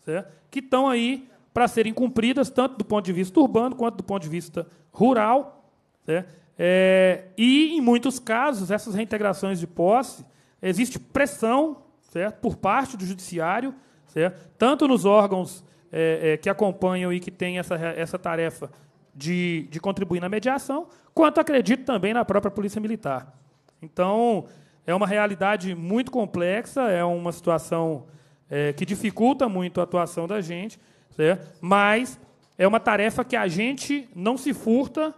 [SPEAKER 12] certo? Que estão aí para serem cumpridas tanto do ponto de vista urbano quanto do ponto de vista rural, certo? É, e, em muitos casos, essas reintegrações de posse, existe pressão certo, por parte do judiciário, certo, tanto nos órgãos é, é, que acompanham e que têm essa, essa tarefa de, de contribuir na mediação, quanto, acredito, também na própria Polícia Militar. Então, é uma realidade muito complexa, é uma situação é, que dificulta muito a atuação da gente, certo? mas é uma tarefa que a gente não se furta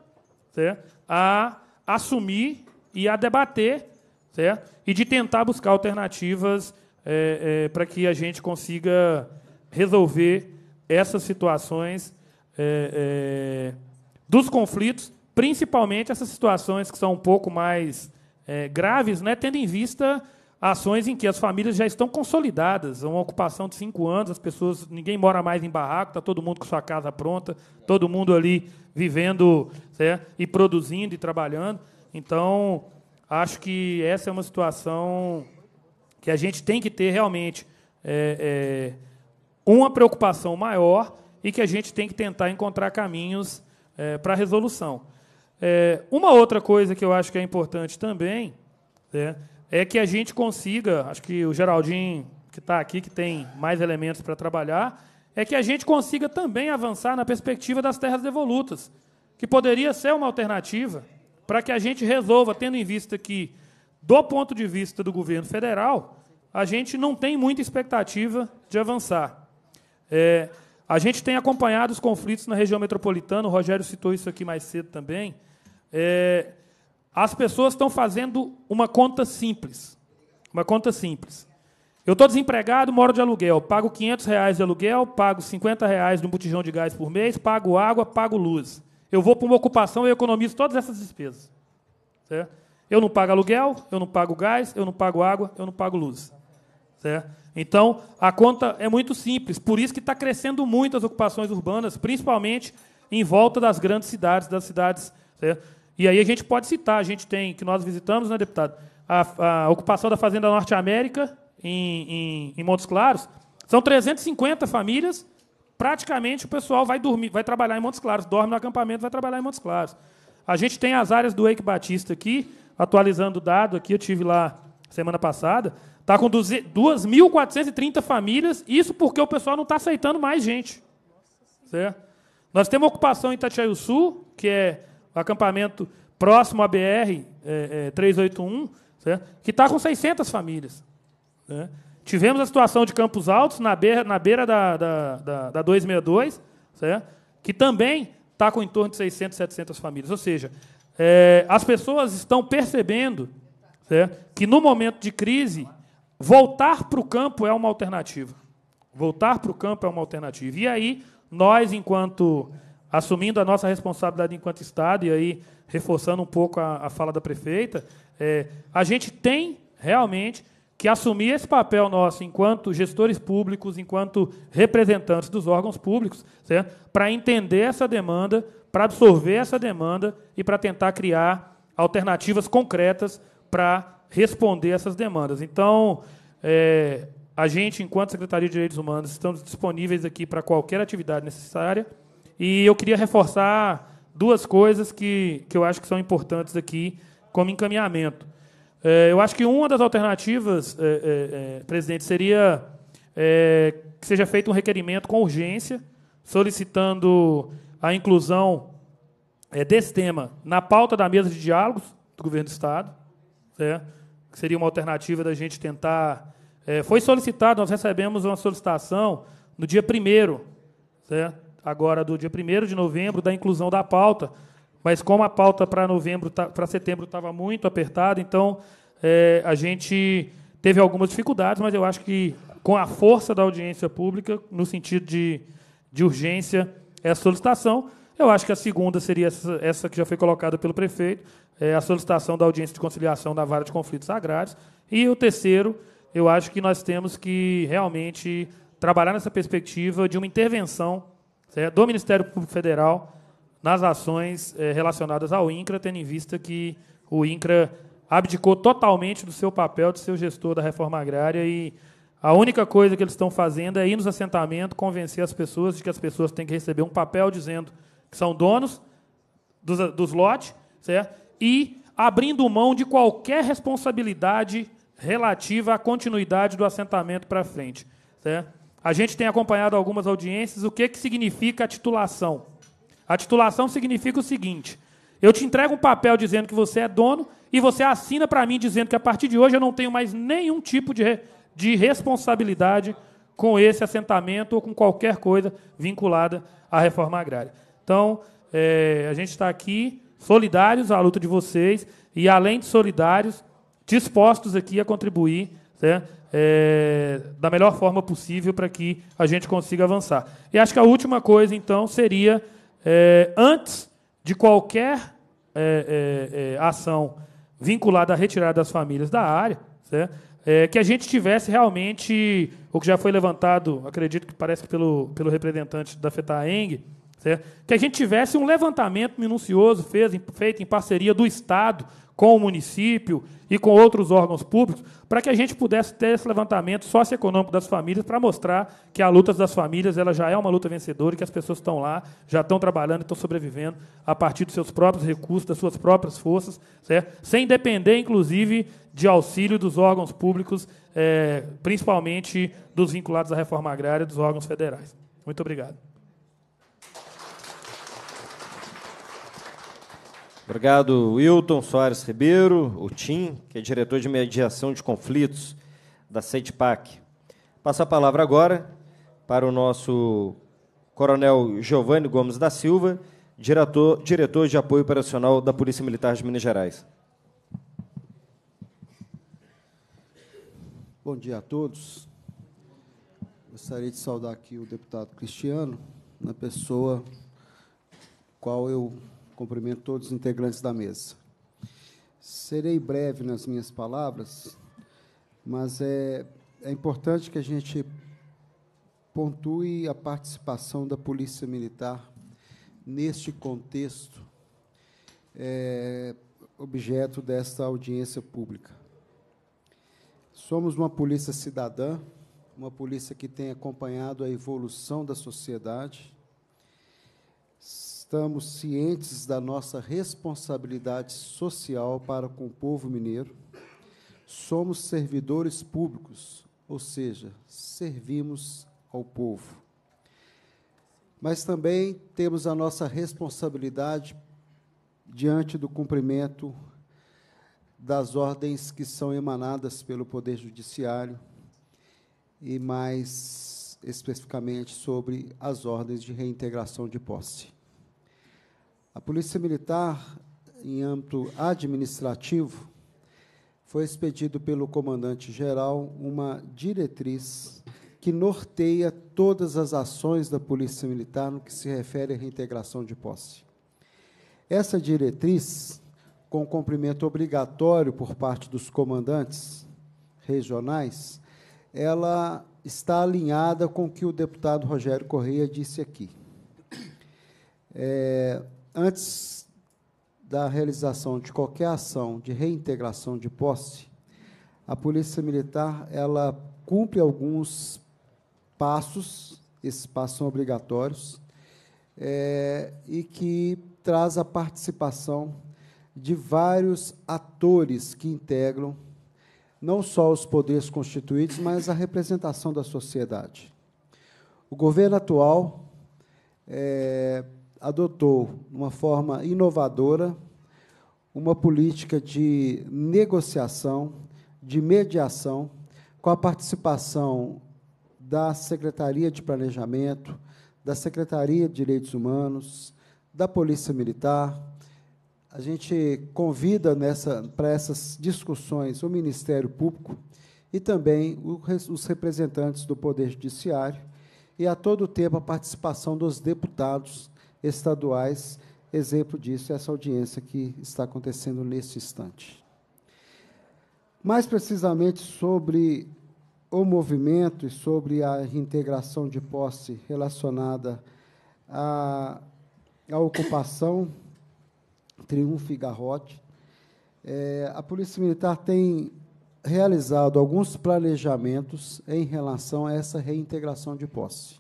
[SPEAKER 12] certo? a assumir e a debater, certo? E de tentar buscar alternativas é, é, para que a gente consiga resolver essas situações é, é dos conflitos, principalmente essas situações que são um pouco mais é, graves, né? Tendo em vista ações em que as famílias já estão consolidadas, é uma ocupação de cinco anos, as pessoas, ninguém mora mais em barraco, está todo mundo com sua casa pronta, todo mundo ali vivendo certo? Né, e produzindo e trabalhando. Então, acho que essa é uma situação que a gente tem que ter realmente é, é, uma preocupação maior e que a gente tem que tentar encontrar caminhos é, para resolução. É, uma outra coisa que eu acho que é importante também. Certo? Né, é que a gente consiga, acho que o Geraldinho, que está aqui, que tem mais elementos para trabalhar, é que a gente consiga também avançar na perspectiva das terras devolutas, que poderia ser uma alternativa para que a gente resolva, tendo em vista que, do ponto de vista do governo federal, a gente não tem muita expectativa de avançar. É, a gente tem acompanhado os conflitos na região metropolitana, o Rogério citou isso aqui mais cedo também. É, as pessoas estão fazendo uma conta simples. Uma conta simples. Eu estou desempregado, moro de aluguel. Pago 500 reais de aluguel, pago 50 reais de um botijão de gás por mês, pago água, pago luz. Eu vou para uma ocupação e economizo todas essas despesas. Certo? Eu não pago aluguel, eu não pago gás, eu não pago água, eu não pago luz. Certo? Então, a conta é muito simples. Por isso que está crescendo muito as ocupações urbanas, principalmente em volta das grandes cidades, das cidades... Certo? E aí a gente pode citar, a gente tem, que nós visitamos, né, deputado, a, a ocupação da Fazenda Norte América, em, em, em Montes Claros, são 350 famílias, praticamente o pessoal vai dormir, vai trabalhar em Montes Claros, dorme no acampamento, vai trabalhar em Montes Claros. A gente tem as áreas do Eike Batista aqui, atualizando o dado aqui, eu tive lá semana passada, está com 2.430 famílias, isso porque o pessoal não está aceitando mais gente. Certo? Nós temos ocupação em Itatiaio Sul, que é acampamento próximo à BR é, é, 381, certo? Né, que está com 600 famílias. Né? Tivemos a situação de Campos Altos, na beira, na beira da, da, da, da 262, certo? Né, que também está com em torno de 600, 700 famílias. Ou seja, é, as pessoas estão percebendo certo? Né, que, no momento de crise, voltar para o campo é uma alternativa. Voltar para o campo é uma alternativa. E aí, nós, enquanto assumindo a nossa responsabilidade enquanto Estado, e aí reforçando um pouco a, a fala da prefeita, é, a gente tem realmente que assumir esse papel nosso enquanto gestores públicos, enquanto representantes dos órgãos públicos, para entender essa demanda, para absorver essa demanda e para tentar criar alternativas concretas para responder essas demandas. Então, é, a gente, enquanto Secretaria de Direitos Humanos, estamos disponíveis aqui para qualquer atividade necessária. E eu queria reforçar duas coisas que, que eu acho que são importantes aqui como encaminhamento. É, eu acho que uma das alternativas, é, é, é presidente, seria é, que seja feito um requerimento com urgência, solicitando a inclusão é, desse tema na pauta da mesa de diálogos do governo do Estado, né? que seria uma alternativa da gente tentar. foi solicitado, nós recebemos uma solicitação no dia 1 certo? agora do dia 1 de novembro da inclusão da pauta, mas como a pauta para novembro, tá, para setembro estava muito apertada, então é, a gente teve algumas dificuldades, mas eu acho que com a força da audiência pública, no sentido de, de urgência, essa solicitação. Eu acho que a segunda seria essa, essa que já foi colocada pelo prefeito, é, a solicitação da audiência de conciliação da vara de conflitos agrários. E o terceiro, eu acho que nós temos que realmente trabalhar nessa perspectiva de uma intervenção é, do Ministério Público Federal nas ações é, relacionadas ao INCRA, tendo em vista que o INCRA abdicou totalmente do seu papel de seu gestor da reforma agrária e a única coisa que eles estão fazendo é ir nos assentamentos, convencer as pessoas de que as pessoas têm que receber um papel dizendo que são donos dos, dos lotes, certo? E abrindo mão de qualquer responsabilidade relativa à continuidade do assentamento para frente. Certo? A gente tem acompanhado algumas audiências. O que, que significa a titulação? A titulação significa o seguinte: eu te entrego um papel dizendo que você é dono e você assina para mim dizendo que a partir de hoje eu não tenho mais nenhum tipo de, re de responsabilidade com esse assentamento ou com qualquer coisa vinculada à reforma agrária. Então, é, a gente está aqui solidários à luta de vocês e, além de solidários, dispostos aqui a contribuir certo? é, da melhor forma possível para que a gente consiga avançar. E acho que a última coisa, então, seria, é, antes de qualquer é, é, é ação vinculada à retirada das famílias da área, né, é, que a gente tivesse realmente, o que já foi levantado, acredito que parece que pelo, pelo representante da FETAENG, né, que a gente tivesse um levantamento minucioso feito em parceria do Estado com o município e com outros órgãos públicos, para que a gente pudesse ter esse levantamento socioeconômico das famílias para mostrar que a luta das famílias ela já é uma luta vencedora e que as pessoas estão lá, já estão trabalhando, estão sobrevivendo a partir dos seus próprios recursos, das suas próprias forças, certo? sem depender, inclusive, de auxílio dos órgãos públicos, é, principalmente dos vinculados à reforma agrária dos órgãos federais. Muito obrigado.
[SPEAKER 1] Obrigado, Wilton Soares Ribeiro, o TIM, que é diretor de mediação de conflitos da CETPAC. Passo a palavra agora para o nosso coronel Giovanni Gomes da Silva, diretor, diretor de apoio operacional da Polícia Militar de Minas Gerais.
[SPEAKER 13] Bom dia a todos. Gostaria de saudar aqui o deputado Cristiano, na pessoa qual eu Cumprimento todos os integrantes da mesa. Serei breve nas minhas palavras, mas é, é importante que a gente pontue a participação da Polícia Militar neste contexto é, objeto desta audiência pública. Somos uma polícia cidadã, uma polícia que tem acompanhado a evolução da sociedade, estamos cientes da nossa responsabilidade social para com o povo mineiro. Somos servidores públicos, ou seja, servimos ao povo. Mas também temos a nossa responsabilidade diante do cumprimento das ordens que são emanadas pelo Poder Judiciário e mais especificamente sobre as ordens de reintegração de posse. A Polícia Militar, em âmbito administrativo, foi expedido pelo comandante-geral uma diretriz que norteia todas as ações da Polícia Militar no que se refere à reintegração de posse. Essa diretriz, com cumprimento obrigatório por parte dos comandantes regionais, ela está alinhada com o que o deputado Rogério Correia disse aqui. É, antes da realização de qualquer ação de reintegração de posse, a Polícia Militar ela cumpre alguns passos, esses passos são obrigatórios, é, e que traz a participação de vários atores que integram não só os poderes constituídos, mas a representação da sociedade. O governo atual é, adotou, de uma forma inovadora, uma política de negociação, de mediação, com a participação da Secretaria de Planejamento, da Secretaria de Direitos Humanos, da Polícia Militar. A gente convida nessa, para essas discussões o Ministério Público e também os representantes do Poder Judiciário e a todo tempo a participação dos deputados estaduais. Exemplo disso é essa audiência que está acontecendo neste instante. Mais precisamente sobre o movimento e sobre a integração de posse relacionada à, à ocupação Triunfo e Garrote, é, a Polícia Militar tem realizado alguns planejamentos em relação a essa reintegração de posse.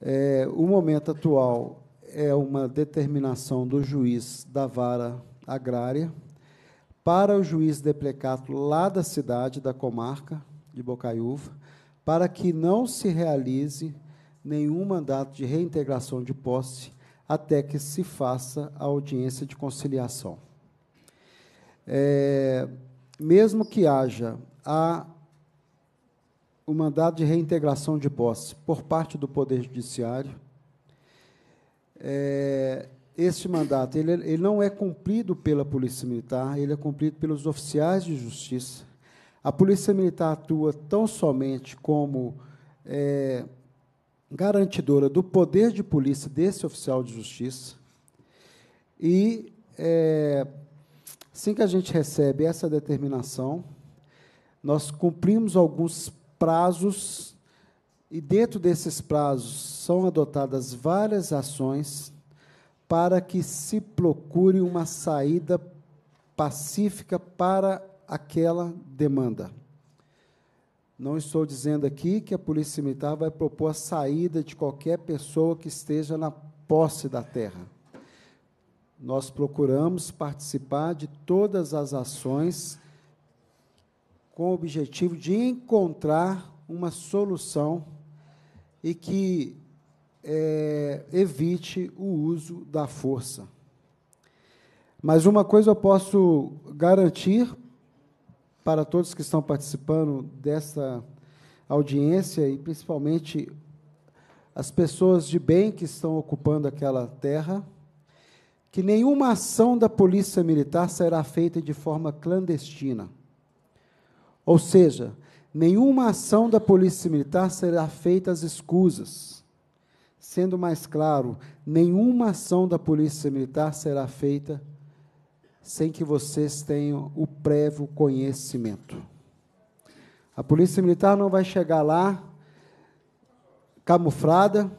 [SPEAKER 13] É, o momento atual é uma determinação do juiz da vara agrária para o juiz deplecato lá da cidade, da comarca de Bocaiúva, para que não se realize nenhum mandato de reintegração de posse até que se faça a audiência de conciliação. É, mesmo que haja a o mandado de reintegração de posse por parte do Poder Judiciário. É, este mandato ele, ele não é cumprido pela Polícia Militar, ele é cumprido pelos oficiais de justiça. A Polícia Militar atua tão somente como é, garantidora do poder de polícia desse oficial de justiça. E, é, assim que a gente recebe essa determinação, nós cumprimos alguns prazos, e dentro desses prazos são adotadas várias ações para que se procure uma saída pacífica para aquela demanda. Não estou dizendo aqui que a Polícia Militar vai propor a saída de qualquer pessoa que esteja na posse da terra. Nós procuramos participar de todas as ações com o objetivo de encontrar uma solução e que é, evite o uso da força. Mas uma coisa eu posso garantir para todos que estão participando dessa audiência e principalmente as pessoas de bem que estão ocupando aquela terra, que nenhuma ação da polícia militar será feita de forma clandestina. Ou seja, nenhuma ação da polícia militar será feita às escusas. Sendo mais claro, nenhuma ação da polícia militar será feita sem que vocês tenham o prévio conhecimento. A polícia militar não vai chegar lá camuflada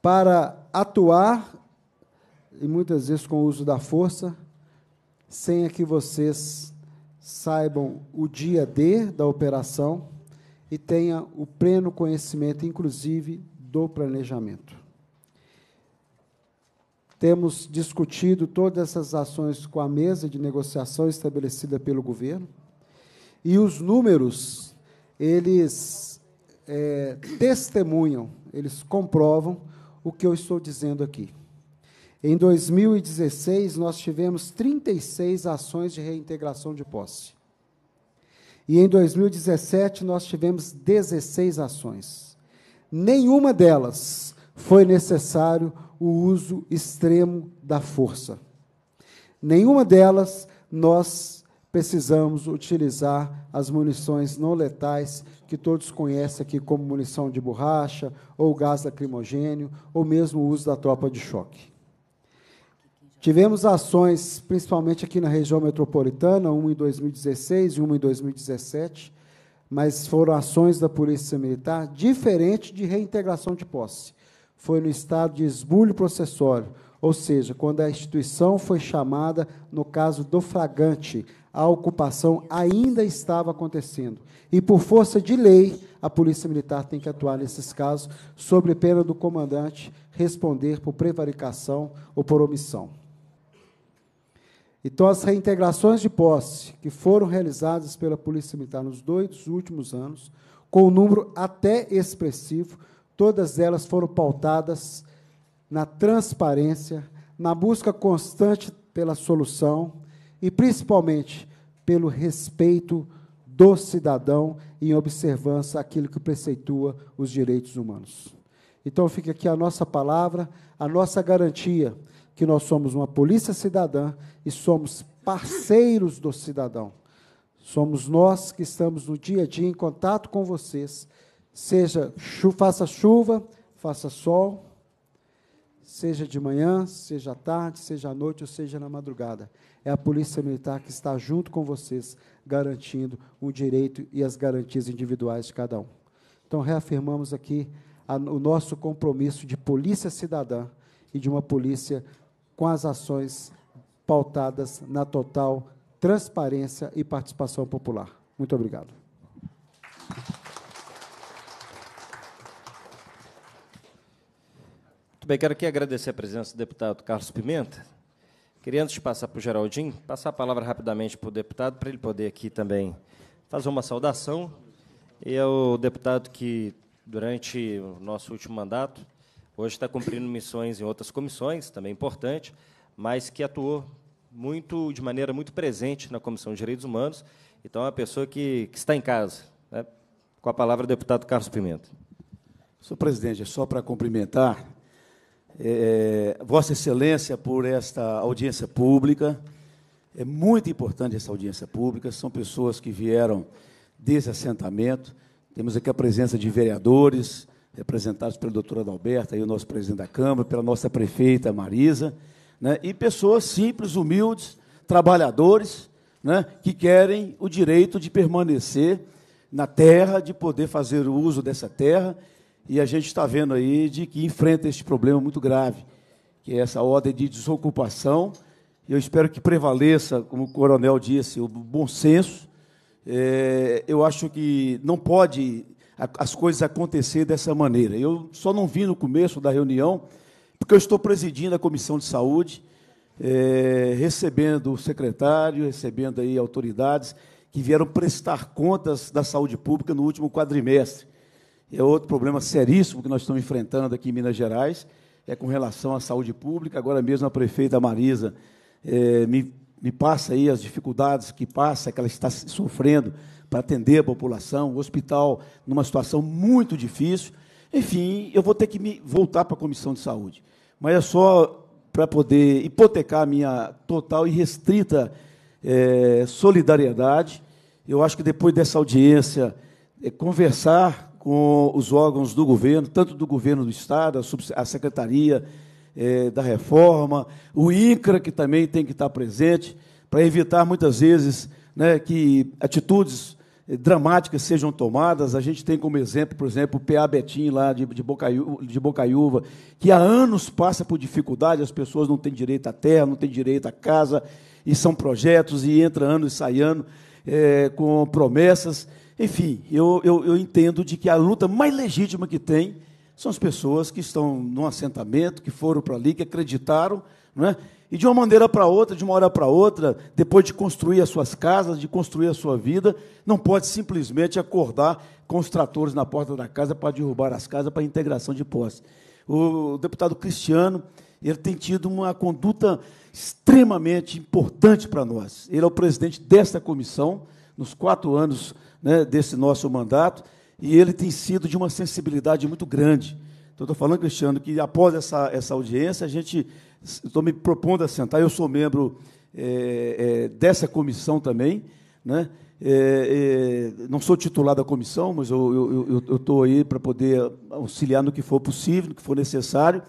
[SPEAKER 13] para atuar e muitas vezes com o uso da força sem a que vocês saibam o dia D da operação e tenha o pleno conhecimento, inclusive, do planejamento. Temos discutido todas essas ações com a mesa de negociação estabelecida pelo governo e os números, eles é, testemunham, eles comprovam o que eu estou dizendo aqui. Em 2016, nós tivemos 36 ações de reintegração de posse. E em 2017, nós tivemos 16 ações. Nenhuma delas foi necessário o uso extremo da força. Nenhuma delas nós precisamos utilizar as munições não letais que todos conhecem aqui como munição de borracha ou gás lacrimogênio ou mesmo o uso da tropa de choque. Tivemos ações, principalmente aqui na região metropolitana, uma em 2016 e uma em 2017, mas foram ações da Polícia Militar diferente de reintegração de posse. Foi no estado de esbulho processório, ou seja, quando a instituição foi chamada, no caso do flagrante, a ocupação ainda estava acontecendo. E, por força de lei, a Polícia Militar tem que atuar nesses casos, sob pena do comandante responder por prevaricação ou por omissão. Então, as reintegrações de posse que foram realizadas pela Polícia Militar nos dois últimos anos, com um número até expressivo, todas elas foram pautadas na transparência, na busca constante pela solução e, principalmente, pelo respeito do cidadão em observância àquilo que preceitua os direitos humanos. Então, fica aqui a nossa palavra, a nossa garantia que nós somos uma polícia cidadã e somos parceiros do cidadão. Somos nós que estamos no dia a dia em contato com vocês, seja chu faça chuva, faça sol, seja de manhã, seja à tarde, seja à noite ou seja na madrugada. É a Polícia Militar que está junto com vocês, garantindo o direito e as garantias individuais de cada um. Então, reafirmamos aqui a, o nosso compromisso de polícia cidadã e de uma polícia com as ações pautadas na total transparência e participação popular. Muito obrigado.
[SPEAKER 1] Muito bem, quero aqui agradecer a presença do deputado Carlos Pimenta. Queria, antes de passar para o Geraldinho, passar a palavra rapidamente para o deputado, para ele poder aqui também fazer uma saudação. E é o deputado que, durante o nosso último mandato, Hoje está cumprindo missões em outras comissões, também importante, mas que atuou muito, de maneira muito presente na Comissão de Direitos Humanos. Então, é uma pessoa que, que está em casa. Né? Com a palavra, o deputado Carlos Pimenta.
[SPEAKER 14] Senhor presidente, é só para cumprimentar é, é, Vossa Excelência por esta audiência pública. É muito importante essa audiência pública. São pessoas que vieram desse assentamento. Temos aqui a presença de vereadores, representados pela doutora Adalberta e o nosso presidente da Câmara, pela nossa prefeita Marisa, né, e pessoas simples, humildes, trabalhadores, né, que querem o direito de permanecer na terra, de poder fazer o uso dessa terra, e a gente está vendo aí de que enfrenta este problema muito grave, que é essa ordem de desocupação, e eu espero que prevaleça, como o coronel disse, o bom senso, é, eu acho que não pode as coisas acontecer dessa maneira. Eu só não vi no começo da reunião, porque eu estou presidindo a comissão de saúde, é, recebendo o secretário, recebendo aí autoridades que vieram prestar contas da saúde pública no último quadrimestre. É outro problema seríssimo que nós estamos enfrentando aqui em Minas Gerais, é com relação à saúde pública. Agora mesmo a prefeita Marisa é, me, me passa aí as dificuldades que passa, que ela está sofrendo para atender a população, o hospital numa situação muito difícil. Enfim, eu vou ter que me voltar para a comissão de saúde. Mas é só para poder hipotecar a minha total e restrita é, solidariedade. Eu acho que depois dessa audiência, é, conversar com os órgãos do governo, tanto do governo do Estado, a, a Secretaria é, da Reforma, o INCRA, que também tem que estar presente, para evitar muitas vezes né, que atitudes dramáticas sejam tomadas. A gente tem como exemplo, por exemplo, o PA Betim, lá de, de, Bocaiúva, de Bocaiúva, que há anos passa por dificuldade, as pessoas não têm direito à terra, não têm direito à casa, e são projetos, e entra ano e sai ano, é, com promessas. Enfim, eu, eu, eu entendo de que a luta mais legítima que tem são as pessoas que estão num assentamento, que foram para ali, que acreditaram, não é? E de uma maneira para outra, de uma hora para outra, depois de construir as suas casas, de construir a sua vida, não pode simplesmente acordar com os tratores na porta da casa para derrubar as casas para integração de posse. O deputado Cristiano, ele tem tido uma conduta extremamente importante para nós. Ele é o presidente desta comissão, nos quatro anos né, desse nosso mandato, e ele tem sido de uma sensibilidade muito grande. Então, estou falando, Cristiano, que após essa, essa audiência, a gente estou me propondo a sentar, eu sou membro é, é, dessa comissão também, né? É, é não sou titular da comissão, mas eu estou aí para poder auxiliar no que for possível, no que for necessário,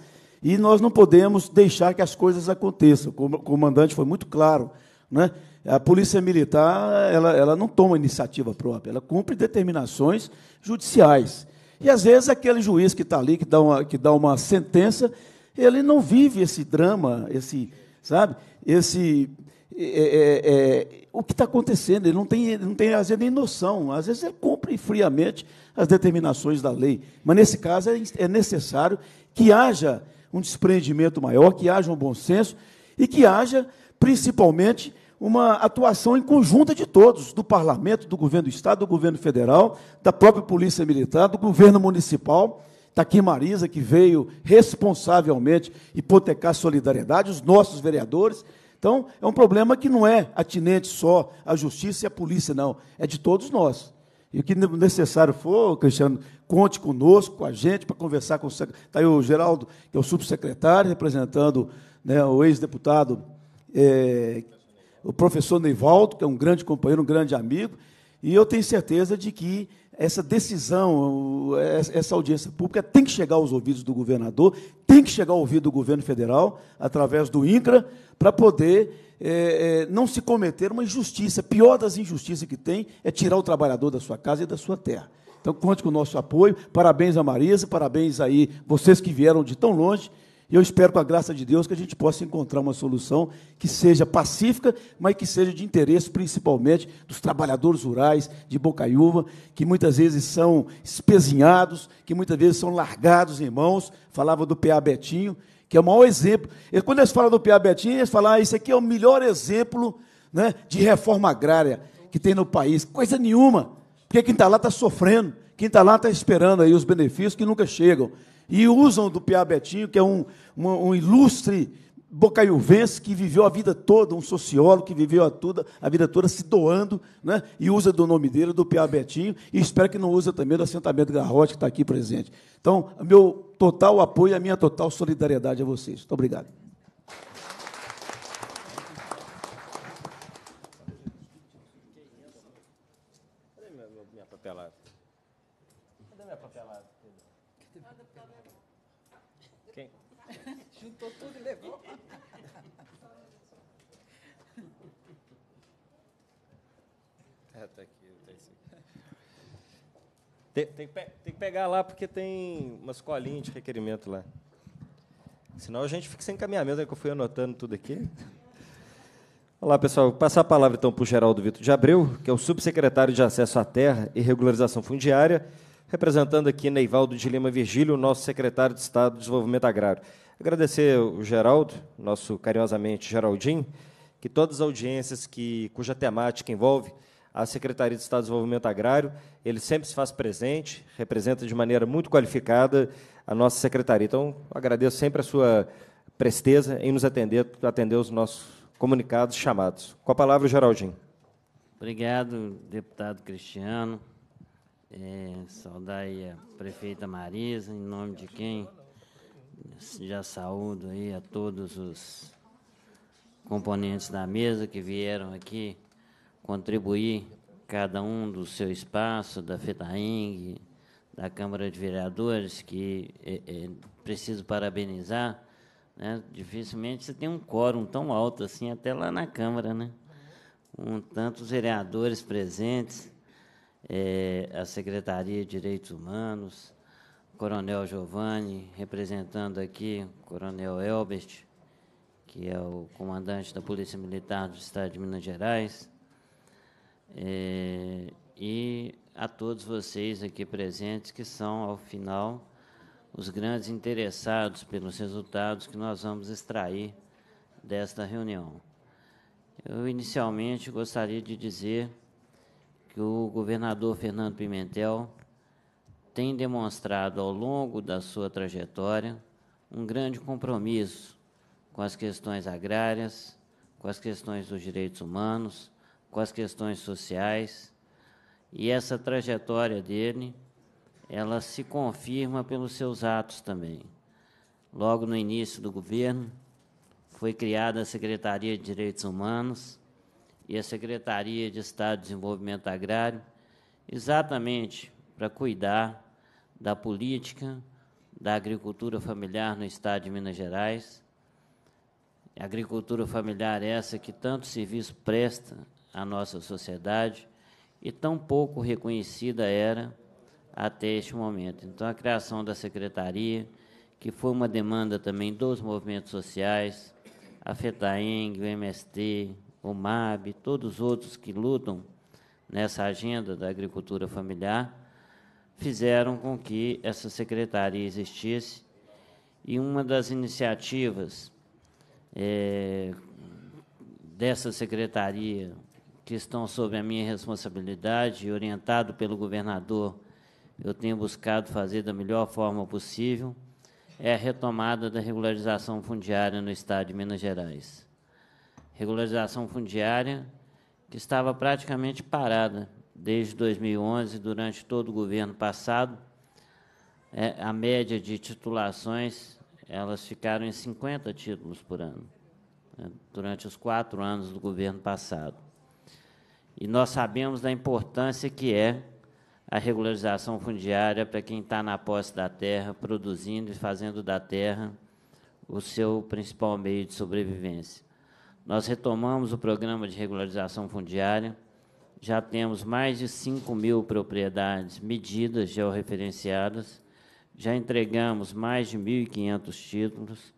[SPEAKER 14] e nós não podemos deixar que as coisas aconteçam, o comandante foi muito claro, né? A polícia militar ela, ela não toma iniciativa própria, ela cumpre determinações judiciais. E às vezes aquele juiz que está ali, que dá, uma, que dá uma sentença, ele não vive esse drama, esse, sabe, esse é, é, é, o que está acontecendo. Ele não tem, não tem, às vezes, nem noção. Às vezes, ele cumpre friamente as determinações da lei. Mas, nesse caso, é, é necessário que haja um desprendimento maior, que haja um bom senso e que haja, principalmente, uma atuação em conjunta de todos, do parlamento, do governo do estado, do governo federal, da própria polícia militar, do governo municipal, Está aqui Marisa, que veio responsavelmente hipotecar solidariedade, os nossos vereadores. Então, é um problema que não é atinente só à justiça e à polícia, não. É de todos nós. E o que necessário for, Cristiano, conte conosco, com a gente, para conversar com o secretário. Está aí o Geraldo, que é o subsecretário, representando né, o ex-deputado, é, o professor Neivaldo, que é um grande companheiro, um grande amigo. E eu tenho certeza de que essa decisão, é, essa audiência pública tem que chegar aos ouvidos do governador, tem que chegar ao ouvido do governo federal, através do INCRA, para poder é, é não se cometer uma injustiça. A pior das injustiças que tem é tirar o trabalhador da sua casa e da sua terra. Então, conte com o nosso apoio. Parabéns a Marisa, parabéns aí vocês que vieram de tão longe e eu espero, com a graça de Deus, que a gente possa encontrar uma solução que seja pacífica, mas que seja de interesse principalmente dos trabalhadores rurais de Bocaiúva, que muitas vezes são espezinhados, que muitas vezes são largados em mãos. Falava do PA Betinho, que é o maior exemplo. E quando eles falam do PA Betinho, eles falam: ah, esse aqui é o melhor exemplo né, de reforma agrária que tem no país. Coisa nenhuma, porque quem está lá está sofrendo. Quem está lá está esperando aí os benefícios que nunca chegam. E usam do Piá Betinho, que é um, um, um ilustre bocaiuvense que viveu a vida toda, um sociólogo que viveu a, toda, a vida toda se doando, né? e usa do nome dele, do Piá Betinho, e espero que não use também do assentamento Garrote, que está aqui presente. Então, meu total apoio, a minha total solidariedade a vocês. Muito obrigado.
[SPEAKER 1] Tem, tem, que, tem, que pegar lá, porque tem umas colinhas de requerimento lá. Senão a gente fica sem encaminhamento, é que eu fui anotando tudo aqui. Olá, pessoal. Vou passar a palavra, então, para o Geraldo Vitor de Abreu, que é o subsecretário de Acesso à Terra e Regularização Fundiária, representando aqui Neivaldo de Lima Virgílio, nosso secretário de Estado de Desenvolvimento Agrário. Agradecer o Geraldo, nosso carinhosamente Geraldinho, que todas as audiências que, cuja temática envolve a Secretaria de Estado de Desenvolvimento Agrário, ele sempre se faz presente, representa de maneira muito qualificada a nossa secretaria. Então, agradeço sempre a sua presteza em nos atender, atender os nossos comunicados chamados. Com a palavra, Geraldinho.
[SPEAKER 15] Obrigado, deputado Cristiano. É, saudar aí a prefeita Marisa, em nome de quem já saúdo aí a todos os componentes da mesa que vieram aqui contribuir, cada um do seu espaço, da FETAING, da Câmara de Vereadores, que é, é, preciso parabenizar. Né? Dificilmente você tem um quórum tão alto assim, até lá na Câmara, né? com tantos vereadores presentes, é, a Secretaria de Direitos Humanos, Coronel Giovanni, representando aqui Coronel Elbert, que é o comandante da Polícia Militar do Estado de Minas Gerais, é, e a todos vocês aqui presentes que são, ao final, os grandes interessados pelos resultados que nós vamos extrair desta reunião. Eu inicialmente gostaria de dizer que o governador Fernando Pimentel tem demonstrado ao longo da sua trajetória um grande compromisso com as questões agrárias, com as questões dos direitos humanos, com as questões sociais. E essa trajetória dele, ela se confirma pelos seus atos também. Logo no início do governo, foi criada a Secretaria de Direitos Humanos e a Secretaria de Estado de Desenvolvimento Agrário, exatamente para cuidar da política da agricultura familiar no estado de Minas Gerais. A agricultura familiar é essa que tanto serviço presta a nossa sociedade e tão pouco reconhecida era até este momento. Então, a criação da secretaria, que foi uma demanda também dos movimentos sociais, a FETAENG, o MST, o MAB, todos os outros que lutam nessa agenda da agricultura familiar, fizeram com que essa secretaria existisse. E uma das iniciativas é, dessa secretaria, que estão sob a minha responsabilidade e orientado pelo governador, eu tenho buscado fazer da melhor forma possível, é a retomada da regularização fundiária no Estado de Minas Gerais. Regularização fundiária que estava praticamente parada desde 2011, durante todo o governo passado. É, a média de titulações, elas ficaram em 50 títulos por ano, né, durante os quatro anos do governo passado. E nós sabemos da importância que é a regularização fundiária para quem está na posse da terra, produzindo e fazendo da terra o seu principal meio de sobrevivência. Nós retomamos o programa de regularização fundiária, já temos mais de 5 mil propriedades medidas georreferenciadas, já entregamos mais de 1.500 títulos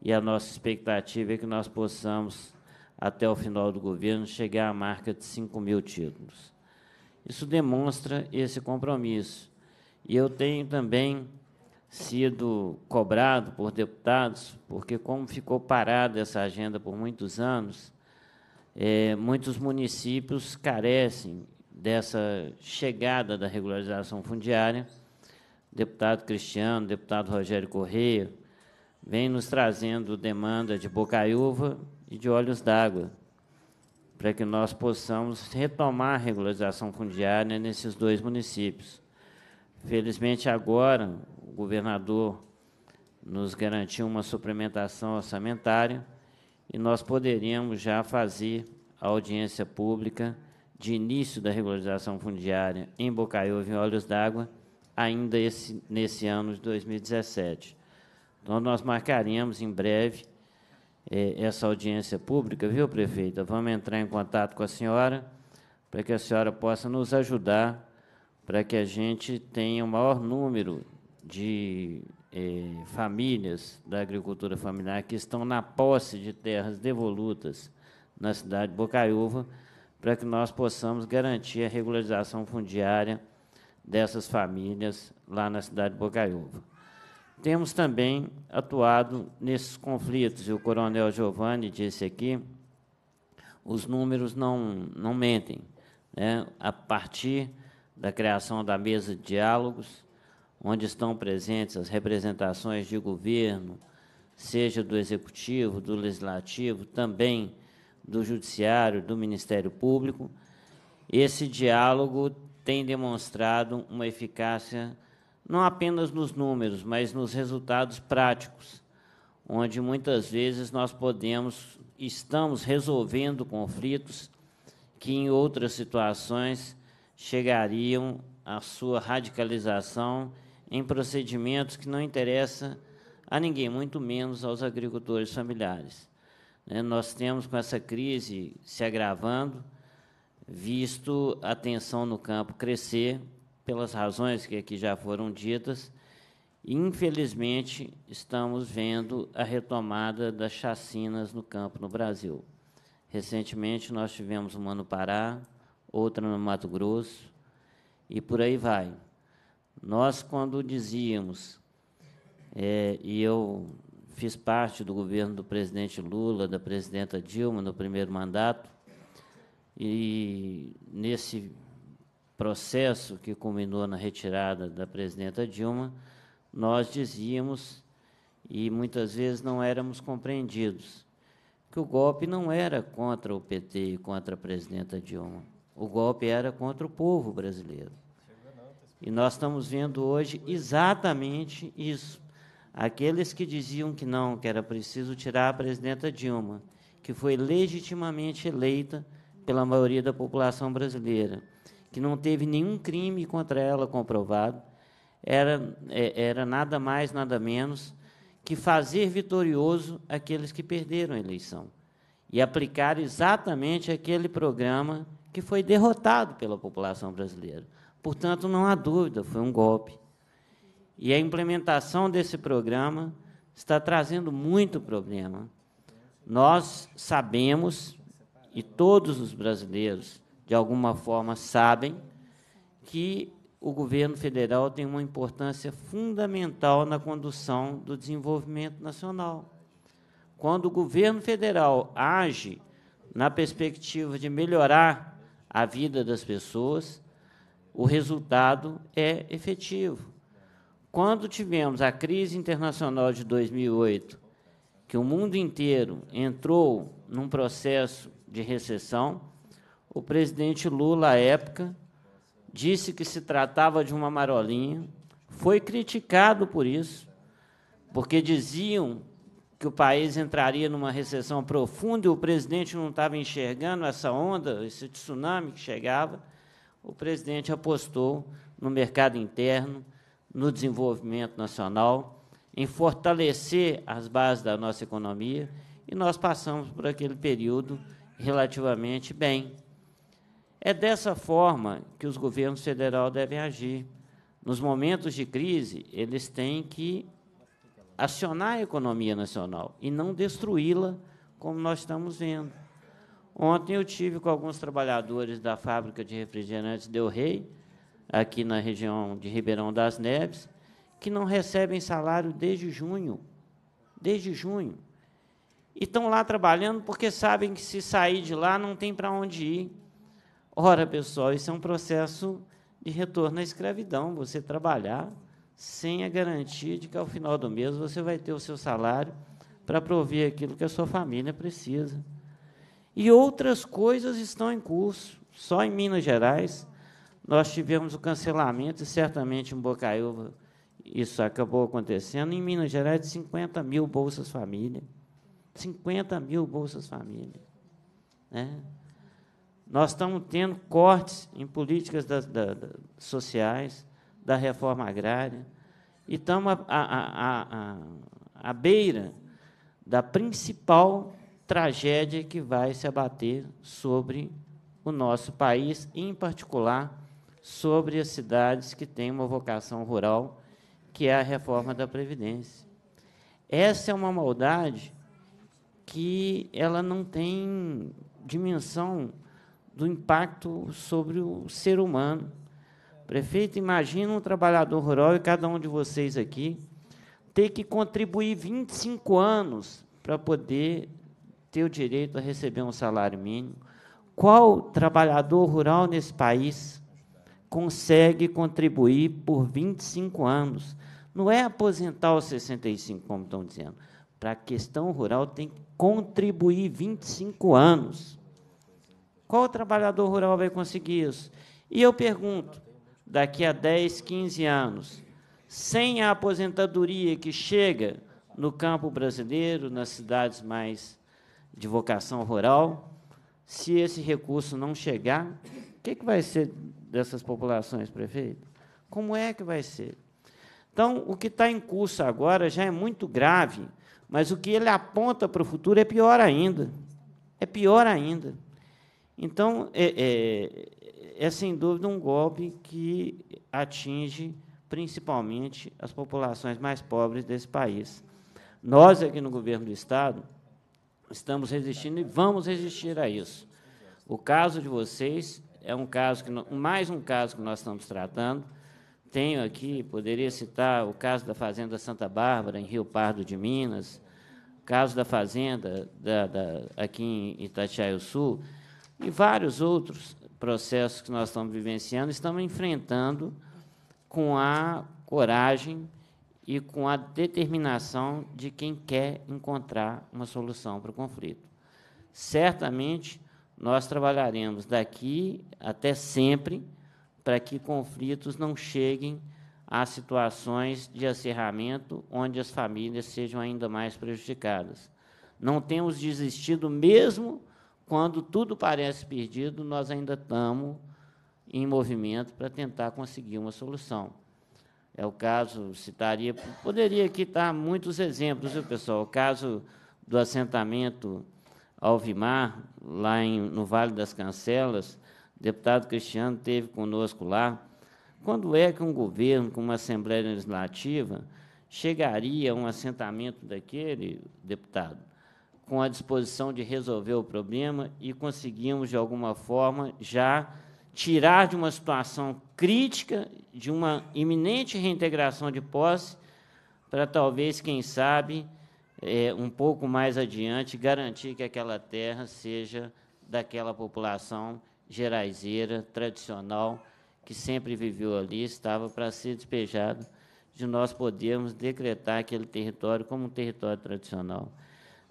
[SPEAKER 15] e a nossa expectativa é que nós possamos até o final do governo chegar à marca de 5 mil títulos. Isso demonstra esse compromisso. E eu tenho também sido cobrado por deputados, porque, como ficou parada essa agenda por muitos anos, é, muitos municípios carecem dessa chegada da regularização fundiária. Deputado Cristiano, deputado Rogério Correia, vem nos trazendo demanda de Bocaiúva, e de olhos d'água, para que nós possamos retomar a regularização fundiária nesses dois municípios. Felizmente, agora, o governador nos garantiu uma suplementação orçamentária e nós poderíamos já fazer a audiência pública de início da regularização fundiária em Bocaiúva e Olhos d'Água ainda esse, nesse ano de 2017. Então, nós marcaremos em breve é, essa audiência pública, viu, prefeita? Vamos entrar em contato com a senhora para que a senhora possa nos ajudar para que a gente tenha o maior número de é, famílias da agricultura familiar que estão na posse de terras devolutas na cidade de Bocaiúva, para que nós possamos garantir a regularização fundiária dessas famílias lá na cidade de Bocaiúva. Temos também atuado nesses conflitos, e o coronel Giovanni disse aqui, os números não, não mentem. Né? A partir da criação da mesa de diálogos, onde estão presentes as representações de governo, seja do executivo, do legislativo, também do judiciário, do Ministério Público, esse diálogo tem demonstrado uma eficácia não apenas nos números, mas nos resultados práticos, onde muitas vezes nós podemos, estamos resolvendo conflitos que em outras situações chegariam à sua radicalização em procedimentos que não interessam a ninguém, muito menos aos agricultores familiares. Né? Nós temos com essa crise se agravando, visto a tensão no campo crescer, pelas razões que aqui já foram ditas, infelizmente estamos vendo a retomada das chacinas no campo no Brasil. Recentemente nós tivemos uma no Pará, outra no Mato Grosso e por aí vai. Nós, quando dizíamos, é, e eu fiz parte do governo do presidente Lula, da presidenta Dilma no primeiro mandato, e nesse processo que culminou na retirada da presidenta Dilma, nós dizíamos, e muitas vezes não éramos compreendidos, que o golpe não era contra o PT e contra a presidenta Dilma. O golpe era contra o povo brasileiro. E nós estamos vendo hoje exatamente isso. Aqueles que diziam que não, que era preciso tirar a presidenta Dilma, que foi legitimamente eleita pela maioria da população brasileira que não teve nenhum crime contra ela comprovado, era, é, era nada mais, nada menos que fazer vitorioso aqueles que perderam a eleição e aplicar exatamente aquele programa que foi derrotado pela população brasileira. Portanto, não há dúvida, foi um golpe. E a implementação desse programa está trazendo muito problema. Nós sabemos, e todos os brasileiros de alguma forma, sabem que o governo federal tem uma importância fundamental na condução do desenvolvimento nacional. Quando o governo federal age na perspectiva de melhorar a vida das pessoas, o resultado é efetivo. Quando tivemos a crise internacional de 2008, que o mundo inteiro entrou num processo de recessão, o presidente Lula, à época, disse que se tratava de uma marolinha, foi criticado por isso, porque diziam que o país entraria numa recessão profunda e o presidente não estava enxergando essa onda, esse tsunami que chegava. O presidente apostou no mercado interno, no desenvolvimento nacional, em fortalecer as bases da nossa economia, e nós passamos por aquele período relativamente bem. É dessa forma que os governos federal devem agir. Nos momentos de crise, eles têm que acionar a economia nacional e não destruí-la, como nós estamos vendo. Ontem eu tive com alguns trabalhadores da fábrica de refrigerantes Del Rey, aqui na região de Ribeirão das Neves, que não recebem salário desde junho. Desde junho. E estão lá trabalhando porque sabem que se sair de lá não tem para onde ir. Ora, pessoal, isso é um processo de retorno à escravidão, você trabalhar sem a garantia de que ao final do mês você vai ter o seu salário para prover aquilo que a sua família precisa. E outras coisas estão em curso. Só em Minas Gerais nós tivemos o cancelamento, e certamente em Bocaiúva isso acabou acontecendo, em Minas Gerais, de 50 mil Bolsas Família. 50 mil Bolsas Família. Né? Nós estamos tendo cortes em políticas da, da, da, sociais, da reforma agrária, e estamos à, beira da principal tragédia que vai se abater sobre o nosso país, em particular sobre as cidades que têm uma vocação rural, que é a reforma da Previdência. Essa é uma maldade que ela não tem dimensão do impacto sobre o ser humano. Prefeito, imagina um trabalhador rural e cada um de vocês aqui ter que contribuir 25 anos para poder ter o direito a receber um salário mínimo. Qual trabalhador rural nesse país consegue contribuir por 25 anos? Não é aposentar aos 65, como estão dizendo. Para a questão rural tem que contribuir 25 anos. Qual trabalhador rural vai conseguir isso? E eu pergunto, daqui a 10, 15 anos, sem a aposentadoria que chega no campo brasileiro, nas cidades mais de vocação rural, se esse recurso não chegar, o que, é que vai ser dessas populações, prefeito? Como é que vai ser? Então, o que está em curso agora já é muito grave, mas o que ele aponta para o futuro é pior ainda. É pior ainda. Então, é, é, é sem dúvida um golpe que atinge principalmente as populações mais pobres desse país. Nós, aqui no governo do Estado, estamos resistindo e vamos resistir a isso. O caso de vocês é um caso que mais um caso que nós estamos tratando. Tenho aqui, poderia citar o caso da Fazenda Santa Bárbara, em Rio Pardo de Minas, o caso da Fazenda da, da, aqui em Itatiaio do Sul, e vários outros processos que nós estamos vivenciando, estamos enfrentando com a coragem e com a determinação de quem quer encontrar uma solução para o conflito. Certamente, nós trabalharemos daqui até sempre para que conflitos não cheguem a situações de acerramento onde as famílias sejam ainda mais prejudicadas. Não temos desistido mesmo quando tudo parece perdido, nós ainda estamos em movimento para tentar conseguir uma solução. É o caso, citaria, poderia aqui estar muitos exemplos, viu, pessoal? O caso do assentamento Alvimar, lá em, no Vale das Cancelas, o deputado Cristiano teve conosco lá. Quando é que um governo, com uma Assembleia Legislativa, chegaria a um assentamento daquele deputado? com a disposição de resolver o problema e conseguimos, de alguma forma, já tirar de uma situação crítica, de uma iminente reintegração de posse, para talvez, quem sabe, é, um pouco mais adiante, garantir que aquela terra seja daquela população geraizeira, tradicional, que sempre viveu ali, estava para ser despejado, de nós podermos decretar aquele território como um território tradicional.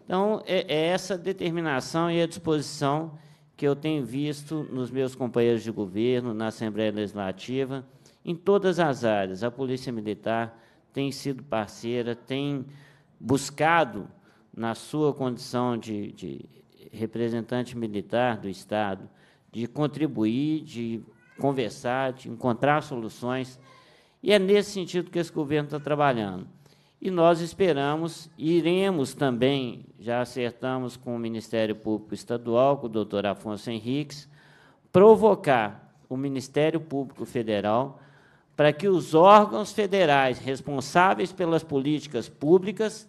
[SPEAKER 15] Então, é, é essa determinação e a disposição que eu tenho visto nos meus companheiros de governo, na Assembleia Legislativa, em todas as áreas. A Polícia Militar tem sido parceira, tem buscado, na sua condição de, de representante militar do Estado, de contribuir, de conversar, de encontrar soluções. E é nesse sentido que esse governo está trabalhando. E nós esperamos, iremos também, já acertamos com o Ministério Público Estadual, com o doutor Afonso Henriques, provocar o Ministério Público Federal para que os órgãos federais responsáveis pelas políticas públicas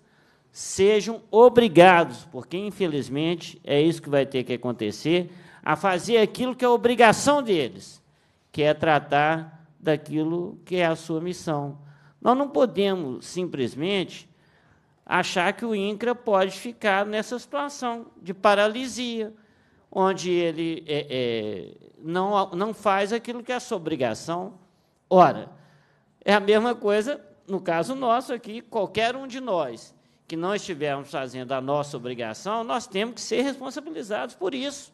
[SPEAKER 15] sejam obrigados, porque infelizmente é isso que vai ter que acontecer, a fazer aquilo que é obrigação deles, que é tratar daquilo que é a sua missão, nós não podemos simplesmente achar que o INCRA pode ficar nessa situação de paralisia, onde ele é, é, não, não faz aquilo que é a sua obrigação. Ora, é a mesma coisa, no caso nosso aqui, qualquer um de nós que não estivermos fazendo a nossa obrigação, nós temos que ser responsabilizados por isso.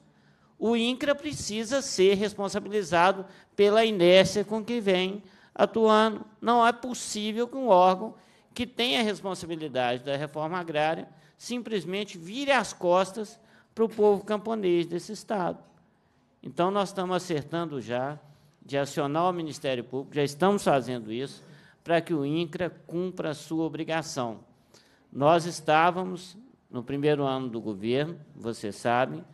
[SPEAKER 15] O INCRA precisa ser responsabilizado pela inércia com que vem atuando. Não é possível que um órgão que tem a responsabilidade da reforma agrária simplesmente vire as costas para o povo camponês desse Estado. Então, nós estamos acertando já de acionar o Ministério Público, já estamos fazendo isso, para que o INCRA cumpra a sua obrigação. Nós estávamos, no primeiro ano do governo, vocês sabem,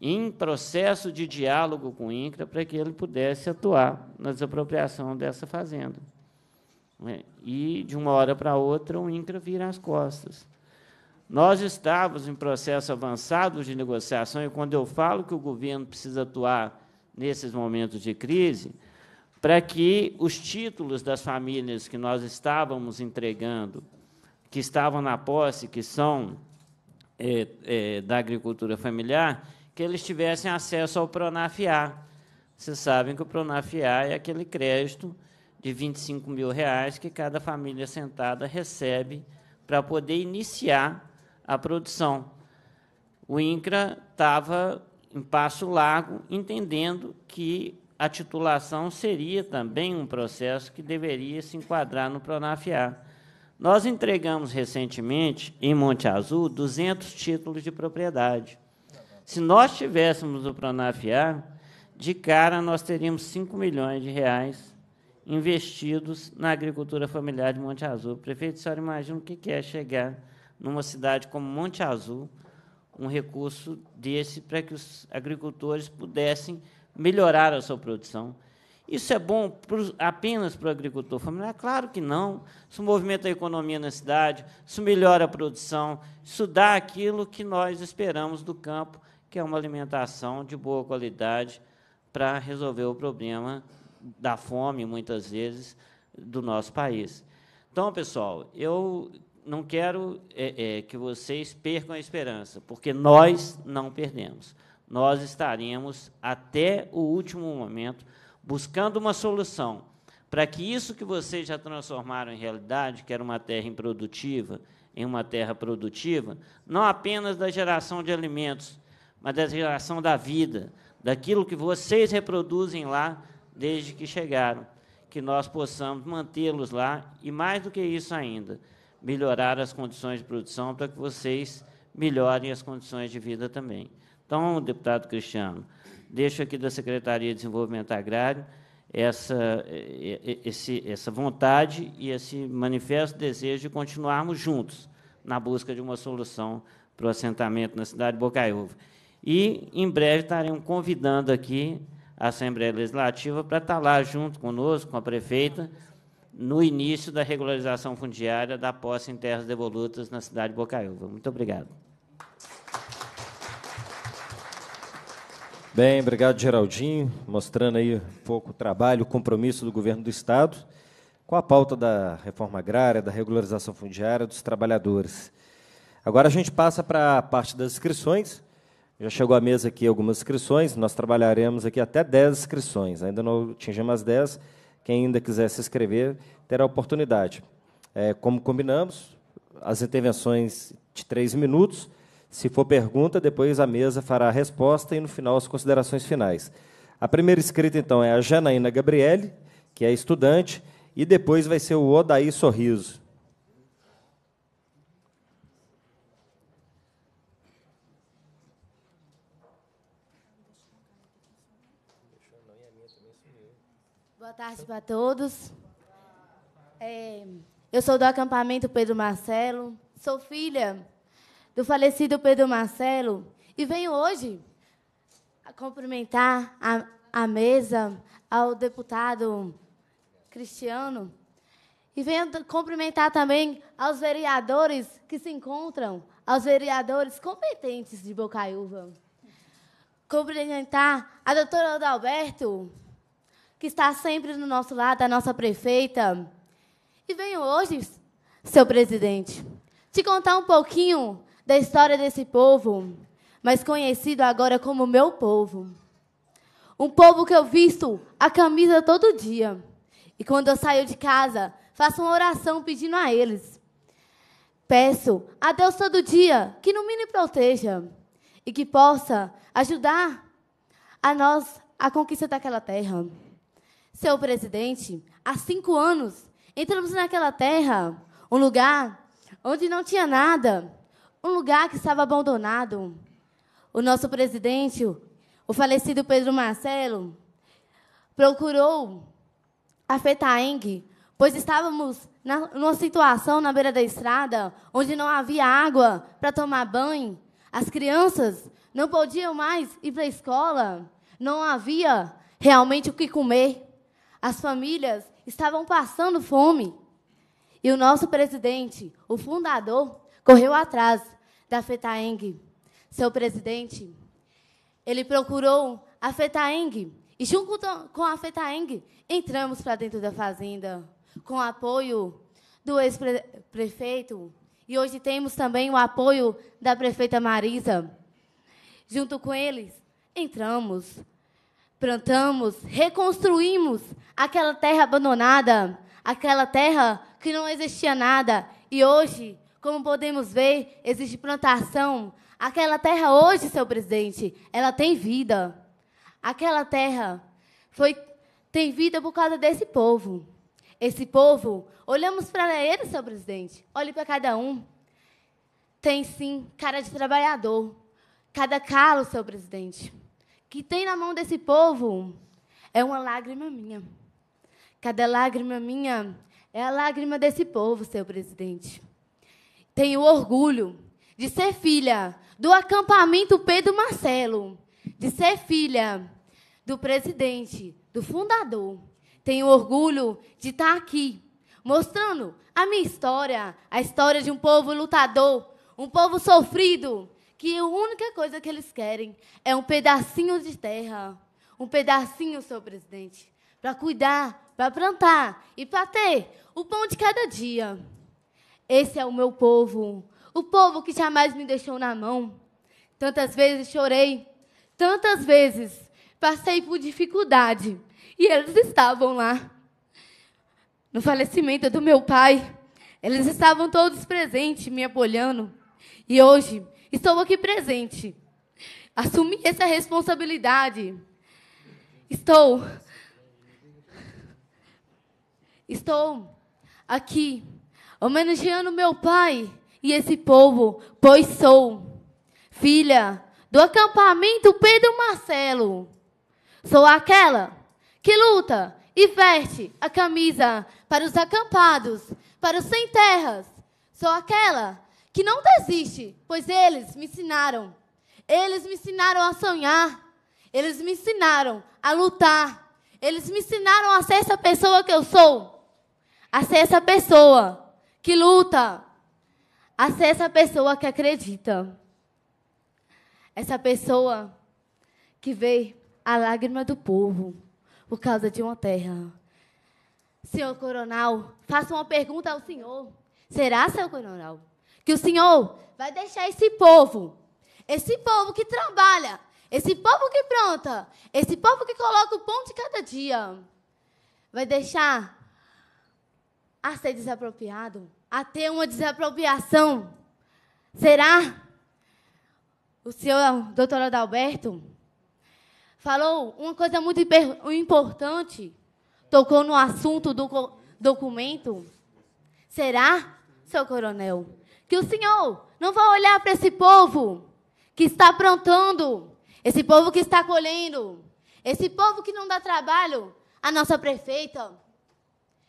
[SPEAKER 15] em processo de diálogo com o INCRA para que ele pudesse atuar na desapropriação dessa fazenda. Né? E, de uma hora para outra, o INCRA vira as costas. Nós estávamos em processo avançado de negociação, e quando eu falo que o governo precisa atuar nesses momentos de crise, para que os títulos das famílias que nós estávamos entregando, que estavam na posse, que são é, é, da agricultura familiar, que eles tivessem acesso ao Pronafiar. Vocês sabem que o Pronafiar é aquele crédito de 25 mil reais que cada família sentada recebe para poder iniciar a produção. O INCRA estava em passo largo, entendendo que a titulação seria também um processo que deveria se enquadrar no Pronafiar. Nós entregamos recentemente, em Monte Azul, 200 títulos de propriedade. Se nós tivéssemos o Pronafiar, de cara nós teríamos 5 milhões de reais investidos na agricultura familiar de Monte Azul. Prefeito, a senhora imagina o que é chegar numa cidade como Monte Azul, um recurso desse para que os agricultores pudessem melhorar a sua produção. Isso é bom pro, apenas para o agricultor familiar? Claro que não. Isso movimenta a economia na cidade, isso melhora a produção, isso dá aquilo que nós esperamos do campo, que é uma alimentação de boa qualidade para resolver o problema da fome, muitas vezes, do nosso país. Então, pessoal, eu não quero é, é, que vocês percam a esperança, porque nós não perdemos. Nós estaremos até o último momento buscando uma solução para que isso que vocês já transformaram em realidade, que era uma terra improdutiva, em uma terra produtiva, não apenas da geração de alimentos, mas da geração da vida, daquilo que vocês reproduzem lá desde que chegaram, que nós possamos mantê-los lá e, mais do que isso ainda, melhorar as condições de produção para que vocês melhorem as condições de vida também. Então, deputado Cristiano, deixo aqui da Secretaria de Desenvolvimento Agrário essa, eh, eh, esse, essa vontade e esse manifesto desejo de continuarmos juntos na busca de uma solução para o assentamento na cidade de Bocaiúva. E em breve estaremos convidando aqui a Assembleia Legislativa para estar lá junto conosco, com a prefeita, no início da regularização fundiária da posse em terras devolutas na cidade de Bocaiúva. Muito obrigado.
[SPEAKER 1] Bem, obrigado, Geraldinho, mostrando aí um pouco o trabalho, o compromisso do governo do Estado com a pauta da reforma agrária, da regularização fundiária dos trabalhadores. Agora a gente passa para a parte das inscrições. Já chegou à mesa aqui algumas inscrições, nós trabalharemos aqui até 10 inscrições, ainda não atingimos as 10. Quem ainda quiser se inscrever terá oportunidade. É, como combinamos, as intervenções de três minutos. Se for pergunta, depois a mesa fará a resposta e, no final, as considerações finais. A primeira inscrita, então, é a Janaína Gabriele, que é estudante, e depois vai ser o Odaí Sorriso,
[SPEAKER 16] tarde para todos. É, eu sou do acampamento Pedro Marcelo, sou filha do falecido Pedro Marcelo e venho hoje a cumprimentar a, a mesa, ao deputado Cristiano e venho cumprimentar também aos vereadores que se encontram, aos vereadores competentes de Bocaiúva. Cumprimentar a doutora Adalberto, que está sempre do nosso lado, a nossa prefeita. E venho hoje, seu presidente, te contar um pouquinho da história desse povo, mas conhecido agora como meu povo. Um povo que eu visto a camisa todo dia. E quando eu saio de casa, faço uma oração pedindo a eles. Peço a Deus todo dia que no mínimo proteja e que possa ajudar a nós a conquista daquela terra seu presidente, há cinco anos, entramos naquela terra, um lugar onde não tinha nada, um lugar que estava abandonado. O nosso presidente, o falecido Pedro Marcelo, procurou a FETAENG, pois estávamos na, numa situação na beira da estrada onde não havia água para tomar banho. As crianças não podiam mais ir para a escola, não havia realmente o que comer as famílias estavam passando fome. E o nosso presidente, o fundador, correu atrás da FETAENG. Seu presidente, ele procurou a FETAENG e, junto com a FETAENG, entramos para dentro da fazenda, com o apoio do ex-prefeito. E hoje temos também o apoio da prefeita Marisa. Junto com eles, entramos plantamos, reconstruímos aquela terra abandonada, aquela terra que não existia nada. E hoje, como podemos ver, existe plantação. Aquela terra hoje, seu presidente, ela tem vida. Aquela terra foi tem vida por causa desse povo. Esse povo, olhamos para ele, seu presidente. Olhe para cada um. Tem sim cara de trabalhador. Cada calo, seu presidente que tem na mão desse povo é uma lágrima minha. Cada lágrima minha é a lágrima desse povo, seu presidente. Tenho orgulho de ser filha do acampamento Pedro Marcelo, de ser filha do presidente, do fundador. Tenho orgulho de estar aqui, mostrando a minha história, a história de um povo lutador, um povo sofrido, que a única coisa que eles querem é um pedacinho de terra, um pedacinho, senhor presidente, para cuidar, para plantar e para ter o pão de cada dia. Esse é o meu povo, o povo que jamais me deixou na mão. Tantas vezes chorei, tantas vezes passei por dificuldade e eles estavam lá. No falecimento do meu pai, eles estavam todos presentes, me apoiando. E hoje Estou aqui presente. Assumi essa responsabilidade. Estou. Estou aqui homenageando meu pai e esse povo, pois sou filha do acampamento Pedro Marcelo. Sou aquela que luta e veste a camisa para os acampados, para os sem terras. Sou aquela que não desiste, pois eles me ensinaram. Eles me ensinaram a sonhar. Eles me ensinaram a lutar. Eles me ensinaram a ser essa pessoa que eu sou. A ser essa pessoa que luta. A ser essa pessoa que acredita. Essa pessoa que vê a lágrima do povo por causa de uma terra. Senhor Coronel, faço uma pergunta ao senhor. Será, seu Coronel, que o Senhor vai deixar esse povo, esse povo que trabalha, esse povo que planta, esse povo que coloca o pão de cada dia, vai deixar a ser desapropriado, a ter uma desapropriação. Será? O senhor doutor Adalberto falou uma coisa muito importante, tocou no assunto do documento. Será, seu coronel? que o Senhor não vai olhar para esse povo que está aprontando, esse povo que está colhendo, esse povo que não dá trabalho à nossa prefeita,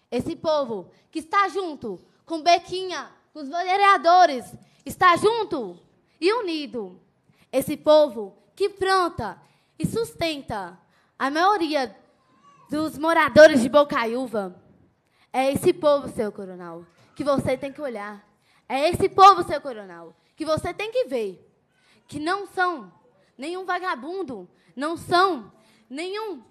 [SPEAKER 16] esse povo que está junto com Bequinha, com os vereadores, está junto e unido. Esse povo que planta e sustenta a maioria dos moradores de Bocaiúva. É esse povo, seu coronel, que você tem que olhar. É esse povo, seu coronel, que você tem que ver. Que não são nenhum vagabundo, não são nenhum.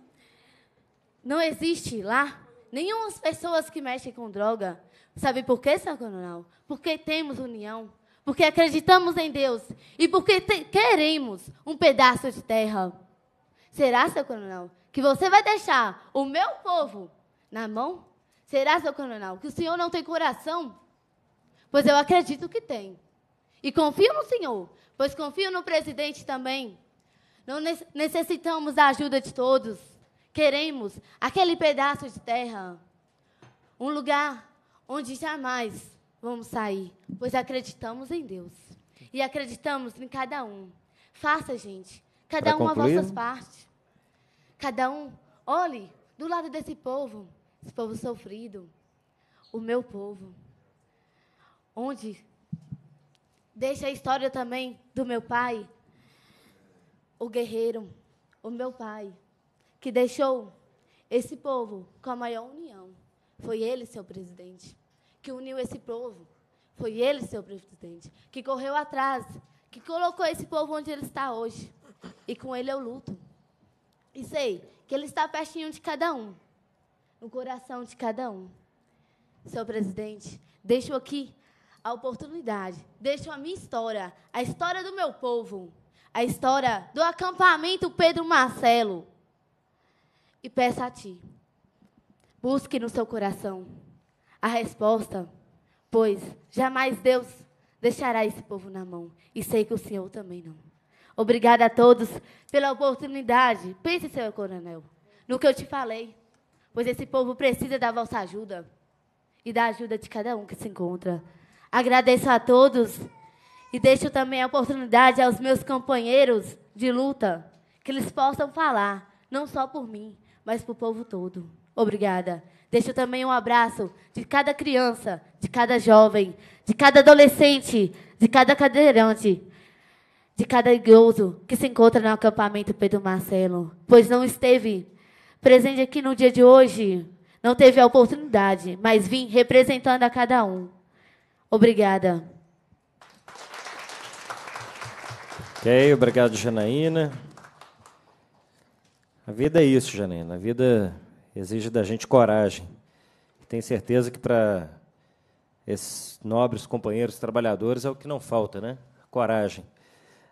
[SPEAKER 16] Não existe lá nenhumas pessoas que mexem com droga. Sabe por quê, seu coronel? Porque temos união, porque acreditamos em Deus e porque queremos um pedaço de terra. Será, seu coronel, que você vai deixar o meu povo na mão? Será, seu coronel, que o senhor não tem coração Pois eu acredito que tem. E confio no Senhor, pois confio no presidente também. Não necessitamos da ajuda de todos. Queremos aquele pedaço de terra, um lugar onde jamais vamos sair, pois acreditamos em Deus e acreditamos em cada um. Faça, gente, cada pra um concluir. a vossas partes. Cada um, olhe do lado desse povo, esse povo sofrido, o meu povo onde deixa a história também do meu pai, o guerreiro, o meu pai, que deixou esse povo com a maior união. Foi ele seu presidente, que uniu esse povo. Foi ele seu presidente, que correu atrás, que colocou esse povo onde ele está hoje. E com ele eu luto. E sei que ele está pertinho de cada um, no coração de cada um. Seu presidente, deixo aqui a oportunidade, deixo a minha história, a história do meu povo, a história do acampamento Pedro Marcelo. E peço a ti, busque no seu coração a resposta, pois jamais Deus deixará esse povo na mão, e sei que o Senhor também não. Obrigada a todos pela oportunidade. Pense, seu coronel, no que eu te falei, pois esse povo precisa da vossa ajuda e da ajuda de cada um que se encontra Agradeço a todos e deixo também a oportunidade aos meus companheiros de luta que eles possam falar, não só por mim, mas para o povo todo. Obrigada. Deixo também um abraço de cada criança, de cada jovem, de cada adolescente, de cada cadeirante, de cada idoso que se encontra no acampamento Pedro Marcelo, pois não esteve presente aqui no dia de hoje, não teve a oportunidade, mas vim representando a cada um. Obrigada.
[SPEAKER 1] Ok, obrigado, Janaína. A vida é isso, Janaína. A vida exige da gente coragem. Tenho certeza que para esses nobres companheiros trabalhadores é o que não falta, né? Coragem.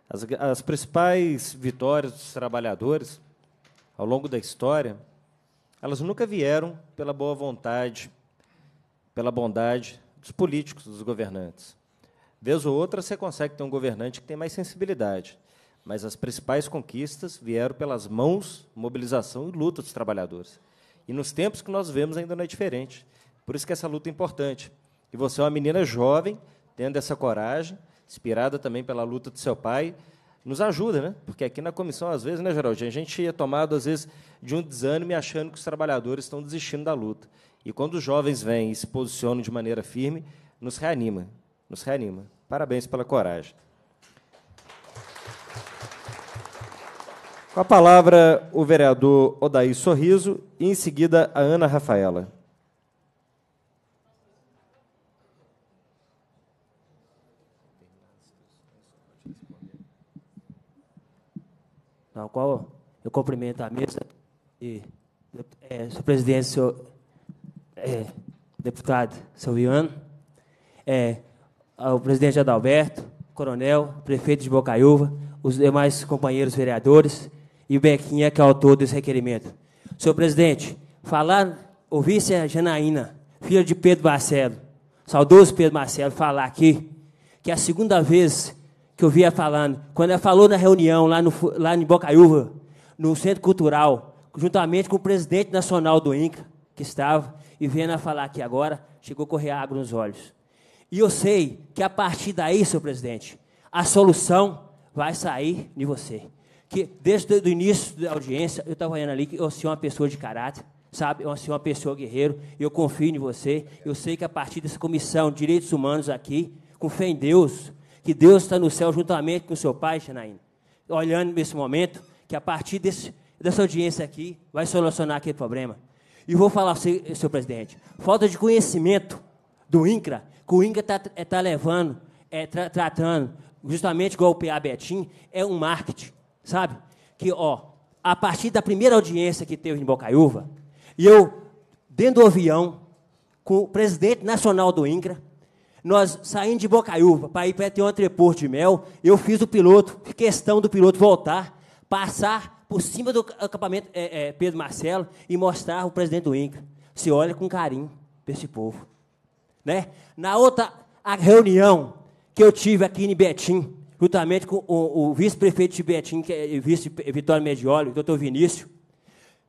[SPEAKER 1] As, as principais vitórias dos trabalhadores ao longo da história, elas nunca vieram pela boa vontade, pela bondade, dos políticos, dos governantes. Vez ou outra, você consegue ter um governante que tem mais sensibilidade, mas as principais conquistas vieram pelas mãos, mobilização e luta dos trabalhadores. E nos tempos que nós vemos ainda não é diferente. Por isso que essa luta é importante. E você é uma menina jovem, tendo essa coragem, inspirada também pela luta do seu pai, nos ajuda, né? Porque aqui na comissão, às vezes, né, Geraldinho, a gente é tomado, às vezes, de um desânimo achando que os trabalhadores estão desistindo da luta. E quando os jovens vêm e se posicionam de maneira firme, nos reanima, nos reanima. Parabéns pela coragem. Com a palavra, o vereador Odair Sorriso e, em seguida, a Ana Rafaela.
[SPEAKER 17] qual eu cumprimento a mesa e, é, senhor presidente, senhor é, deputado Salviano, é, ao presidente Adalberto, coronel, prefeito de Bocaiúva, os demais companheiros vereadores e o Bequinha, que é autor desse requerimento. Senhor presidente, falar, ouvir a Janaína, filha de Pedro Marcelo, saudoso Pedro Marcelo, falar aqui, que é a segunda vez que eu via falando, quando ela falou na reunião lá, no, lá em Bocaiúva, no Centro Cultural, juntamente com o presidente nacional do INCA, que estava, e vendo a falar aqui agora, chegou a correr água nos olhos. E eu sei que a partir daí, senhor presidente, a solução vai sair de você. Que desde o início da audiência, eu estava olhando ali que o senhor é uma pessoa de caráter, sabe? é uma pessoa guerreiro, eu confio em você. Eu sei que a partir dessa comissão de direitos humanos aqui, com fé em Deus, que Deus está no céu juntamente com o seu pai, Janaína, olhando nesse momento, que a partir desse, dessa audiência aqui, vai solucionar aquele problema. E vou falar, senhor presidente, falta de conhecimento do INCRA, que o INCRA está é, tá levando, é, tra, tratando, justamente igual o PA Betim, é um marketing, sabe? Que, ó, a partir da primeira audiência que teve em Bocaiúva, e eu, dentro do avião, com o presidente nacional do INCRA, nós saindo de Bocaiúva para ir para ter um entrepor de mel, eu fiz o piloto, questão do piloto voltar, passar por cima do acampamento é, é, Pedro Marcelo e mostrar o presidente do INCA. Se olha com carinho para esse povo. Né? Na outra reunião que eu tive aqui em Betim, juntamente com o, o vice-prefeito de Betim, que é vice Vitório Medioli, o doutor Vinícius,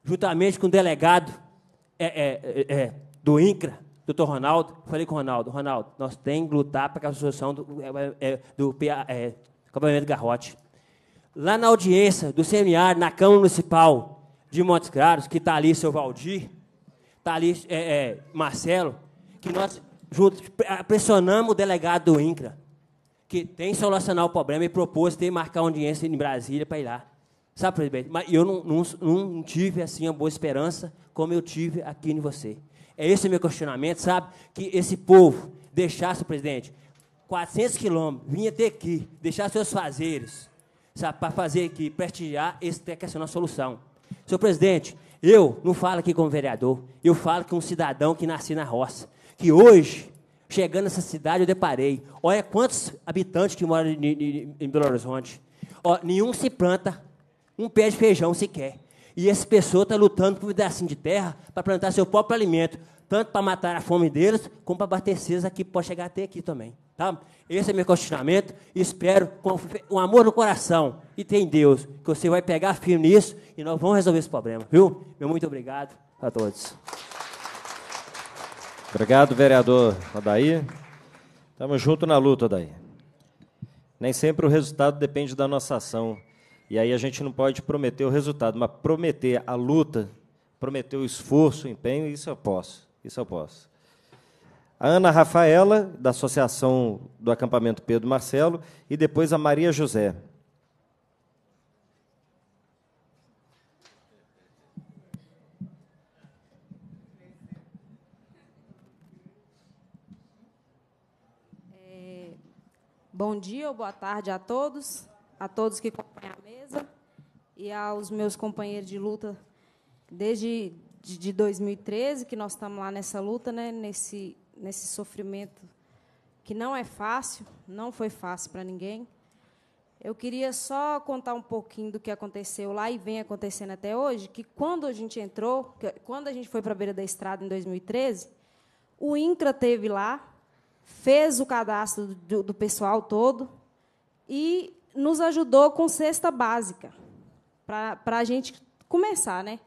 [SPEAKER 17] juntamente com o delegado é, é, é, é do INCRA, doutor Ronaldo, falei com o Ronaldo, Ronaldo, nós temos que lutar para que a associação do, do, do acampamento Garrote lá na audiência do semiário, na Câmara Municipal de Montes Claros, que está ali seu Valdir, está ali é, é, Marcelo, que nós juntos ah, pressionamos o delegado do INCRA, que tem solucionar o problema e propôs ter marcar uma audiência em Brasília para ir lá. Sabe, presidente? Mas eu não, não, não, tive assim uma boa esperança como eu tive aqui em você. É esse o meu questionamento, sabe? Que esse povo deixasse, presidente, 400 quilômetros, vinha até aqui, deixar seus fazeres, para fazer aqui, prestigiar esse que é a nossa solução. Senhor presidente, eu não falo aqui como vereador, eu falo com um cidadão que nasci na roça, que hoje, chegando nessa cidade, eu deparei, olha quantos habitantes que moram em, em Belo Horizonte, ó, nenhum se planta um pé de feijão sequer. E essa pessoa está lutando por um pedacinho de terra para plantar seu próprio alimento, tanto para matar a fome deles, como para abastecer aqui, pode chegar até aqui também. Tá? Esse é meu questionamento. Espero com um amor no coração e tem Deus que você vai pegar firme nisso e nós vamos resolver esse problema, viu? Meu muito obrigado
[SPEAKER 1] a todos. Obrigado, vereador Adair. Estamos junto na luta, Adair. Nem sempre o resultado depende da nossa ação. E aí a gente não pode prometer o resultado, mas prometer a luta, prometer o esforço, o empenho, isso eu posso. Isso eu posso a Ana Rafaela, da Associação do Acampamento Pedro Marcelo, e depois a Maria José.
[SPEAKER 18] É, bom dia ou boa tarde a todos, a todos que acompanham a mesa e aos meus companheiros de luta desde de 2013 que nós estamos lá nessa luta, né, nesse nesse sofrimento que não é fácil, não foi fácil para ninguém. Eu queria só contar um pouquinho do que aconteceu lá e vem acontecendo até hoje, que quando a gente entrou, quando a gente foi para a beira da estrada em 2013, o INCRA teve lá, fez o cadastro do, do pessoal todo e nos ajudou com cesta básica para a gente começar, né?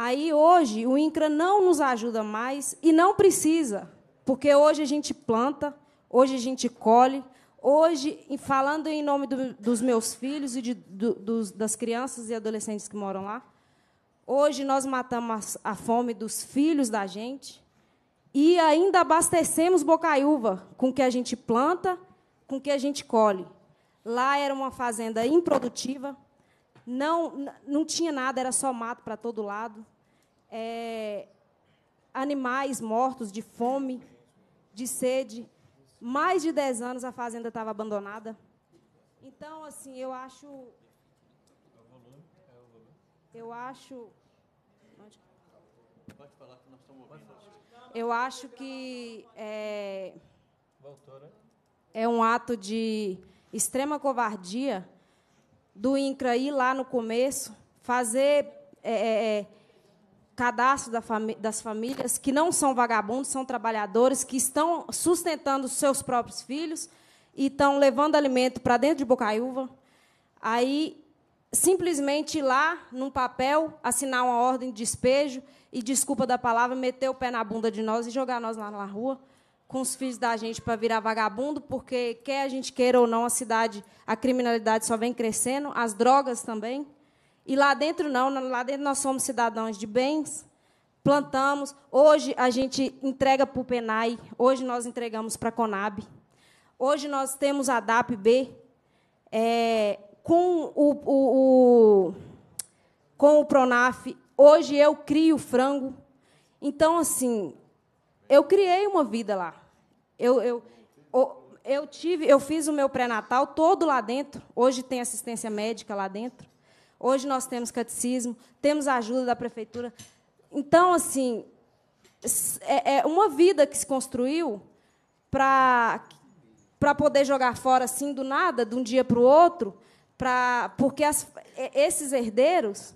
[SPEAKER 18] Aí hoje o INCRA não nos ajuda mais e não precisa, porque hoje a gente planta, hoje a gente colhe, hoje, falando em nome do, dos meus filhos e de, do, dos, das crianças e adolescentes que moram lá, hoje nós matamos a fome dos filhos da gente e ainda abastecemos Bocaiúva com o que a gente planta, com o que a gente colhe. Lá era uma fazenda improdutiva, não, não tinha nada, era só mato para todo lado. É, animais mortos de fome, de sede. Mais de 10 anos a fazenda estava abandonada. Então, assim, eu acho. Eu acho. Eu acho que é, né? é um ato de extrema covardia do ir lá no começo, fazer é, é, é cadastro da famí das famílias que não são vagabundos, são trabalhadores, que estão sustentando seus próprios filhos e estão levando alimento para dentro de Bocaiúva. Aí, simplesmente ir lá, num papel, assinar uma ordem de despejo e, desculpa da palavra, meter o pé na bunda de nós e jogar nós lá na rua com os filhos da gente para virar vagabundo, porque quer a gente queira ou não, a cidade, a criminalidade só vem crescendo, as drogas também. E lá dentro não, lá dentro nós somos cidadãos de bens, plantamos. Hoje a gente entrega para o Penai, hoje nós entregamos para a Conab, hoje nós temos a DAP-B. É, com o, o, o, com o Pronaf, hoje eu crio frango. Então, assim, eu criei uma vida lá. Eu, eu, eu, tive, eu fiz o meu pré-natal todo lá dentro. Hoje tem assistência médica lá dentro. Hoje nós temos catecismo, temos a ajuda da prefeitura. Então, assim, é, é uma vida que se construiu para para poder jogar fora assim do nada, de um dia para o outro, para porque as, é, esses herdeiros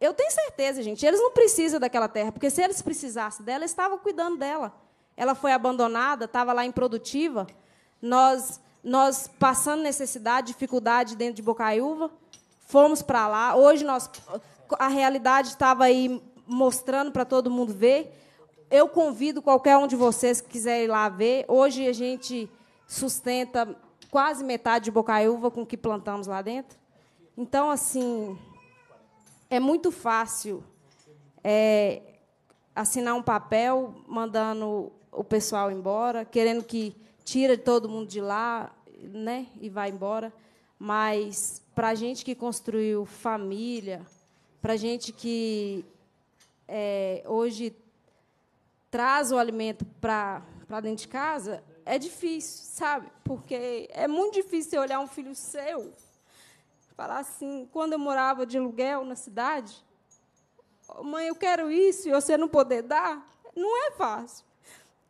[SPEAKER 18] eu tenho certeza, gente, eles não precisam daquela terra, porque se eles precisassem dela, eles estavam cuidando dela. Ela foi abandonada, estava lá improdutiva. Nós, nós passando necessidade, dificuldade dentro de Bocaiúva, fomos para lá. Hoje nós, a realidade estava aí mostrando para todo mundo ver. Eu convido qualquer um de vocês que quiser ir lá ver. Hoje a gente sustenta quase metade de Bocaiúva com o que plantamos lá dentro. Então, assim, é muito fácil é, assinar um papel mandando o pessoal embora, querendo que tire todo mundo de lá né, e vá embora. Mas, para a gente que construiu família, para a gente que é, hoje traz o alimento para dentro de casa, é difícil, sabe? Porque é muito difícil olhar um filho seu falar assim, quando eu morava de aluguel na cidade, mãe, eu quero isso e você não poder dar, não é fácil.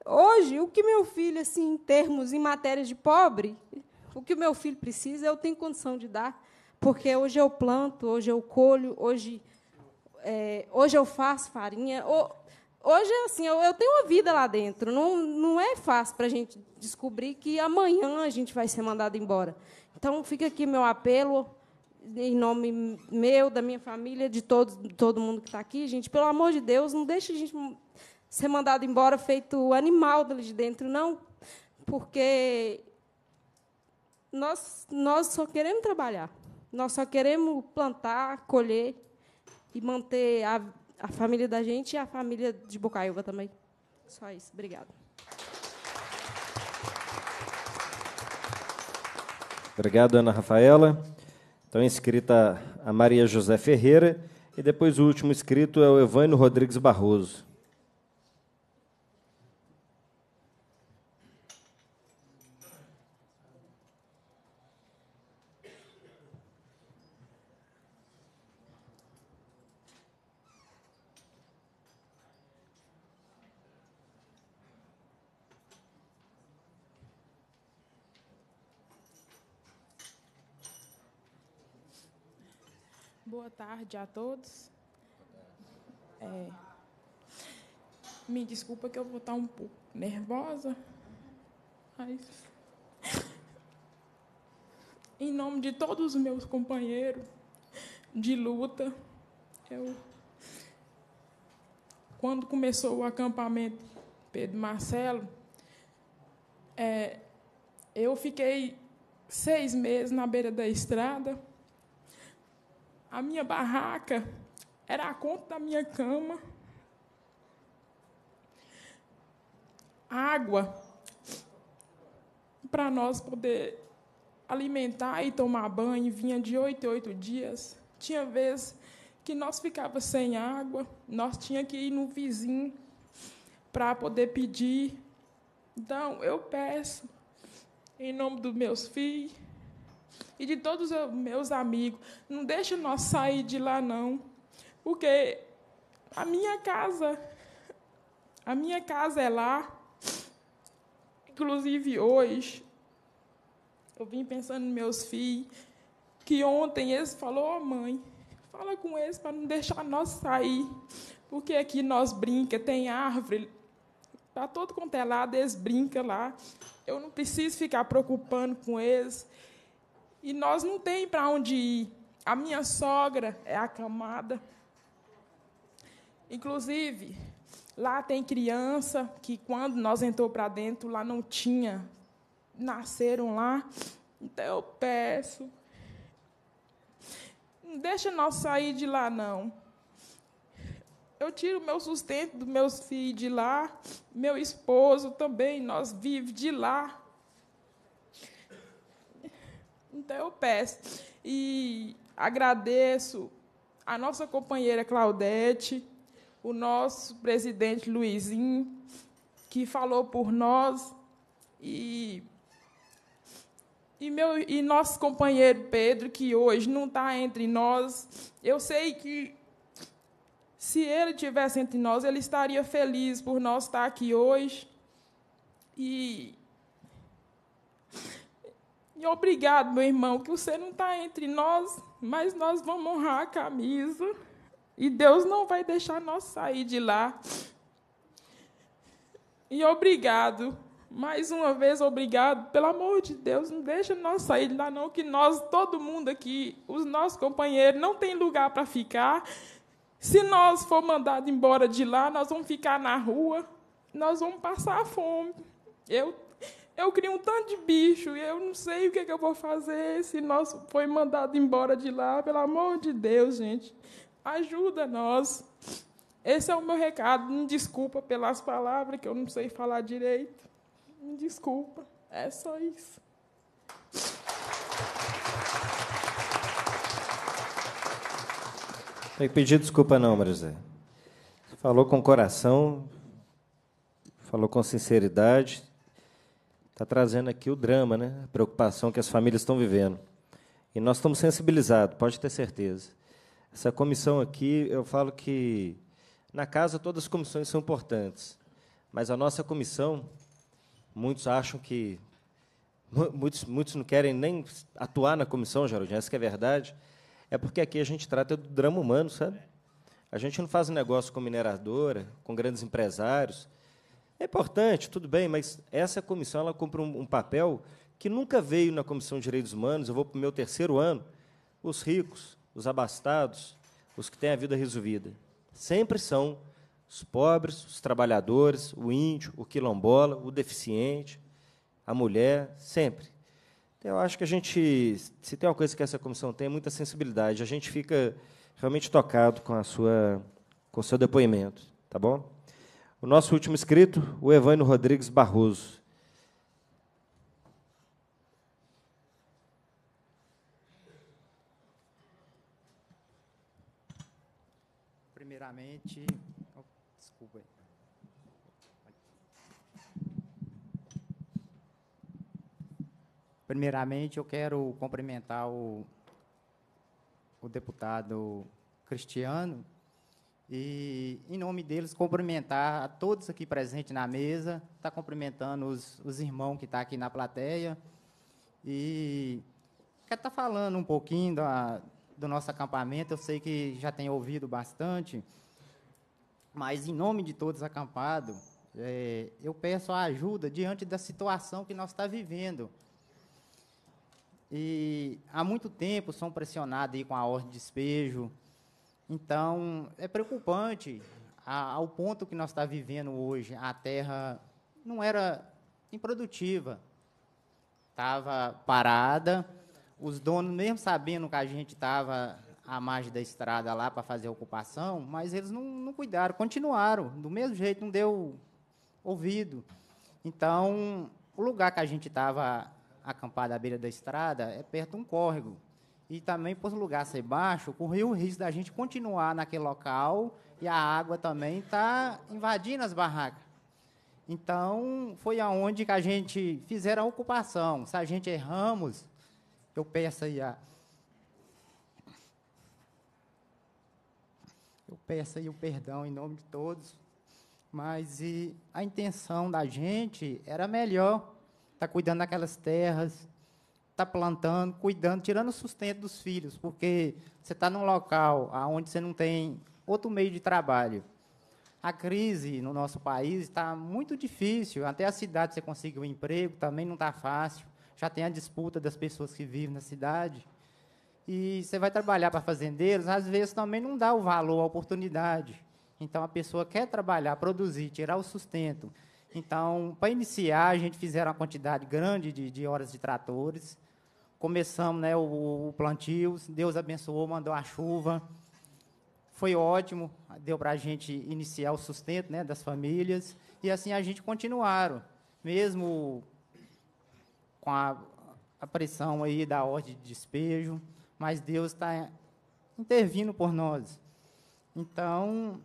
[SPEAKER 18] Hoje, o que meu filho, assim, em termos, em matéria de pobre, o que meu filho precisa, eu tenho condição de dar, porque hoje eu planto, hoje eu colho, hoje, é, hoje eu faço farinha. Hoje, assim, eu, eu, tenho uma vida lá dentro. Não, não é fácil para a gente descobrir que amanhã a gente vai ser mandado embora. Então, fica aqui meu apelo em nome meu, da minha família, de todo, todo mundo que está aqui, gente, pelo amor de Deus, não deixe a gente ser mandado embora feito animal dali de dentro, não, porque nós, nós só queremos trabalhar, nós só queremos plantar, colher e manter a, a família da gente e a família de Bocaiúva também. Só isso, obrigada.
[SPEAKER 1] Obrigado, Ana Rafaela. Então, inscrita a Maria José Ferreira. E depois o último inscrito é o Evânio Rodrigues Barroso.
[SPEAKER 19] tarde a todos. É, me desculpa que eu vou estar um pouco nervosa, mas em nome de todos os meus companheiros de luta, eu quando começou o acampamento Pedro Marcelo, é, eu fiquei seis meses na beira da estrada a minha barraca era a conta da minha cama. Água para nós poder alimentar e tomar banho vinha de oito em oito dias. Tinha vezes que nós ficava sem água, nós tinha que ir no vizinho para poder pedir. Então, eu peço, em nome dos meus filhos, e de todos os meus amigos. Não deixe nós sair de lá, não. Porque a minha casa, a minha casa é lá. Inclusive hoje, eu vim pensando nos meus filhos, que ontem eles falou, oh, mãe, fala com eles para não deixar nós sair. Porque aqui nós brinca, tem árvore, Está todo contelado, é eles brincam lá. Eu não preciso ficar preocupando com eles e nós não tem para onde ir. A minha sogra é acamada. Inclusive, lá tem criança que quando nós entrou para dentro lá não tinha, nasceram lá. Então eu peço, não deixa nós sair de lá não. Eu tiro meu sustento dos meus filhos de lá, meu esposo também, nós vivemos de lá. Então eu peço. E agradeço a nossa companheira Claudete, o nosso presidente Luizinho, que falou por nós, e, e, meu, e nosso companheiro Pedro, que hoje não está entre nós. Eu sei que se ele tivesse entre nós, ele estaria feliz por nós estar aqui hoje. E Obrigado, meu irmão, que você não está entre nós, mas nós vamos honrar a camisa. E Deus não vai deixar nós sair de lá. E obrigado, mais uma vez, obrigado. Pelo amor de Deus, não deixa nós sair de lá, não, que nós, todo mundo aqui, os nossos companheiros, não tem lugar para ficar. Se nós for mandado embora de lá, nós vamos ficar na rua, nós vamos passar fome. Eu eu criei um tanto de bicho e eu não sei o que, é que eu vou fazer. se nós foi mandado embora de lá, pelo amor de Deus, gente. Ajuda nós. Esse é o meu recado. Me desculpa pelas palavras que eu não sei falar direito. Me desculpa. É só isso.
[SPEAKER 1] Tem que pedir desculpa não, Marizé. Falou com coração, falou com sinceridade, está trazendo aqui o drama, né? a preocupação que as famílias estão vivendo. E nós estamos sensibilizados, pode ter certeza. Essa comissão aqui, eu falo que na casa todas as comissões são importantes, mas a nossa comissão, muitos acham que. Muitos, muitos não querem nem atuar na comissão, Geraldinho, essa que é verdade. É porque aqui a gente trata do drama humano, sabe? A gente não faz negócio com mineradora, com grandes empresários. É importante, tudo bem, mas essa comissão ela cumpre um, um papel que nunca veio na Comissão de Direitos Humanos, eu vou para o meu terceiro ano, os ricos, os abastados, os que têm a vida resolvida. Sempre são os pobres, os trabalhadores, o índio, o quilombola, o deficiente, a mulher, sempre. Então, eu acho que a gente, se tem uma coisa que essa comissão tem, é muita sensibilidade. A gente fica realmente tocado com a sua, com o seu depoimento, tá bom? O nosso último inscrito, o Evânio Rodrigues Barroso.
[SPEAKER 20] Primeiramente, oh, desculpa. Primeiramente, eu quero cumprimentar o, o deputado Cristiano e, em nome deles, cumprimentar a todos aqui presentes na mesa, está cumprimentando os, os irmãos que estão tá aqui na plateia. E quero estar tá falando um pouquinho da, do nosso acampamento, eu sei que já tem ouvido bastante, mas, em nome de todos acampados, é, eu peço a ajuda diante da situação que nós estamos tá vivendo. E há muito tempo são pressionados aí com a ordem de despejo, então, é preocupante a, ao ponto que nós está vivendo hoje. A terra não era improdutiva, estava parada. Os donos, mesmo sabendo que a gente estava à margem da estrada lá para fazer a ocupação, mas eles não, não cuidaram, continuaram, do mesmo jeito, não deu ouvido. Então, o lugar que a gente estava acampado à beira da estrada é perto de um córrego e também por lugar ser baixo, corria o risco da gente continuar naquele local e a água também está invadindo as barracas. Então, foi aonde que a gente fizeram a ocupação. Se a gente erramos, eu peço aí a... Eu peço aí o perdão em nome de todos, mas e a intenção da gente era melhor, estar tá cuidando daquelas terras, está plantando, cuidando, tirando o sustento dos filhos, porque você está num local onde você não tem outro meio de trabalho. A crise no nosso país está muito difícil, até a cidade você conseguir um emprego também não está fácil, já tem a disputa das pessoas que vivem na cidade. E você vai trabalhar para fazendeiros, às vezes também não dá o valor, a oportunidade. Então a pessoa quer trabalhar, produzir, tirar o sustento. Então, para iniciar, a gente fizeram uma quantidade grande de, de horas de tratores, começamos né, o, o plantio, Deus abençoou, mandou a chuva. Foi ótimo, deu para a gente iniciar o sustento né, das famílias. E assim a gente continuaram, mesmo com a, a pressão aí da ordem de despejo, mas Deus está intervindo por nós. Então,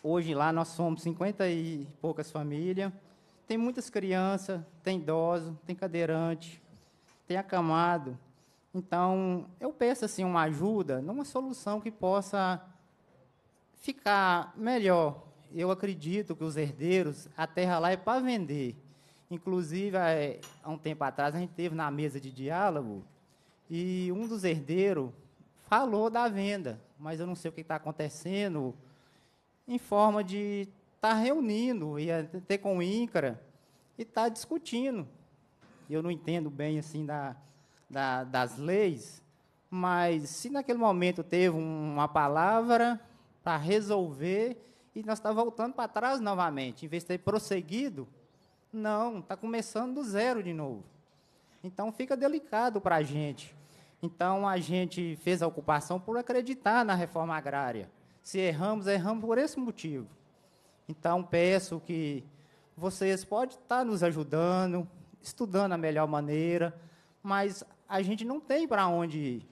[SPEAKER 20] hoje lá nós somos 50 e poucas famílias, tem muitas crianças, tem idoso, tem cadeirante, tem acamado. Então, eu peço assim uma ajuda, numa solução que possa ficar melhor. Eu acredito que os herdeiros, a terra lá é para vender. Inclusive, eh, há um tempo atrás, a gente teve na mesa de diálogo e um dos herdeiros falou da venda, mas eu não sei o que está acontecendo, em forma de estar tá reunindo, e ter com o INCRA e estar tá discutindo eu não entendo bem assim da, da, das leis, mas se naquele momento teve uma palavra para resolver e nós está voltando para trás novamente, em vez de ter prosseguido, não, está começando do zero de novo. Então fica delicado para a gente. Então a gente fez a ocupação por acreditar na reforma agrária. Se erramos, erramos por esse motivo. Então peço que vocês podem estar tá nos ajudando, estudando a melhor maneira, mas a gente não tem para onde ir.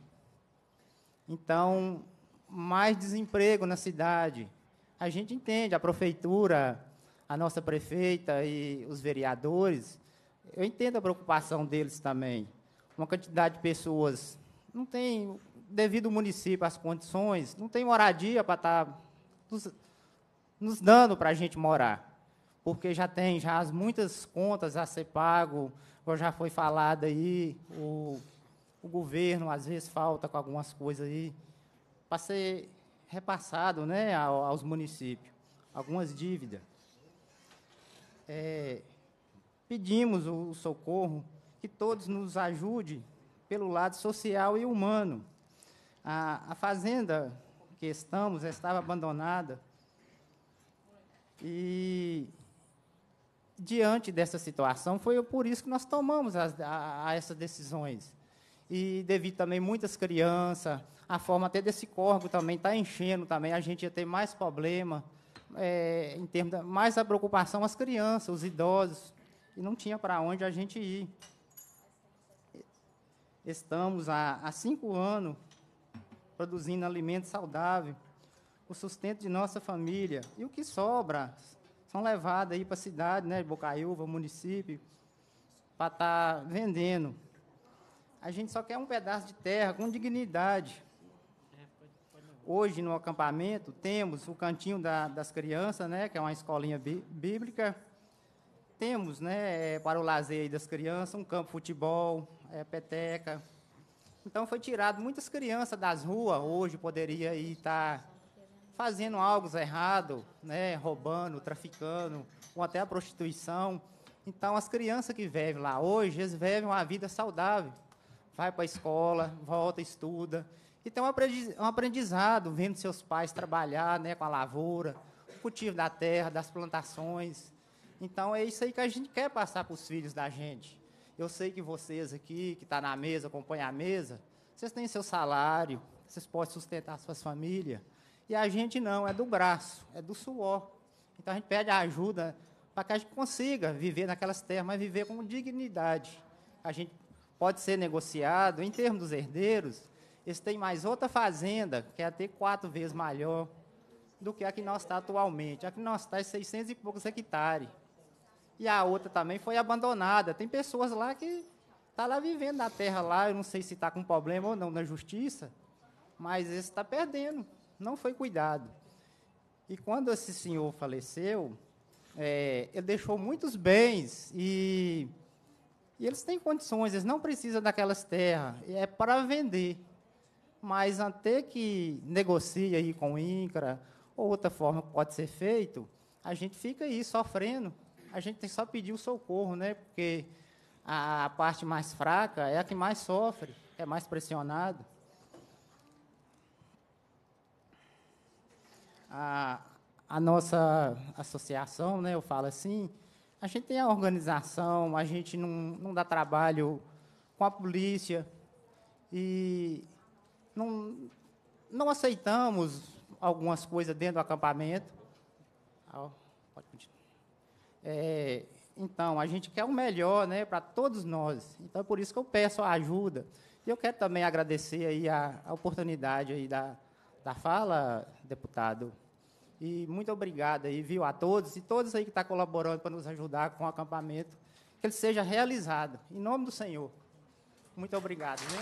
[SPEAKER 20] Então, mais desemprego na cidade. A gente entende, a prefeitura, a nossa prefeita e os vereadores, eu entendo a preocupação deles também. Uma quantidade de pessoas não tem, devido ao município, as condições, não tem moradia para estar tá nos, nos dando para a gente morar porque já tem já as muitas contas a ser pago, como já foi falado aí, o, o governo às vezes falta com algumas coisas aí, para ser repassado né, aos municípios, algumas dívidas. É, pedimos o socorro, que todos nos ajudem pelo lado social e humano. A, a fazenda que estamos estava abandonada e diante dessa situação, foi por isso que nós tomamos as, a, a essas decisões. E devido também muitas crianças, a forma até desse corpo também está enchendo também, a gente ia ter mais problema, é, em termos da, mais a preocupação as crianças, os idosos, e não tinha para onde a gente ir. Estamos há, há cinco anos produzindo alimento saudável, o sustento de nossa família, e o que sobra são levadas aí para a cidade, né, Bocaiúva, município, para estar tá vendendo. A gente só quer um pedaço de terra com dignidade. Hoje, no acampamento, temos o cantinho da, das crianças, né, que é uma escolinha bí bíblica. Temos, né, é, para o lazer das crianças, um campo de futebol, é, peteca. Então, foi tirado muitas crianças das ruas, hoje poderia estar fazendo algo errado, né, roubando, traficando, ou até a prostituição. Então, as crianças que vivem lá hoje, eles vivem uma vida saudável. Vai para a escola, volta, estuda. E tem um aprendizado, vendo seus pais trabalhar né, com a lavoura, o cultivo da terra, das plantações. Então, é isso aí que a gente quer passar para os filhos da gente. Eu sei que vocês aqui, que estão tá na mesa, acompanham a mesa, vocês têm seu salário, vocês podem sustentar suas famílias. E a gente não, é do braço, é do suor. Então a gente pede ajuda para que a gente consiga viver naquelas terras, mas viver com dignidade. A gente pode ser negociado, em termos dos herdeiros, eles têm mais outra fazenda, que é até quatro vezes maior do que a que nós está atualmente. A que nós está é 600 e poucos hectares. E a outra também foi abandonada. Tem pessoas lá que está lá vivendo na terra lá, eu não sei se está com problema ou não na justiça, mas esse está perdendo não foi cuidado. E quando esse senhor faleceu, é, ele deixou muitos bens e, e, eles têm condições, eles não precisam daquelas terras, é para vender. Mas até que negocie aí com o INCRA, ou outra forma que pode ser feito, a gente fica aí sofrendo. A gente tem só pedir o socorro, né? Porque a parte mais fraca é a que mais sofre, é mais pressionada. a, a nossa associação, né, eu falo assim, a gente tem a organização, a gente não, não dá trabalho com a polícia e não, não aceitamos algumas coisas dentro do acampamento. Ah, é, então, a gente quer o melhor né, para todos nós. Então, é por isso que eu peço a ajuda. E eu quero também agradecer aí a, a oportunidade aí da, da fala, deputado. E muito obrigado aí, viu, a todos e todos aí que estão tá colaborando para nos ajudar com o acampamento. Que ele seja realizado, em nome do Senhor. Muito obrigado. Né?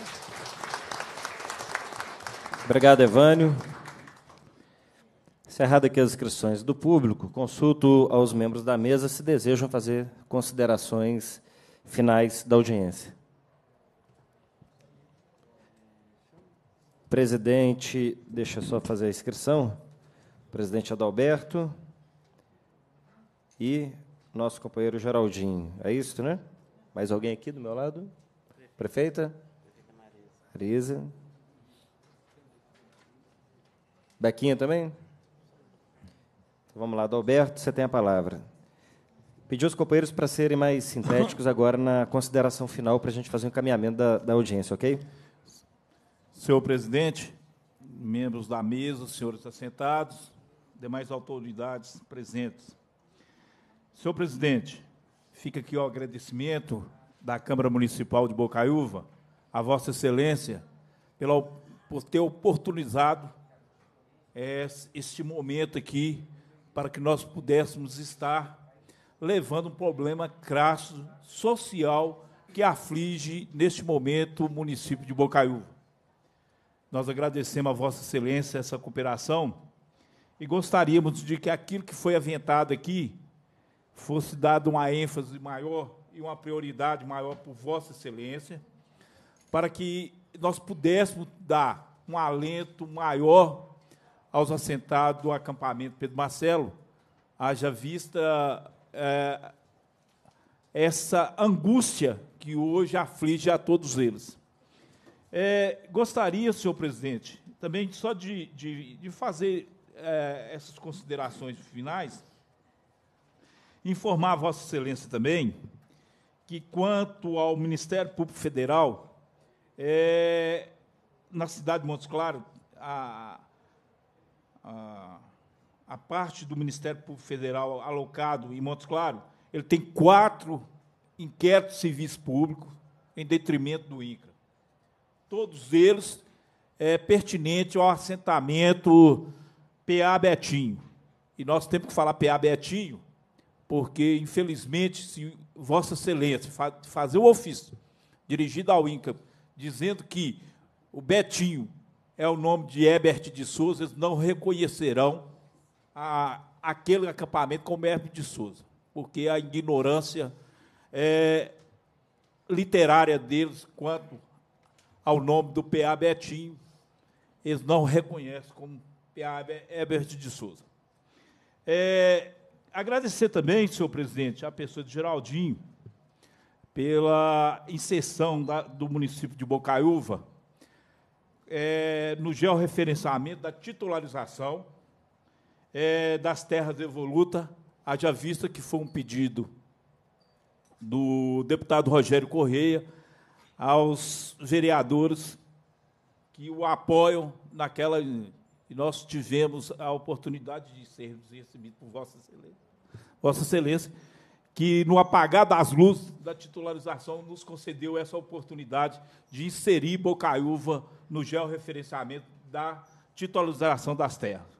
[SPEAKER 1] Obrigado, Evânio. Encerrado aqui as inscrições do público, consulto aos membros da mesa se desejam fazer considerações finais da audiência. Presidente, deixa eu só fazer a inscrição presidente Adalberto e nosso companheiro Geraldinho. É isso, né? Mais alguém aqui do meu lado? Prefeita? Marisa. Bequinha também? Então, vamos lá, Adalberto, você tem a palavra. Pedi aos companheiros para serem mais sintéticos agora na consideração final para a gente fazer o um encaminhamento da, da audiência, ok? Senhor presidente,
[SPEAKER 10] membros da mesa, senhores assentados, demais autoridades presentes. Senhor presidente, fica aqui o agradecimento da Câmara Municipal de Bocaiúva, a Vossa Excelência, pela, por ter oportunizado é, este momento aqui para que nós pudéssemos estar levando um problema crasso social que aflige neste momento o município de Bocaiúva. Nós agradecemos a Vossa Excelência essa cooperação e gostaríamos de que aquilo que foi aventado aqui fosse dado uma ênfase maior e uma prioridade maior por Vossa Excelência, para que nós pudéssemos dar um alento maior aos assentados do acampamento Pedro Marcelo, haja vista é, essa angústia que hoje aflige a todos eles. É, gostaria, senhor presidente, também só de, de, de fazer é, essas considerações finais, informar a Vossa Excelência também que, quanto ao Ministério Público Federal, é, na cidade de Montes Claros, a, a, a, parte do Ministério Público Federal alocado em Montes Claros, ele tem quatro inquéritos civis públicos em detrimento do INCRA. Todos eles é, pertinentes ao assentamento PA Betinho. E nós temos que falar PA Betinho, porque, infelizmente, se Vossa Excelência fazer o ofício dirigido ao INCA, dizendo que o Betinho é o nome de Herbert de Souza, eles não reconhecerão a, aquele acampamento como Herbert de Souza, porque a ignorância é, literária deles quanto ao nome do PA Betinho, eles não reconhecem como Piaba Ebert de Souza. É, agradecer também, senhor presidente, à pessoa de Geraldinho, pela inserção da, do município de Bocaiúva é, no georreferenciamento da titularização é, das terras evoluta, haja vista que foi um pedido do deputado Rogério Correia aos vereadores que o apoiam naquela que nós tivemos a oportunidade de sermos recebidos por Vossa Excelência, Vossa Excelência, que no apagar das luzes da titularização nos concedeu essa oportunidade de inserir Bocaiúva no georreferenciamento da titularização das terras.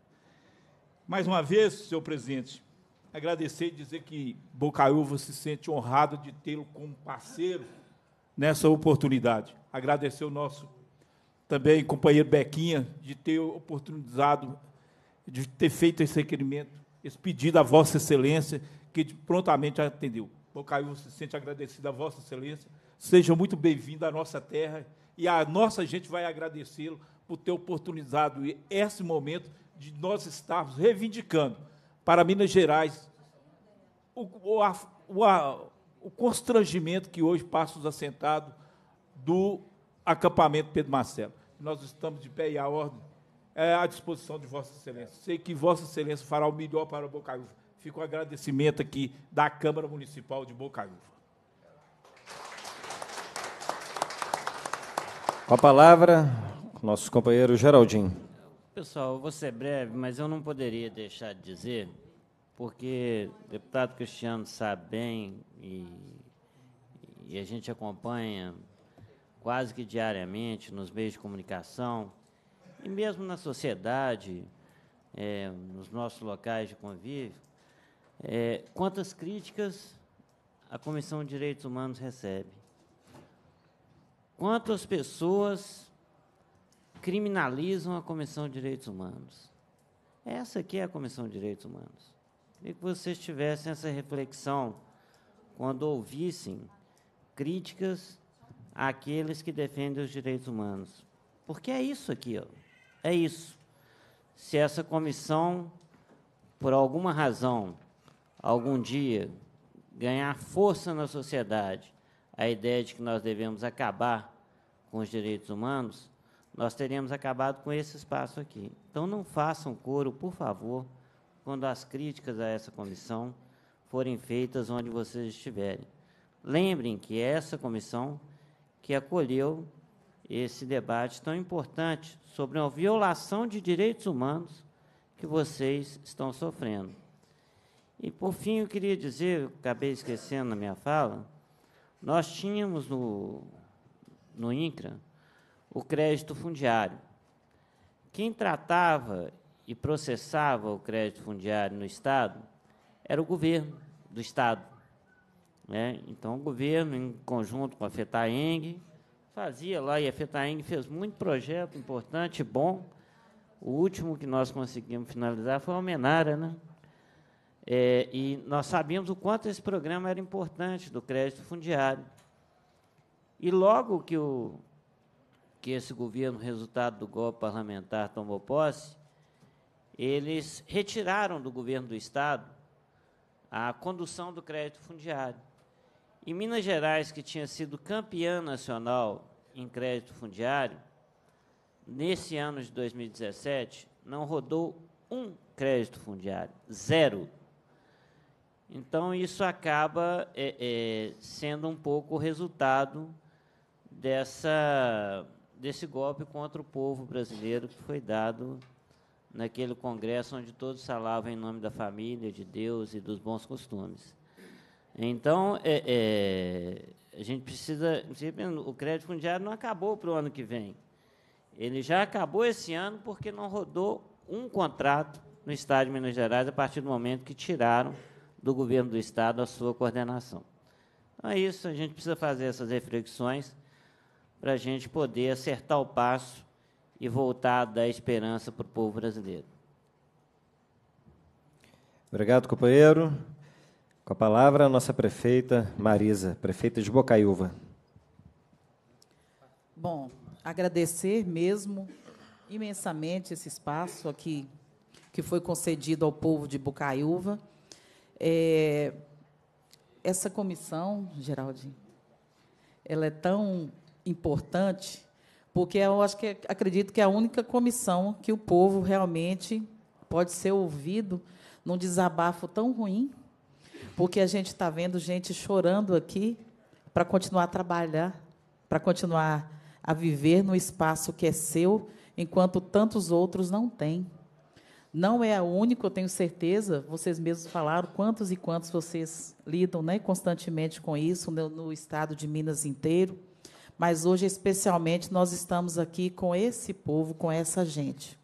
[SPEAKER 10] Mais uma vez, senhor presidente, agradecer e dizer que Bocaiúva se sente honrado de tê-lo como parceiro nessa oportunidade. Agradecer o nosso também, companheiro Bequinha, de ter oportunizado, de ter feito esse requerimento, esse pedido à Vossa Excelência, que prontamente atendeu. O Caio se sente agradecido à Vossa Excelência. Seja muito bem-vindo à nossa terra e a nossa gente vai agradecê-lo por ter oportunizado esse momento de nós estarmos reivindicando para Minas Gerais o, o, a, o, a, o constrangimento que hoje passa os assentados do acampamento Pedro Marcelo. Nós estamos de pé e a ordem é à disposição de Vossa Excelência. Sei que Vossa Excelência fará o melhor para Bocaiúva. Fico o agradecimento aqui da Câmara Municipal de Bocaiúva.
[SPEAKER 1] Com a palavra, nosso companheiro Geraldinho.
[SPEAKER 15] Pessoal, eu vou ser breve, mas eu não poderia deixar de dizer, porque o deputado Cristiano sabe bem e, e a gente acompanha quase que diariamente nos meios de comunicação e mesmo na sociedade, é, nos nossos locais de convívio, é, quantas críticas a Comissão de Direitos Humanos recebe? Quantas pessoas criminalizam a Comissão de Direitos Humanos? Essa aqui é a Comissão de Direitos Humanos. Queria que vocês tivessem essa reflexão quando ouvissem críticas àqueles que defendem os direitos humanos. Porque é isso aqui, ó. é isso. Se essa comissão, por alguma razão, algum dia ganhar força na sociedade, a ideia de que nós devemos acabar com os direitos humanos, nós teríamos acabado com esse espaço aqui. Então, não façam coro, por favor, quando as críticas a essa comissão forem feitas onde vocês estiverem. Lembrem que essa comissão que acolheu esse debate tão importante sobre a violação de direitos humanos que vocês estão sofrendo. E, por fim, eu queria dizer, acabei esquecendo na minha fala, nós tínhamos no, no INCRA o crédito fundiário. Quem tratava e processava o crédito fundiário no Estado era o governo do Estado. Né? Então, o governo, em conjunto com a FETAENG, fazia lá, e a FETAENG fez muito projeto importante, bom. O último que nós conseguimos finalizar foi a Almenara, né? É, e nós sabíamos o quanto esse programa era importante do crédito fundiário. E logo que, o, que esse governo, resultado do golpe parlamentar, tomou posse, eles retiraram do governo do Estado a condução do crédito fundiário. E Minas Gerais, que tinha sido campeã nacional em crédito fundiário, nesse ano de 2017, não rodou um crédito fundiário, zero. Então, isso acaba é, é, sendo um pouco o resultado dessa, desse golpe contra o povo brasileiro que foi dado naquele congresso onde todos falavam em nome da família, de Deus e dos bons costumes. Então, é, é, a gente precisa. O crédito fundiário não acabou para o ano que vem. Ele já acabou esse ano porque não rodou um contrato no Estado de Minas Gerais a partir do momento que tiraram do governo do Estado a sua coordenação. Então é isso, a gente precisa fazer essas reflexões para a gente poder acertar o passo e voltar a dar esperança para o povo brasileiro.
[SPEAKER 1] Obrigado, companheiro. Com a palavra, a nossa prefeita Marisa, prefeita de Bocaiúva.
[SPEAKER 11] Bom, agradecer mesmo imensamente esse espaço aqui que foi concedido ao povo de Bocaiúva. É, essa comissão, Geraldinho, ela é tão importante porque eu acho que acredito que é a única comissão que o povo realmente pode ser ouvido num desabafo tão ruim porque a gente está vendo gente chorando aqui para continuar a trabalhar, para continuar a viver no espaço que é seu, enquanto tantos outros não têm. Não é a única, eu tenho certeza, vocês mesmos falaram quantos e quantos vocês lidam né, constantemente com isso no, no estado de Minas inteiro, mas hoje, especialmente, nós estamos aqui com esse povo, com essa gente.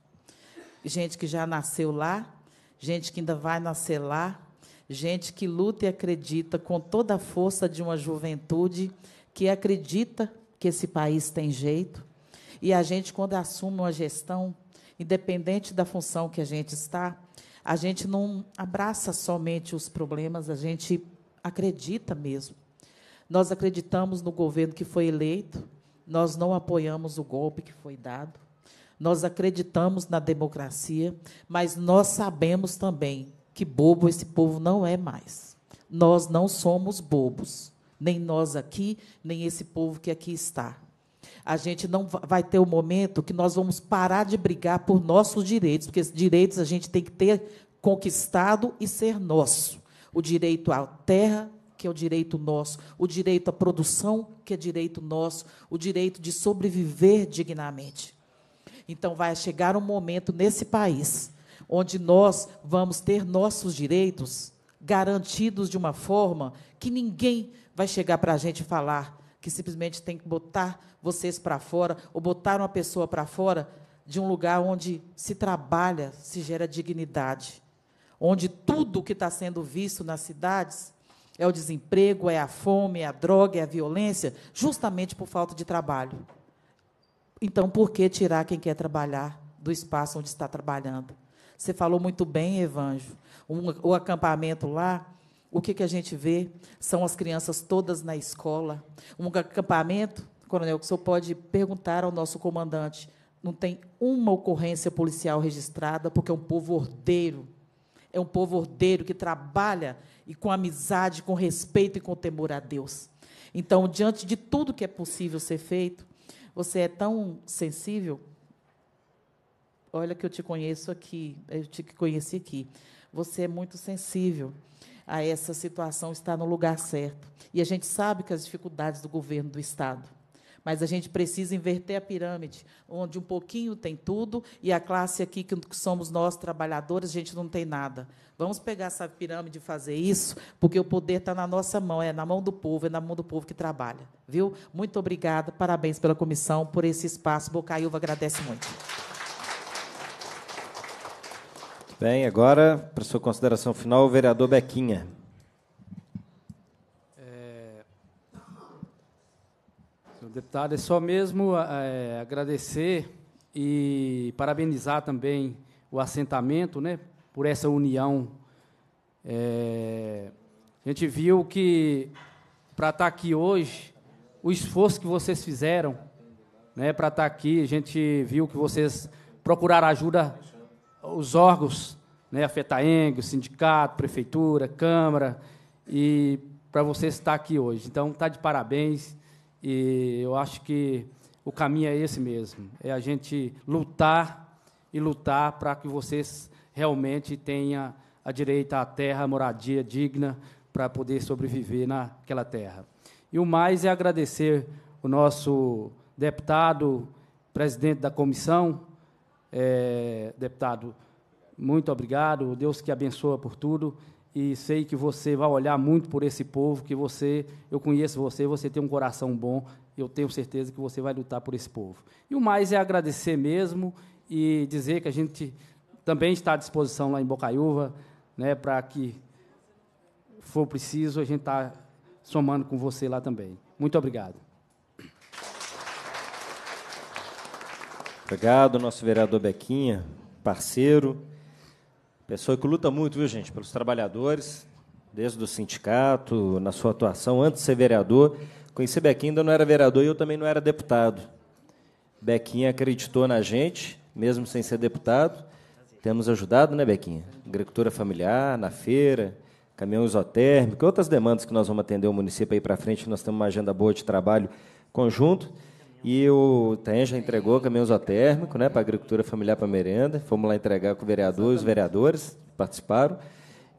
[SPEAKER 11] Gente que já nasceu lá, gente que ainda vai nascer lá, gente que luta e acredita com toda a força de uma juventude que acredita que esse país tem jeito. E a gente, quando assume uma gestão, independente da função que a gente está, a gente não abraça somente os problemas, a gente acredita mesmo. Nós acreditamos no governo que foi eleito, nós não apoiamos o golpe que foi dado, nós acreditamos na democracia, mas nós sabemos também que bobo esse povo não é mais. Nós não somos bobos, nem nós aqui, nem esse povo que aqui está. A gente não vai ter o um momento que nós vamos parar de brigar por nossos direitos, porque esses direitos a gente tem que ter conquistado e ser nosso. O direito à terra, que é o direito nosso, o direito à produção, que é direito nosso, o direito de sobreviver dignamente. Então vai chegar um momento nesse país onde nós vamos ter nossos direitos garantidos de uma forma que ninguém vai chegar para a gente falar que simplesmente tem que botar vocês para fora ou botar uma pessoa para fora de um lugar onde se trabalha, se gera dignidade, onde tudo que está sendo visto nas cidades é o desemprego, é a fome, é a droga, é a violência, justamente por falta de trabalho. Então, por que tirar quem quer trabalhar do espaço onde está trabalhando? Você falou muito bem, Evanjo. O, o acampamento lá, o que, que a gente vê? São as crianças todas na escola. Um acampamento, coronel, que o senhor pode perguntar ao nosso comandante. Não tem uma ocorrência policial registrada, porque é um povo ordeiro. É um povo ordeiro que trabalha e com amizade, com respeito e com temor a Deus. Então, diante de tudo que é possível ser feito, você é tão sensível olha que eu te conheço aqui, eu te conheci aqui. Você é muito sensível a essa situação, está no lugar certo. E a gente sabe que as dificuldades do governo do Estado. Mas a gente precisa inverter a pirâmide, onde um pouquinho tem tudo e a classe aqui, que somos nós, trabalhadores, a gente não tem nada. Vamos pegar essa pirâmide e fazer isso, porque o poder está na nossa mão, é na mão do povo, é na mão do povo que trabalha. Viu? Muito obrigada, parabéns pela comissão, por esse espaço. Bocaiúva agradece muito.
[SPEAKER 1] Bem, agora, para sua consideração final, o vereador Bequinha. É...
[SPEAKER 9] Senhor deputado, é só mesmo é, agradecer e parabenizar também o assentamento né, por essa união. É... A gente viu que, para estar tá aqui hoje, o esforço que vocês fizeram né, para estar tá aqui, a gente viu que vocês procuraram ajuda os órgãos, né, a FETAENG, o sindicato, prefeitura, câmara, e para você estar aqui hoje. Então, está de parabéns, e eu acho que o caminho é esse mesmo, é a gente lutar e lutar para que vocês realmente tenham a direito à terra, moradia digna, para poder sobreviver naquela terra. E o mais é agradecer o nosso deputado, presidente da comissão, é, deputado, muito obrigado. Deus que abençoa por tudo. E sei que você vai olhar muito por esse povo, que você, eu conheço você, você tem um coração bom, eu tenho certeza que você vai lutar por esse povo. E o mais é agradecer mesmo e dizer que a gente também está à disposição lá em Bocaiúva, né, para que for preciso, a gente está somando com você lá também. Muito obrigado.
[SPEAKER 1] Obrigado, nosso vereador Bequinha, parceiro, pessoa que luta muito, viu, gente, pelos trabalhadores, desde o sindicato, na sua atuação, antes de ser vereador. Conheci Bequinha, ainda não era vereador e eu também não era deputado. Bequinha acreditou na gente, mesmo sem ser deputado. Temos ajudado, né, Bequinha? Agricultura familiar, na feira, caminhão isotérmico, outras demandas que nós vamos atender o município aí para frente. Nós temos uma agenda boa de trabalho conjunto. E o TEM já entregou caminhão zootérmico né, para a agricultura familiar para merenda. Fomos lá entregar com o vereador e os vereadores participaram.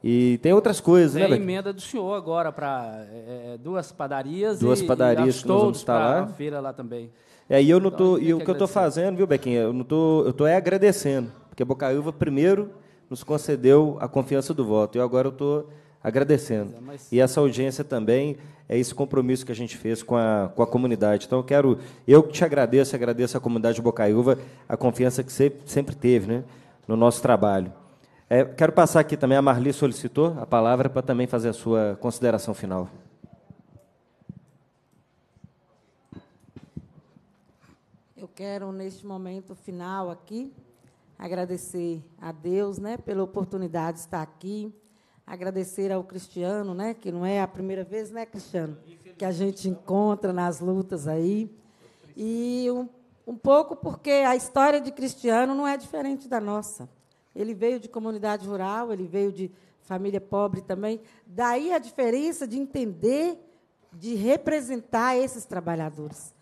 [SPEAKER 1] E tem outras coisas, tem né? Tem
[SPEAKER 9] emenda do senhor agora para é, é, duas padarias. Duas e, padarias e que nós vamos estar lá. feira lá também.
[SPEAKER 1] É, e eu não então, tô, e o que, que eu estou fazendo, viu, Bequinha? Eu não tô, eu tô é agradecendo, porque a Bocaiúva primeiro nos concedeu a confiança do voto. E agora eu estou tô agradecendo. É, e essa audiência também é esse compromisso que a gente fez com a, com a comunidade. Então, eu quero, eu te agradeço, agradeço à comunidade de Bocaiúva a confiança que você sempre teve né, no nosso trabalho. É, quero passar aqui também, a Marli solicitou a palavra para também fazer a sua consideração final.
[SPEAKER 7] Eu quero, neste momento final aqui, agradecer a Deus né, pela oportunidade de estar aqui, agradecer ao Cristiano, né, que não é a primeira vez, né, Cristiano, que a gente encontra nas lutas aí. E um, um pouco porque a história de Cristiano não é diferente da nossa. Ele veio de comunidade rural, ele veio de família pobre também. Daí a diferença de entender, de representar esses trabalhadores.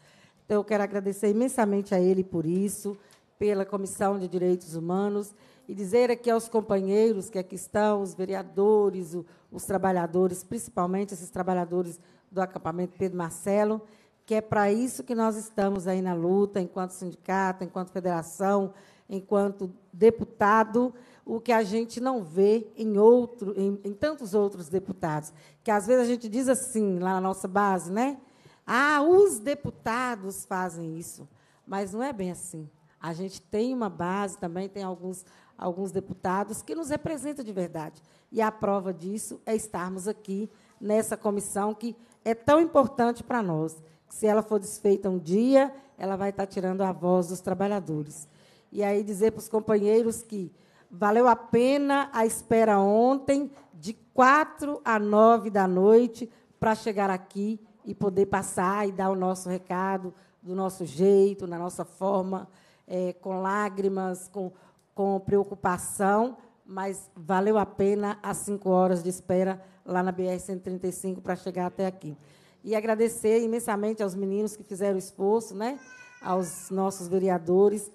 [SPEAKER 7] Então, eu quero agradecer imensamente a ele por isso, pela Comissão de Direitos Humanos e dizer aqui aos companheiros que aqui estão, os vereadores, o, os trabalhadores, principalmente esses trabalhadores do acampamento Pedro Marcelo, que é para isso que nós estamos aí na luta, enquanto sindicato, enquanto federação, enquanto deputado, o que a gente não vê em, outro, em, em tantos outros deputados. Que às vezes a gente diz assim, lá na nossa base, né? Ah, os deputados fazem isso. Mas não é bem assim. A gente tem uma base também, tem alguns alguns deputados, que nos representa de verdade. E a prova disso é estarmos aqui nessa comissão que é tão importante para nós, que se ela for desfeita um dia, ela vai estar tirando a voz dos trabalhadores. E aí dizer para os companheiros que valeu a pena a espera ontem, de quatro a nove da noite, para chegar aqui e poder passar e dar o nosso recado, do nosso jeito, na nossa forma, é, com lágrimas, com com preocupação, mas valeu a pena as cinco horas de espera lá na BR-135 para chegar até aqui. E agradecer imensamente aos meninos que fizeram o esforço, né? aos nossos vereadores,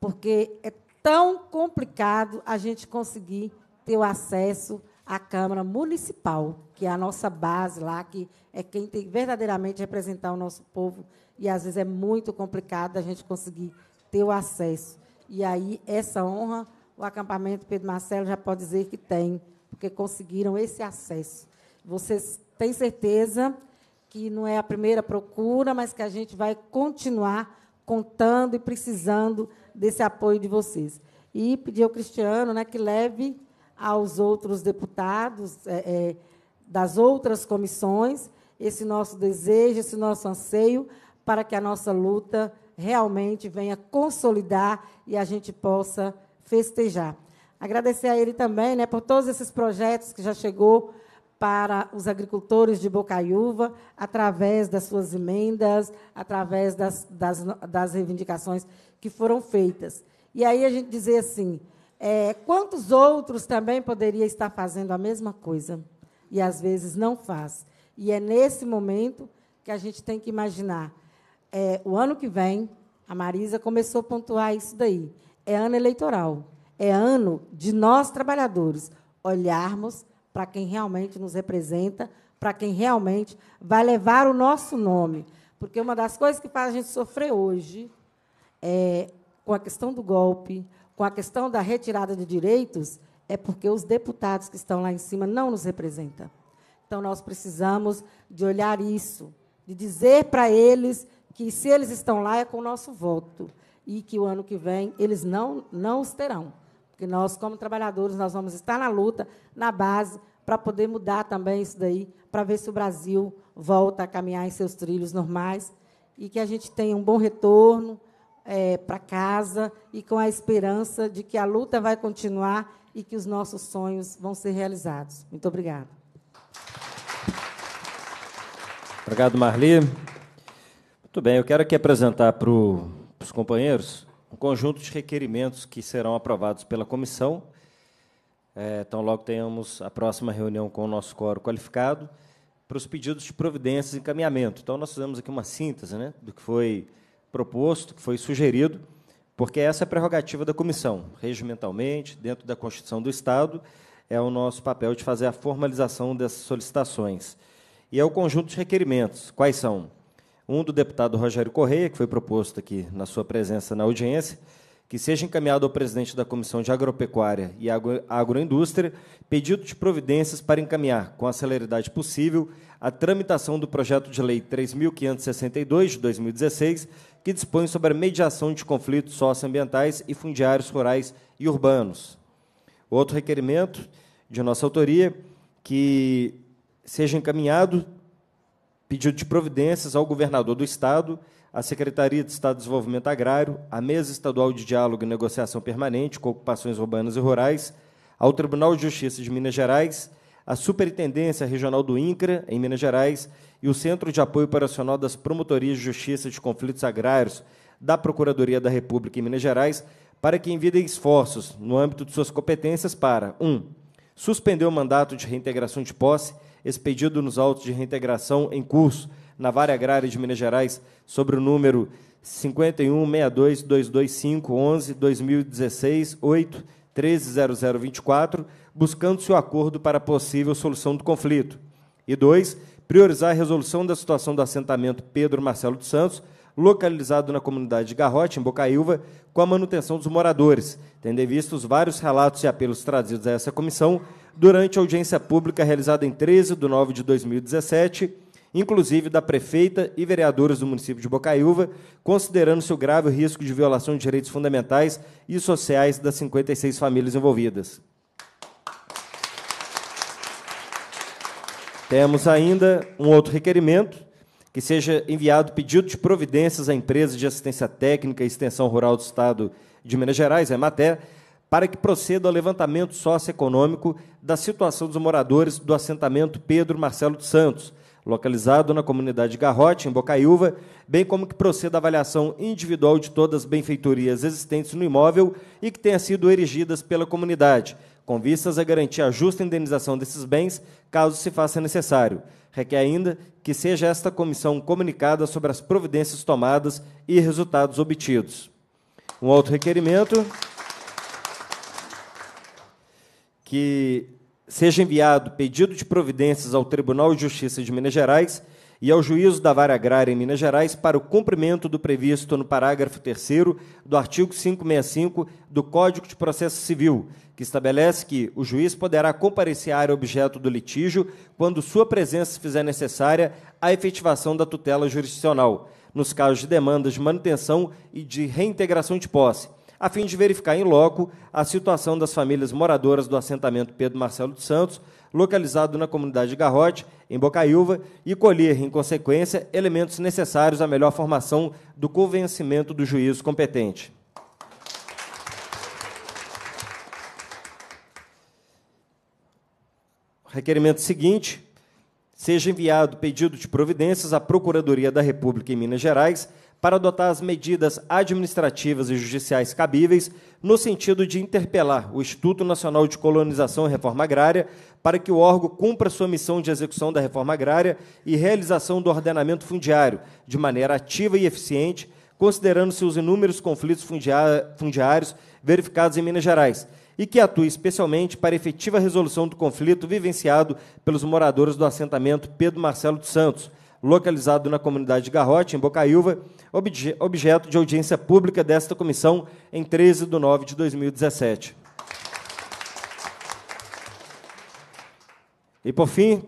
[SPEAKER 7] porque é tão complicado a gente conseguir ter o acesso à Câmara Municipal, que é a nossa base lá, que é quem tem verdadeiramente representar o nosso povo, e às vezes é muito complicado a gente conseguir ter o acesso. E aí, essa honra, o acampamento Pedro Marcelo já pode dizer que tem, porque conseguiram esse acesso. Vocês têm certeza que não é a primeira procura, mas que a gente vai continuar contando e precisando desse apoio de vocês. E pedir ao Cristiano né, que leve aos outros deputados é, é, das outras comissões esse nosso desejo, esse nosso anseio, para que a nossa luta realmente venha consolidar e a gente possa festejar. Agradecer a ele também né, por todos esses projetos que já chegou para os agricultores de Bocaiúva, através das suas emendas, através das, das, das reivindicações que foram feitas. E aí a gente dizer assim, é, quantos outros também poderia estar fazendo a mesma coisa? E às vezes não faz. E é nesse momento que a gente tem que imaginar é, o ano que vem, a Marisa começou a pontuar isso daí. É ano eleitoral. É ano de nós, trabalhadores, olharmos para quem realmente nos representa, para quem realmente vai levar o nosso nome. Porque uma das coisas que faz a gente sofrer hoje é com a questão do golpe, com a questão da retirada de direitos, é porque os deputados que estão lá em cima não nos representam. Então, nós precisamos de olhar isso, de dizer para eles que se eles estão lá é com o nosso voto e que o ano que vem eles não, não os terão. Porque nós, como trabalhadores, nós vamos estar na luta, na base, para poder mudar também isso daí, para ver se o Brasil volta a caminhar em seus trilhos normais e que a gente tenha um bom retorno é, para casa e com a esperança de que a luta vai continuar e que os nossos sonhos vão ser realizados. Muito obrigada.
[SPEAKER 1] Obrigado, Marli. Muito bem, eu quero aqui apresentar para os companheiros um conjunto de requerimentos que serão aprovados pela comissão. É, então, logo tenhamos a próxima reunião com o nosso coro qualificado para os pedidos de providências e encaminhamento. Então, nós fizemos aqui uma síntese né, do que foi proposto, que foi sugerido, porque essa é a prerrogativa da comissão, regimentalmente, dentro da Constituição do Estado, é o nosso papel de fazer a formalização dessas solicitações. E é o conjunto de requerimentos. Quais são? um do deputado Rogério Correia, que foi proposto aqui na sua presença na audiência, que seja encaminhado ao presidente da Comissão de Agropecuária e Agro Agroindústria pedido de providências para encaminhar, com a celeridade possível, a tramitação do projeto de lei 3.562 de 2016, que dispõe sobre a mediação de conflitos socioambientais e fundiários rurais e urbanos. Outro requerimento de nossa autoria que seja encaminhado pedido de providências ao governador do Estado, à Secretaria de Estado de Desenvolvimento Agrário, à Mesa Estadual de Diálogo e Negociação Permanente com Ocupações Urbanas e Rurais, ao Tribunal de Justiça de Minas Gerais, à Superintendência Regional do INCRA, em Minas Gerais, e o Centro de Apoio Operacional das Promotorias de Justiça de Conflitos Agrários da Procuradoria da República em Minas Gerais, para que envidem esforços no âmbito de suas competências para 1. Um, suspender o mandato de reintegração de posse expedido nos autos de reintegração em curso na Vara Agrária de Minas Gerais sobre o número 51-62-225-11-2016-8-130024, buscando-se o acordo para possível solução do conflito. E dois Priorizar a resolução da situação do assentamento Pedro Marcelo dos Santos, localizado na comunidade de Garrote, em Bocaíva, com a manutenção dos moradores, tendo em vista os vários relatos e apelos trazidos a essa comissão, durante a audiência pública realizada em 13 de nove de 2017, inclusive da prefeita e vereadores do município de Bocaiúva, considerando seu grave risco de violação de direitos fundamentais e sociais das 56 famílias envolvidas. Temos ainda um outro requerimento, que seja enviado pedido de providências à empresa de assistência técnica e extensão rural do Estado de Minas Gerais, a EMATER, para que proceda ao levantamento socioeconômico da situação dos moradores do assentamento Pedro Marcelo dos Santos, localizado na comunidade Garrote, em Bocaiúva, bem como que proceda a avaliação individual de todas as benfeitorias existentes no imóvel e que tenham sido erigidas pela comunidade, com vistas a garantir a justa indenização desses bens, caso se faça necessário. Requer ainda que seja esta comissão comunicada sobre as providências tomadas e resultados obtidos. Um outro requerimento que seja enviado pedido de providências ao Tribunal de Justiça de Minas Gerais e ao Juízo da Vara Agrária em Minas Gerais para o cumprimento do previsto no parágrafo 3 do artigo 565 do Código de Processo Civil, que estabelece que o juiz poderá comparecer à área objeto do litígio quando sua presença se fizer necessária à efetivação da tutela jurisdicional, nos casos de demandas de manutenção e de reintegração de posse a fim de verificar em loco a situação das famílias moradoras do assentamento Pedro Marcelo dos Santos, localizado na comunidade de Garrote, em Bocaiúva, e colher, em consequência, elementos necessários à melhor formação do convencimento do juízo competente. Requerimento seguinte: seja enviado pedido de providências à Procuradoria da República em Minas Gerais para adotar as medidas administrativas e judiciais cabíveis no sentido de interpelar o Instituto Nacional de Colonização e Reforma Agrária para que o órgão cumpra sua missão de execução da reforma agrária e realização do ordenamento fundiário de maneira ativa e eficiente, considerando-se os inúmeros conflitos fundiários verificados em Minas Gerais, e que atue especialmente para efetiva resolução do conflito vivenciado pelos moradores do assentamento Pedro Marcelo dos Santos localizado na comunidade de Garrote, em Bocaiúva, obje objeto de audiência pública desta comissão em 13 de nove de 2017. E, por fim,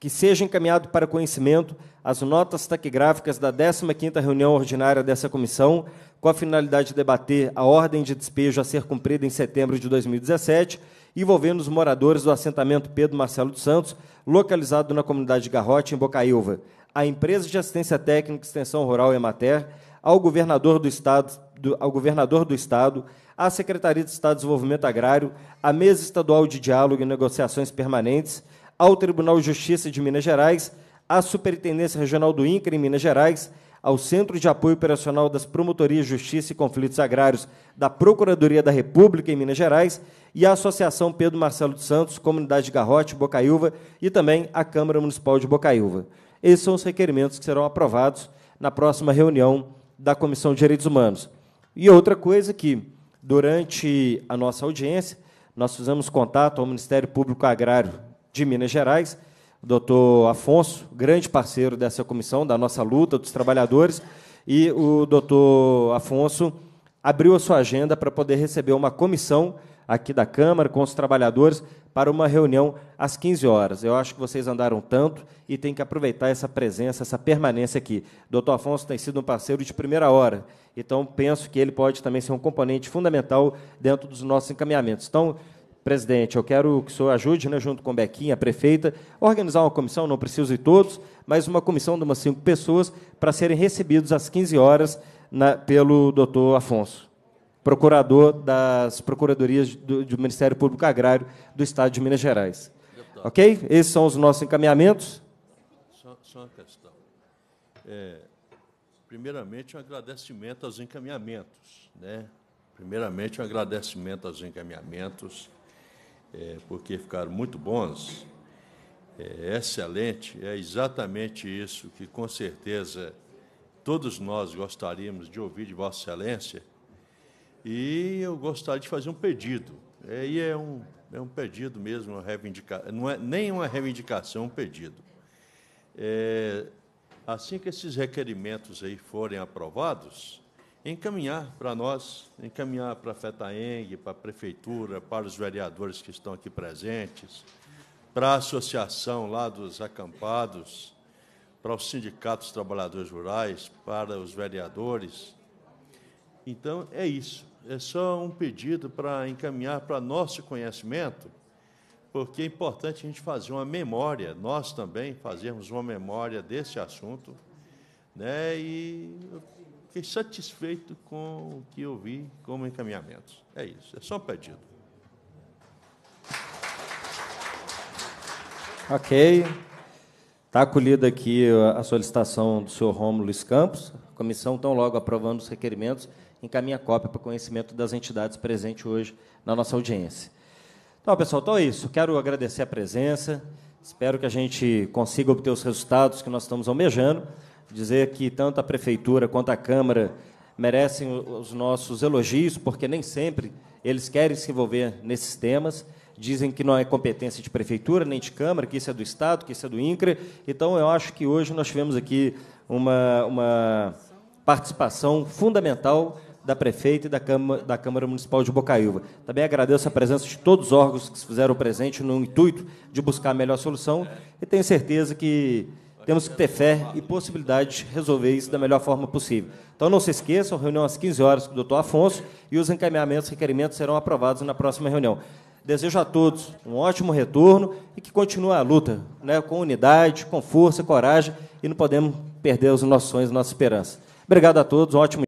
[SPEAKER 1] que seja encaminhado para conhecimento as notas taquigráficas da 15ª reunião ordinária dessa comissão, com a finalidade de debater a ordem de despejo a ser cumprida em setembro de 2017, envolvendo os moradores do assentamento Pedro Marcelo dos Santos, localizado na comunidade de Garrote, em Bocaiúva, à empresa de assistência técnica extensão rural Emater, ao governador do estado, do, ao governador do estado, à Secretaria de Estado de Desenvolvimento Agrário, à Mesa Estadual de Diálogo e Negociações Permanentes, ao Tribunal de Justiça de Minas Gerais, à Superintendência Regional do INCRA em Minas Gerais, ao Centro de Apoio Operacional das Promotorias de Justiça e Conflitos Agrários da Procuradoria da República em Minas Gerais e à Associação Pedro Marcelo dos Santos, Comunidade de Garrote, Bocaiúva e também à Câmara Municipal de Bocaiúva. Esses são os requerimentos que serão aprovados na próxima reunião da Comissão de Direitos Humanos. E outra coisa que, durante a nossa audiência, nós fizemos contato ao Ministério Público Agrário de Minas Gerais o doutor Afonso, grande parceiro dessa comissão, da nossa luta dos trabalhadores, e o doutor Afonso abriu a sua agenda para poder receber uma comissão aqui da Câmara com os trabalhadores para uma reunião às 15 horas. Eu acho que vocês andaram tanto e tem que aproveitar essa presença, essa permanência aqui. O doutor Afonso tem sido um parceiro de primeira hora, então penso que ele pode também ser um componente fundamental dentro dos nossos encaminhamentos. Então, presidente, eu quero que o senhor ajude, né, junto com o Bequinha, a prefeita, a organizar uma comissão, não preciso de todos, mas uma comissão de umas cinco pessoas para serem recebidos às 15 horas na, pelo doutor Afonso, procurador das Procuradorias do, do, Ministério Público Agrário do Estado de Minas Gerais. Ok? Esses são os nossos encaminhamentos.
[SPEAKER 8] Só, só uma questão. É, primeiramente, um agradecimento aos encaminhamentos. Né? Primeiramente, um agradecimento aos encaminhamentos é, porque ficaram muito bons, é, excelente, é exatamente isso que com certeza todos nós gostaríamos de ouvir de Vossa Excelência. E eu gostaria de fazer um pedido. É, e é um, é um pedido mesmo, uma Não é nem uma reivindicação, é um pedido. É, assim que esses requerimentos aí forem aprovados, encaminhar para nós, encaminhar para a FETAENG, para a Prefeitura, para os vereadores que estão aqui presentes, para a associação lá dos acampados, para os sindicatos trabalhadores rurais, para os vereadores. Então, é isso. É só um pedido para encaminhar para nosso conhecimento, porque é importante a gente fazer uma memória, nós também fazermos uma memória desse assunto, né? E fiquei satisfeito com o que eu vi como encaminhamentos. É isso, é só um pedido.
[SPEAKER 1] Ok. Está acolhida aqui a solicitação do senhor Romulo Luiz Campos. A comissão, tão logo aprovando os requerimentos, encaminha cópia para conhecimento das entidades presentes hoje na nossa audiência. Então, pessoal, então é isso. Quero agradecer a presença. Espero que a gente consiga obter os resultados que nós estamos almejando dizer que tanto a prefeitura quanto a Câmara merecem os nossos elogios, porque nem sempre eles querem se envolver nesses temas. Dizem que não é competência de prefeitura nem de Câmara, que isso é do Estado, que isso é do INCRA. Então, eu acho que hoje nós tivemos aqui uma, uma participação fundamental da prefeita e da Câmara, da Câmara Municipal de Bocaiúva. Também agradeço a presença de todos os órgãos que se fizeram presente no intuito de buscar a melhor solução e tenho certeza que temos que ter fé e possibilidade de resolver isso da melhor forma possível. Então não se esqueçam, reunião às 15 horas com o doutor Afonso e os encaminhamentos, requerimentos serão aprovados na próxima reunião. Desejo a todos um ótimo retorno e que continue a luta, né, com unidade, com força, coragem e não podemos perder os nossos sonhos, nossa esperança. Obrigado a todos, um ótimo